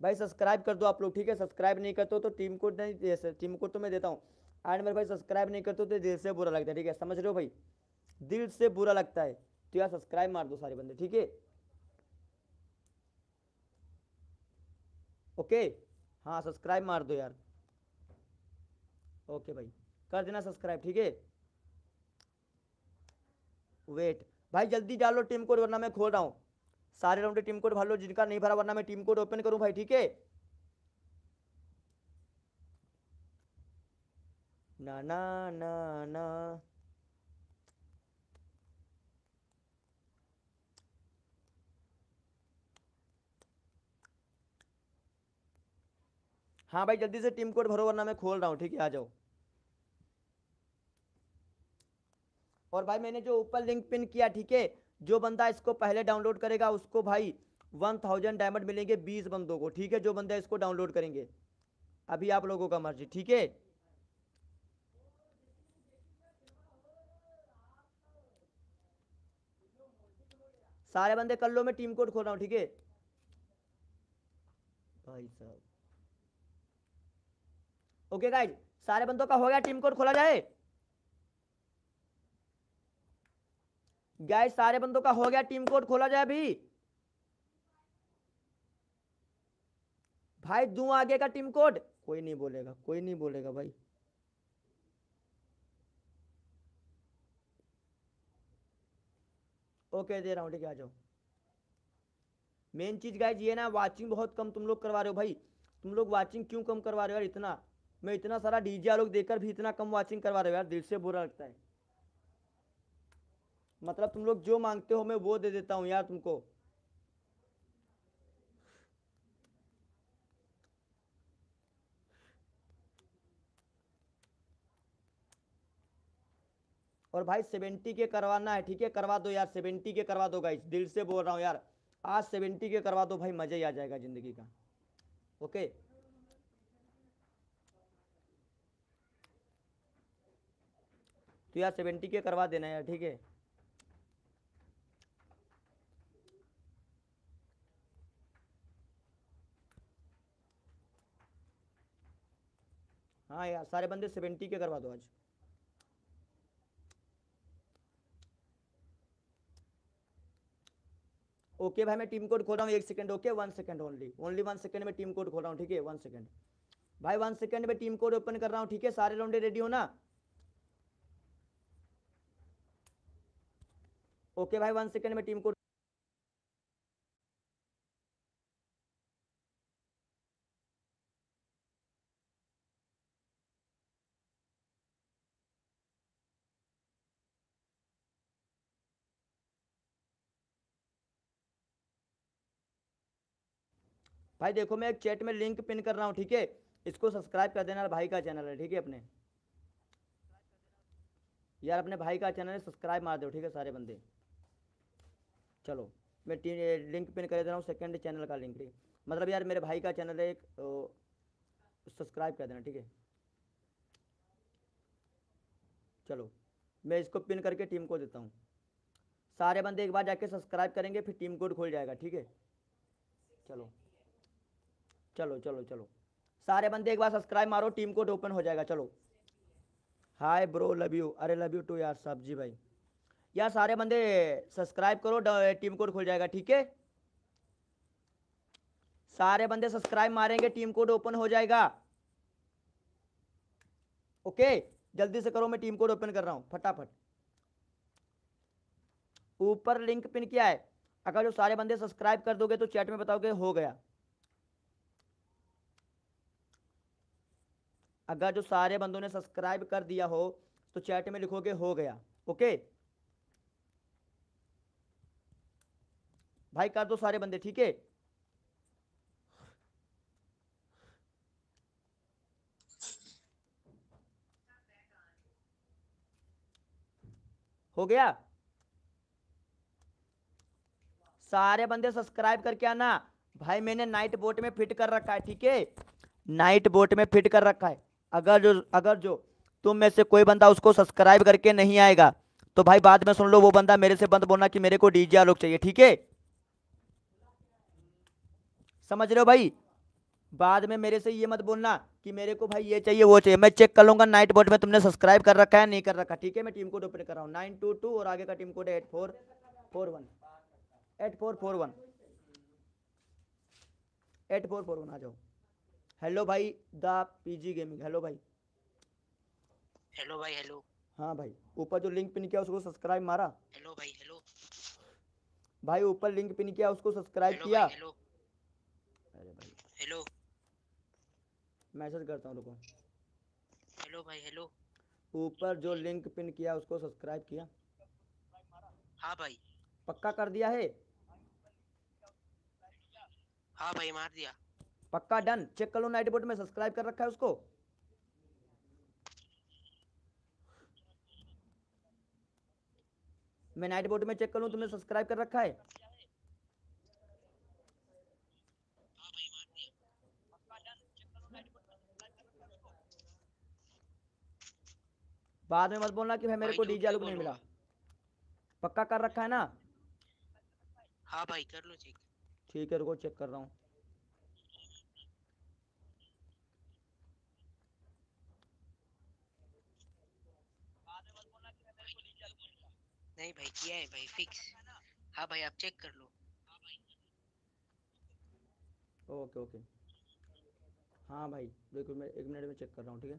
भाई सब्सक्राइब कर दो आप लोग ठीक है सब्सक्राइब नहीं करते तो टीम कोड नहीं जैसे टीम कोड तो मैं देता हूँ एंड मेरे भाई सब्सक्राइब नहीं करते तो दिल से बुरा लगता है ठीक है समझ रहे हो भाई दिल से बुरा लगता है तो यार सब्सक्राइब मार दो सारे बंदे ठीक है ओके हाँ सब्सक्राइब मार दो यार ओके भाई कर देना सब्सक्राइब ठीक है वेट भाई जल्दी डालो टीम कोड वरना मैं खोल रहा हूँ सारे राउंड टीम कोड भर लो जिनका नहीं भरा वरना मैं टीम कोड ओपन करूं भाई ठीक है ना ना ना ना हाँ भाई जल्दी से टीम कोड भरो वरना मैं खोल रहा हूँ ठीक है आ जाओ और भाई मैंने जो ऊपर लिंक पिन किया ठीक है जो बंदा इसको पहले डाउनलोड करेगा उसको भाई वन थाउजेंड डायमंड मिलेंगे बीस बंदों को ठीक है जो बंदा इसको डाउनलोड करेंगे अभी आप लोगों का मर्जी ठीक है सारे बंदे कर लो मैं टीम कोड खोल रहा हूँ ठीक है भाई साहब ओके गाइज सारे बंदों का हो गया टीम कोड खोला जाए गैस सारे बंदों का हो गया टीम कोड खोला जाए अभी भाई दू आगे का टीम कोड कोई नहीं बोलेगा कोई नहीं बोलेगा भाई ओके दे रहा हूँ ठीक है आ जाओ मेन चीज गाइज ये ना वाचिंग बहुत कम तुम लोग करवा रहे हो भाई तुम लोग वाचिंग क्यों कम करवा रहे हो यार इतना मैं इतना सारा डीजे लोग देकर भी इतना कम वाचिंग करवा रहे हो यार दिल से बुरा लगता है मतलब तुम लोग जो मांगते हो मैं वो दे देता हूँ यार तुमको और भाई सेवेंटी के करवाना है ठीक है करवा दो यार सेवेंटी के करवा दो गाइस दिल से बोल रहा हूँ यार आज सेवेंटी के करवा दो भाई मज़ा ही आ जाएगा ज़िंदगी का ओके तो यार सेवेंटी के करवा देना यार ठीक है हाँ यार सारे बंदे सेवेंटी के करवा दो आज ओके भाई मैं टीम कोड खोल रहा हूँ एक second okay one second only only one second में टीम कोड खोल रहा हूँ ठीक है वन सेकंड भाई वन सेकंड में टीम कोड ओपन कर रहा हूँ ठीक है सारे लौंडे रेडी हो ना ओके भाई वन सेकंड में टीम कोड भाई देखो मैं एक चैट में लिंक पिन कर रहा हूँ ठीक है इसको सब्सक्राइब कर देना भाई का चैनल है ठीक है अपने यार अपने भाई का चैनल है सब्सक्राइब मार दो ठीक है सारे बंदे चलो मैं लिंक पिन कर दे रहा हूँ सेकेंड चैनल का लिंक ठीक मतलब यार मेरे भाई का चैनल है एक सब्सक्राइब कर देना ठीक है चलो मैं इसको पिन करके टीम को देता हूँ सारे बंदे एक बार जाके सब्सक्राइब करेंगे फिर टीम कोड खोल जाएगा ठीक है चलो चलो चलो चलो सारे बंदे एक बार सब्सक्राइब मारो टीम कोड ओपन हो जाएगा चलो हाय ब्रो लव यू अरे लव यू टू यार साहब जी भाई यार सारे बंदे सब्सक्राइब करो टीम कोड खुल जाएगा ठीक है सारे बंदे सब्सक्राइब मारेंगे टीम कोड ओपन हो जाएगा ओके जल्दी से करो मैं टीम कोड ओपन कर रहा हूँ फटाफट ऊपर लिंक पिन किया है अगर जो सारे बंदे सब्सक्राइब कर दोगे तो चैट में बताओगे हो गया अगर जो सारे बंदों ने सब्सक्राइब कर दिया हो तो चैट में लिखोगे हो गया ओके भाई कर दो सारे बंदे ठीक है हो गया सारे बंदे सब्सक्राइब करके आना भाई मैंने नाइट बोट में फिट कर रखा है ठीक है नाइट बोट में फिट कर रखा है अगर जो अगर जो तुम में से कोई बंदा उसको सब्सक्राइब करके नहीं आएगा तो भाई बाद में सुन लो वो बंदा मेरे से बंद बोलना कि मेरे को डीजे आलोक चाहिए ठीक है समझ रहे हो भाई बाद में मेरे से ये मत बोलना कि मेरे को भाई ये चाहिए वो चाहिए मैं चेक कर लूंगा नाइट बोर्ड में तुमने सब्सक्राइब कर रखा है नहीं कर रखा ठीक है मैं टीम कोड ओपन कर रहा हूँ नाइन टू टू और आगे का team code eight four four one eight four four one eight four four one आ जाओ हेलो भाई द पीजी गेमिंग हेलो भाई हेलो भाई हेलो हाँ भाई ऊपर जो लिंक पिन किया उसको सब्सक्राइब मारा हेलो भाई हेलो भाई ऊपर लिंक पिन किया उसको सब्सक्राइब किया हेलो अरे भाई हेलो मैसेज करता हूँ रुको हेलो भाई हेलो ऊपर जो लिंक पिन किया उसको सब्सक्राइब किया हाँ भाई पक्का कर दिया है हाँ भाई मार दिया पक्का डन चेक कर लो नाइट बोर्ड में सब्सक्राइब कर रखा है उसको मैं नाइट बोर्ड में चेक कर लू तुमने सब्सक्राइब कर रखा है बाद में मत बोलना कि भाई मेरे को डीजे आलू नहीं मिला पक्का कर रखा है ना हाँ भाई कर लो चेक ठीक है रुको चेक कर रहा हूँ नहीं भाई किया है भाई फिक्स हाँ भाई आप चेक कर लो ओके ओके हाँ भाई बिल्कुल मैं एक मिनट में चेक कर रहा हूँ ठीक है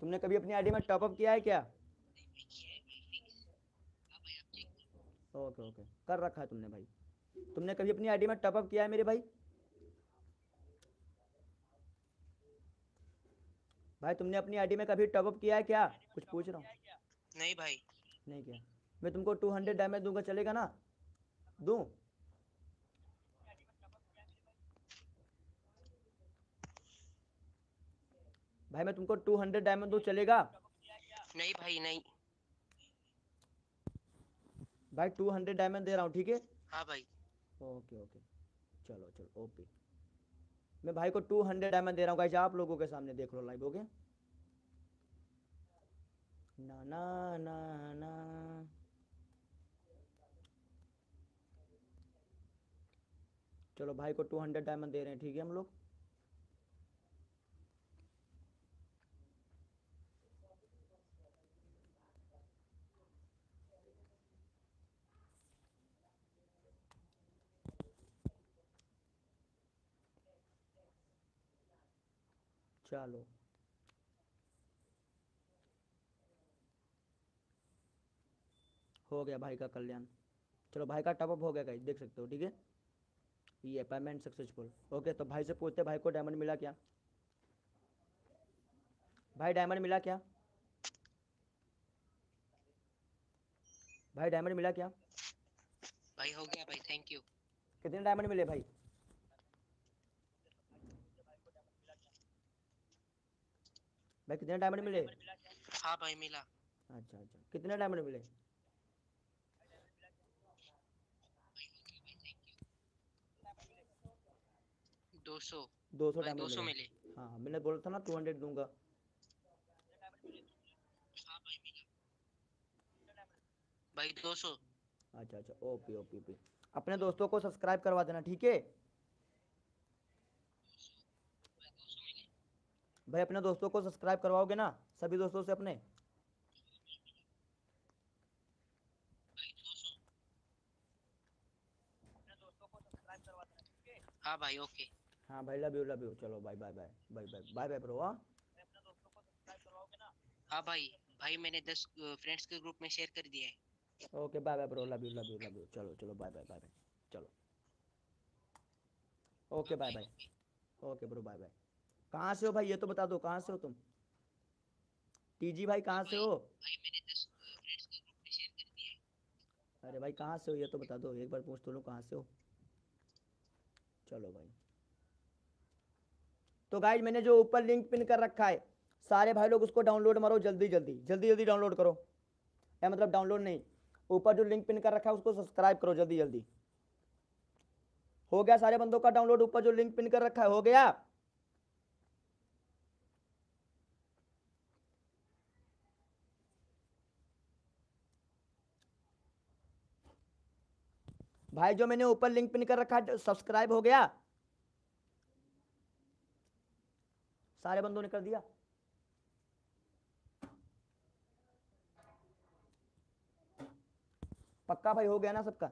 तुमने कभी अपनी आईडी में टॉपअप किया है क्या ओके ओके कर रखा है तुमने भाई तुमने कभी अपनी आईडी में टॉपअप किया है मेरे भाई भाई तुमने अपनी आईडी में कभी टॉपअप किया है क्या कुछ पूछ रहा हूँ नहीं भाई नहीं किया मैं तुमको टू हंड्रेड डैमेज दूंगा चलेगा ना दू भाई मैं तुमको टू हंड्रेड डायमंड दूं चलेगा नहीं भाई नहीं भाई टू हंड्रेड डायमंड दे रहा हूँ ठीक है हाँ भाई ओके ओके चलो चलो ओके मैं भाई को टू हंड्रेड एम दे रहा हूँ आप लोगों के सामने देख लो लाइव ओके ना ना ना ना चलो भाई को टू हंड्रेड डायमंड दे रहे हैं ठीक है हम लोग चलो हो गया भाई का कल्याण चलो भाई का टॉपअप हो गया गाइस देख सकते हो ठीक है ये पेमेंट सक्सेसफुल ओके तो भाई से पूछते भाई को डायमंड मिला क्या भाई डायमंड मिला क्या भाई डायमंड मिला क्या भाई हो गया भाई थैंक यू कितने डायमंड मिले भाई भाई कितने डायमंड मिले हाँ भाई मिला अच्छा अच्छा कितने डायमंड मिले दो सौ दो सौ डायमंड मिले, मिले। हाँ, हाँ मैंने बोला था ना टू हंड्रेड दूंगा हाँ भाई दो सौ अच्छा अच्छा ओपी ओपी ओपी अपने दोस्तों को सब्सक्राइब करवा देना ठीक है भाई अपने दोस्तों को सब्सक्राइब करवाओगे ना सभी दोस्तों से अपने हाँ भाई ओके हाँ भाई लव यू लव यू चलो bye bye bye bye bye bye bye bro हाँ हाँ भाई भाई मैंने दस फ्रेंड्स के ग्रुप में शेयर कर दिया है okay bye bye bro love you love you love you चलो चलो बाय बाय बाय बाय चलो okay bye bye okay bro bye bye कहाँ से हो भाई ये तो बता दो कहाँ से हो तुम टीजी भाई कहाँ से हो अरे भाई कहाँ से हो ये तो बता दो एक बार पूछ तो लो कहाँ से हो चलो भाई तो गाइज मैंने जो ऊपर लिंक पिन कर रखा है सारे भाई लोग उसको डाउनलोड मारो जल्दी जल्दी जल्दी जल्दी डाउनलोड करो या मतलब डाउनलोड नहीं ऊपर जो लिंक पिन कर रखा है उसको सब्सक्राइब करो जल्दी जल्दी हो गया सारे बंदों का डाउनलोड ऊपर जो लिंक पिन कर रखा है हो गया भाई जो मैंने ऊपर लिंक पिन कर रखा सब्सक्राइब हो गया सारे बंदों ने कर दिया पक्का भाई हो गया ना सबका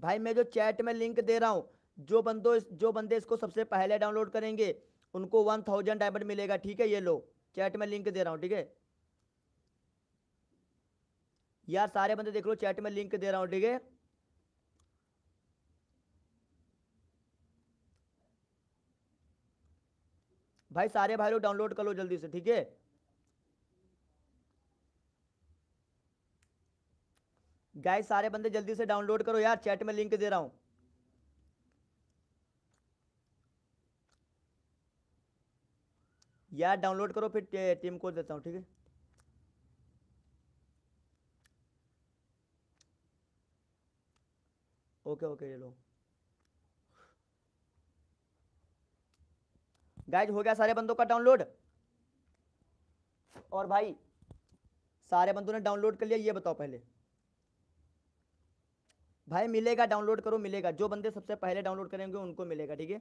भाई मैं जो चैट में लिंक दे रहा हूं जो बंदो जो बंदे इसको सबसे पहले डाउनलोड करेंगे उनको वन थाउजेंड डायमंड मिलेगा ठीक है ये लो चैट में लिंक दे रहा हूँ ठीक है यार सारे बंदे देख लो चैट में लिंक दे रहा हूं ठीक है भाई सारे भाई लोग डाउनलोड कर लो जल्दी से ठीक है गाइस सारे बंदे जल्दी से डाउनलोड करो यार चैट में लिंक दे रहा हूं यार डाउनलोड करो फिर टीम को देता हूं ठीक है ओके ओके ये लो गाइज हो गया सारे बंदों का डाउनलोड और भाई सारे बंदों ने डाउनलोड कर लिया ये बताओ पहले भाई मिलेगा डाउनलोड करो मिलेगा जो बंदे सबसे पहले डाउनलोड करेंगे उनको मिलेगा ठीक है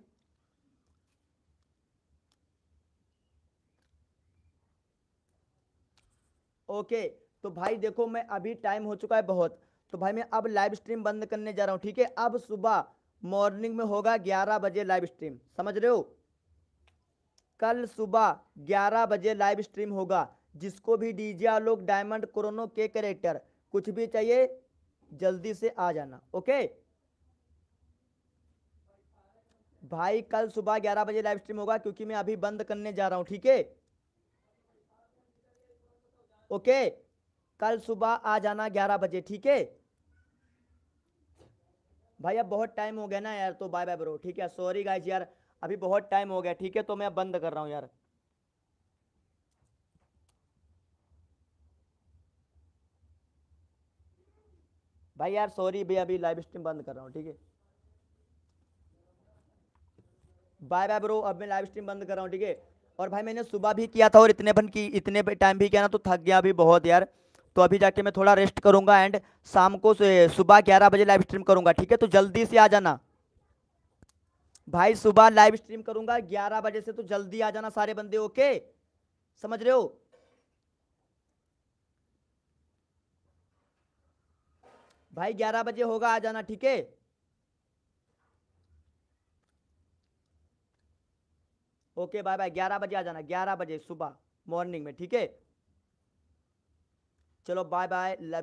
ओके तो भाई देखो मैं अभी टाइम हो चुका है बहुत तो भाई मैं अब लाइव स्ट्रीम बंद करने जा रहा हूँ ठीक है अब सुबह मॉर्निंग में होगा ग्यारह बजे लाइव स्ट्रीम समझ रहे हो कल सुबह 11 बजे लाइव स्ट्रीम होगा जिसको भी डीजे आलोक डायमंड क्रोनो के करेक्टर कुछ भी चाहिए जल्दी से आ जाना ओके भाई कल सुबह 11 बजे लाइव स्ट्रीम होगा क्योंकि मैं अभी बंद करने जा रहा हूं ठीक है ओके कल सुबह आ जाना 11 बजे ठीक है भाई अब बहुत टाइम हो गया ना यार तो बाय बाय ब्रो ठीक है सॉरी गाइज यार अभी बहुत टाइम हो गया ठीक है तो मैं बंद कर रहा हूँ यार भाई यार सॉरी भाई अभी लाइव स्ट्रीम बंद कर रहा हूँ ठीक है बाय बाय ब्रो अब मैं लाइव स्ट्रीम बंद कर रहा हूँ ठीक है और भाई मैंने सुबह भी किया था और इतने बन की इतने टाइम भी किया ना तो थक गया अभी बहुत यार तो अभी जाके मैं थोड़ा रेस्ट करूँगा एंड शाम को सुबह ग्यारह बजे लाइव स्ट्रीम करूँगा ठीक है तो जल्दी से आ जाना भाई सुबह लाइव स्ट्रीम करूंगा ग्यारह बजे से तो जल्दी आ जाना सारे बंदे ओके समझ रहे हो भाई ग्यारह बजे होगा आ जाना ठीक है ओके बाय बाय ग्यारह बजे आ जाना ग्यारह बजे सुबह मॉर्निंग में ठीक है चलो बाय बाय लव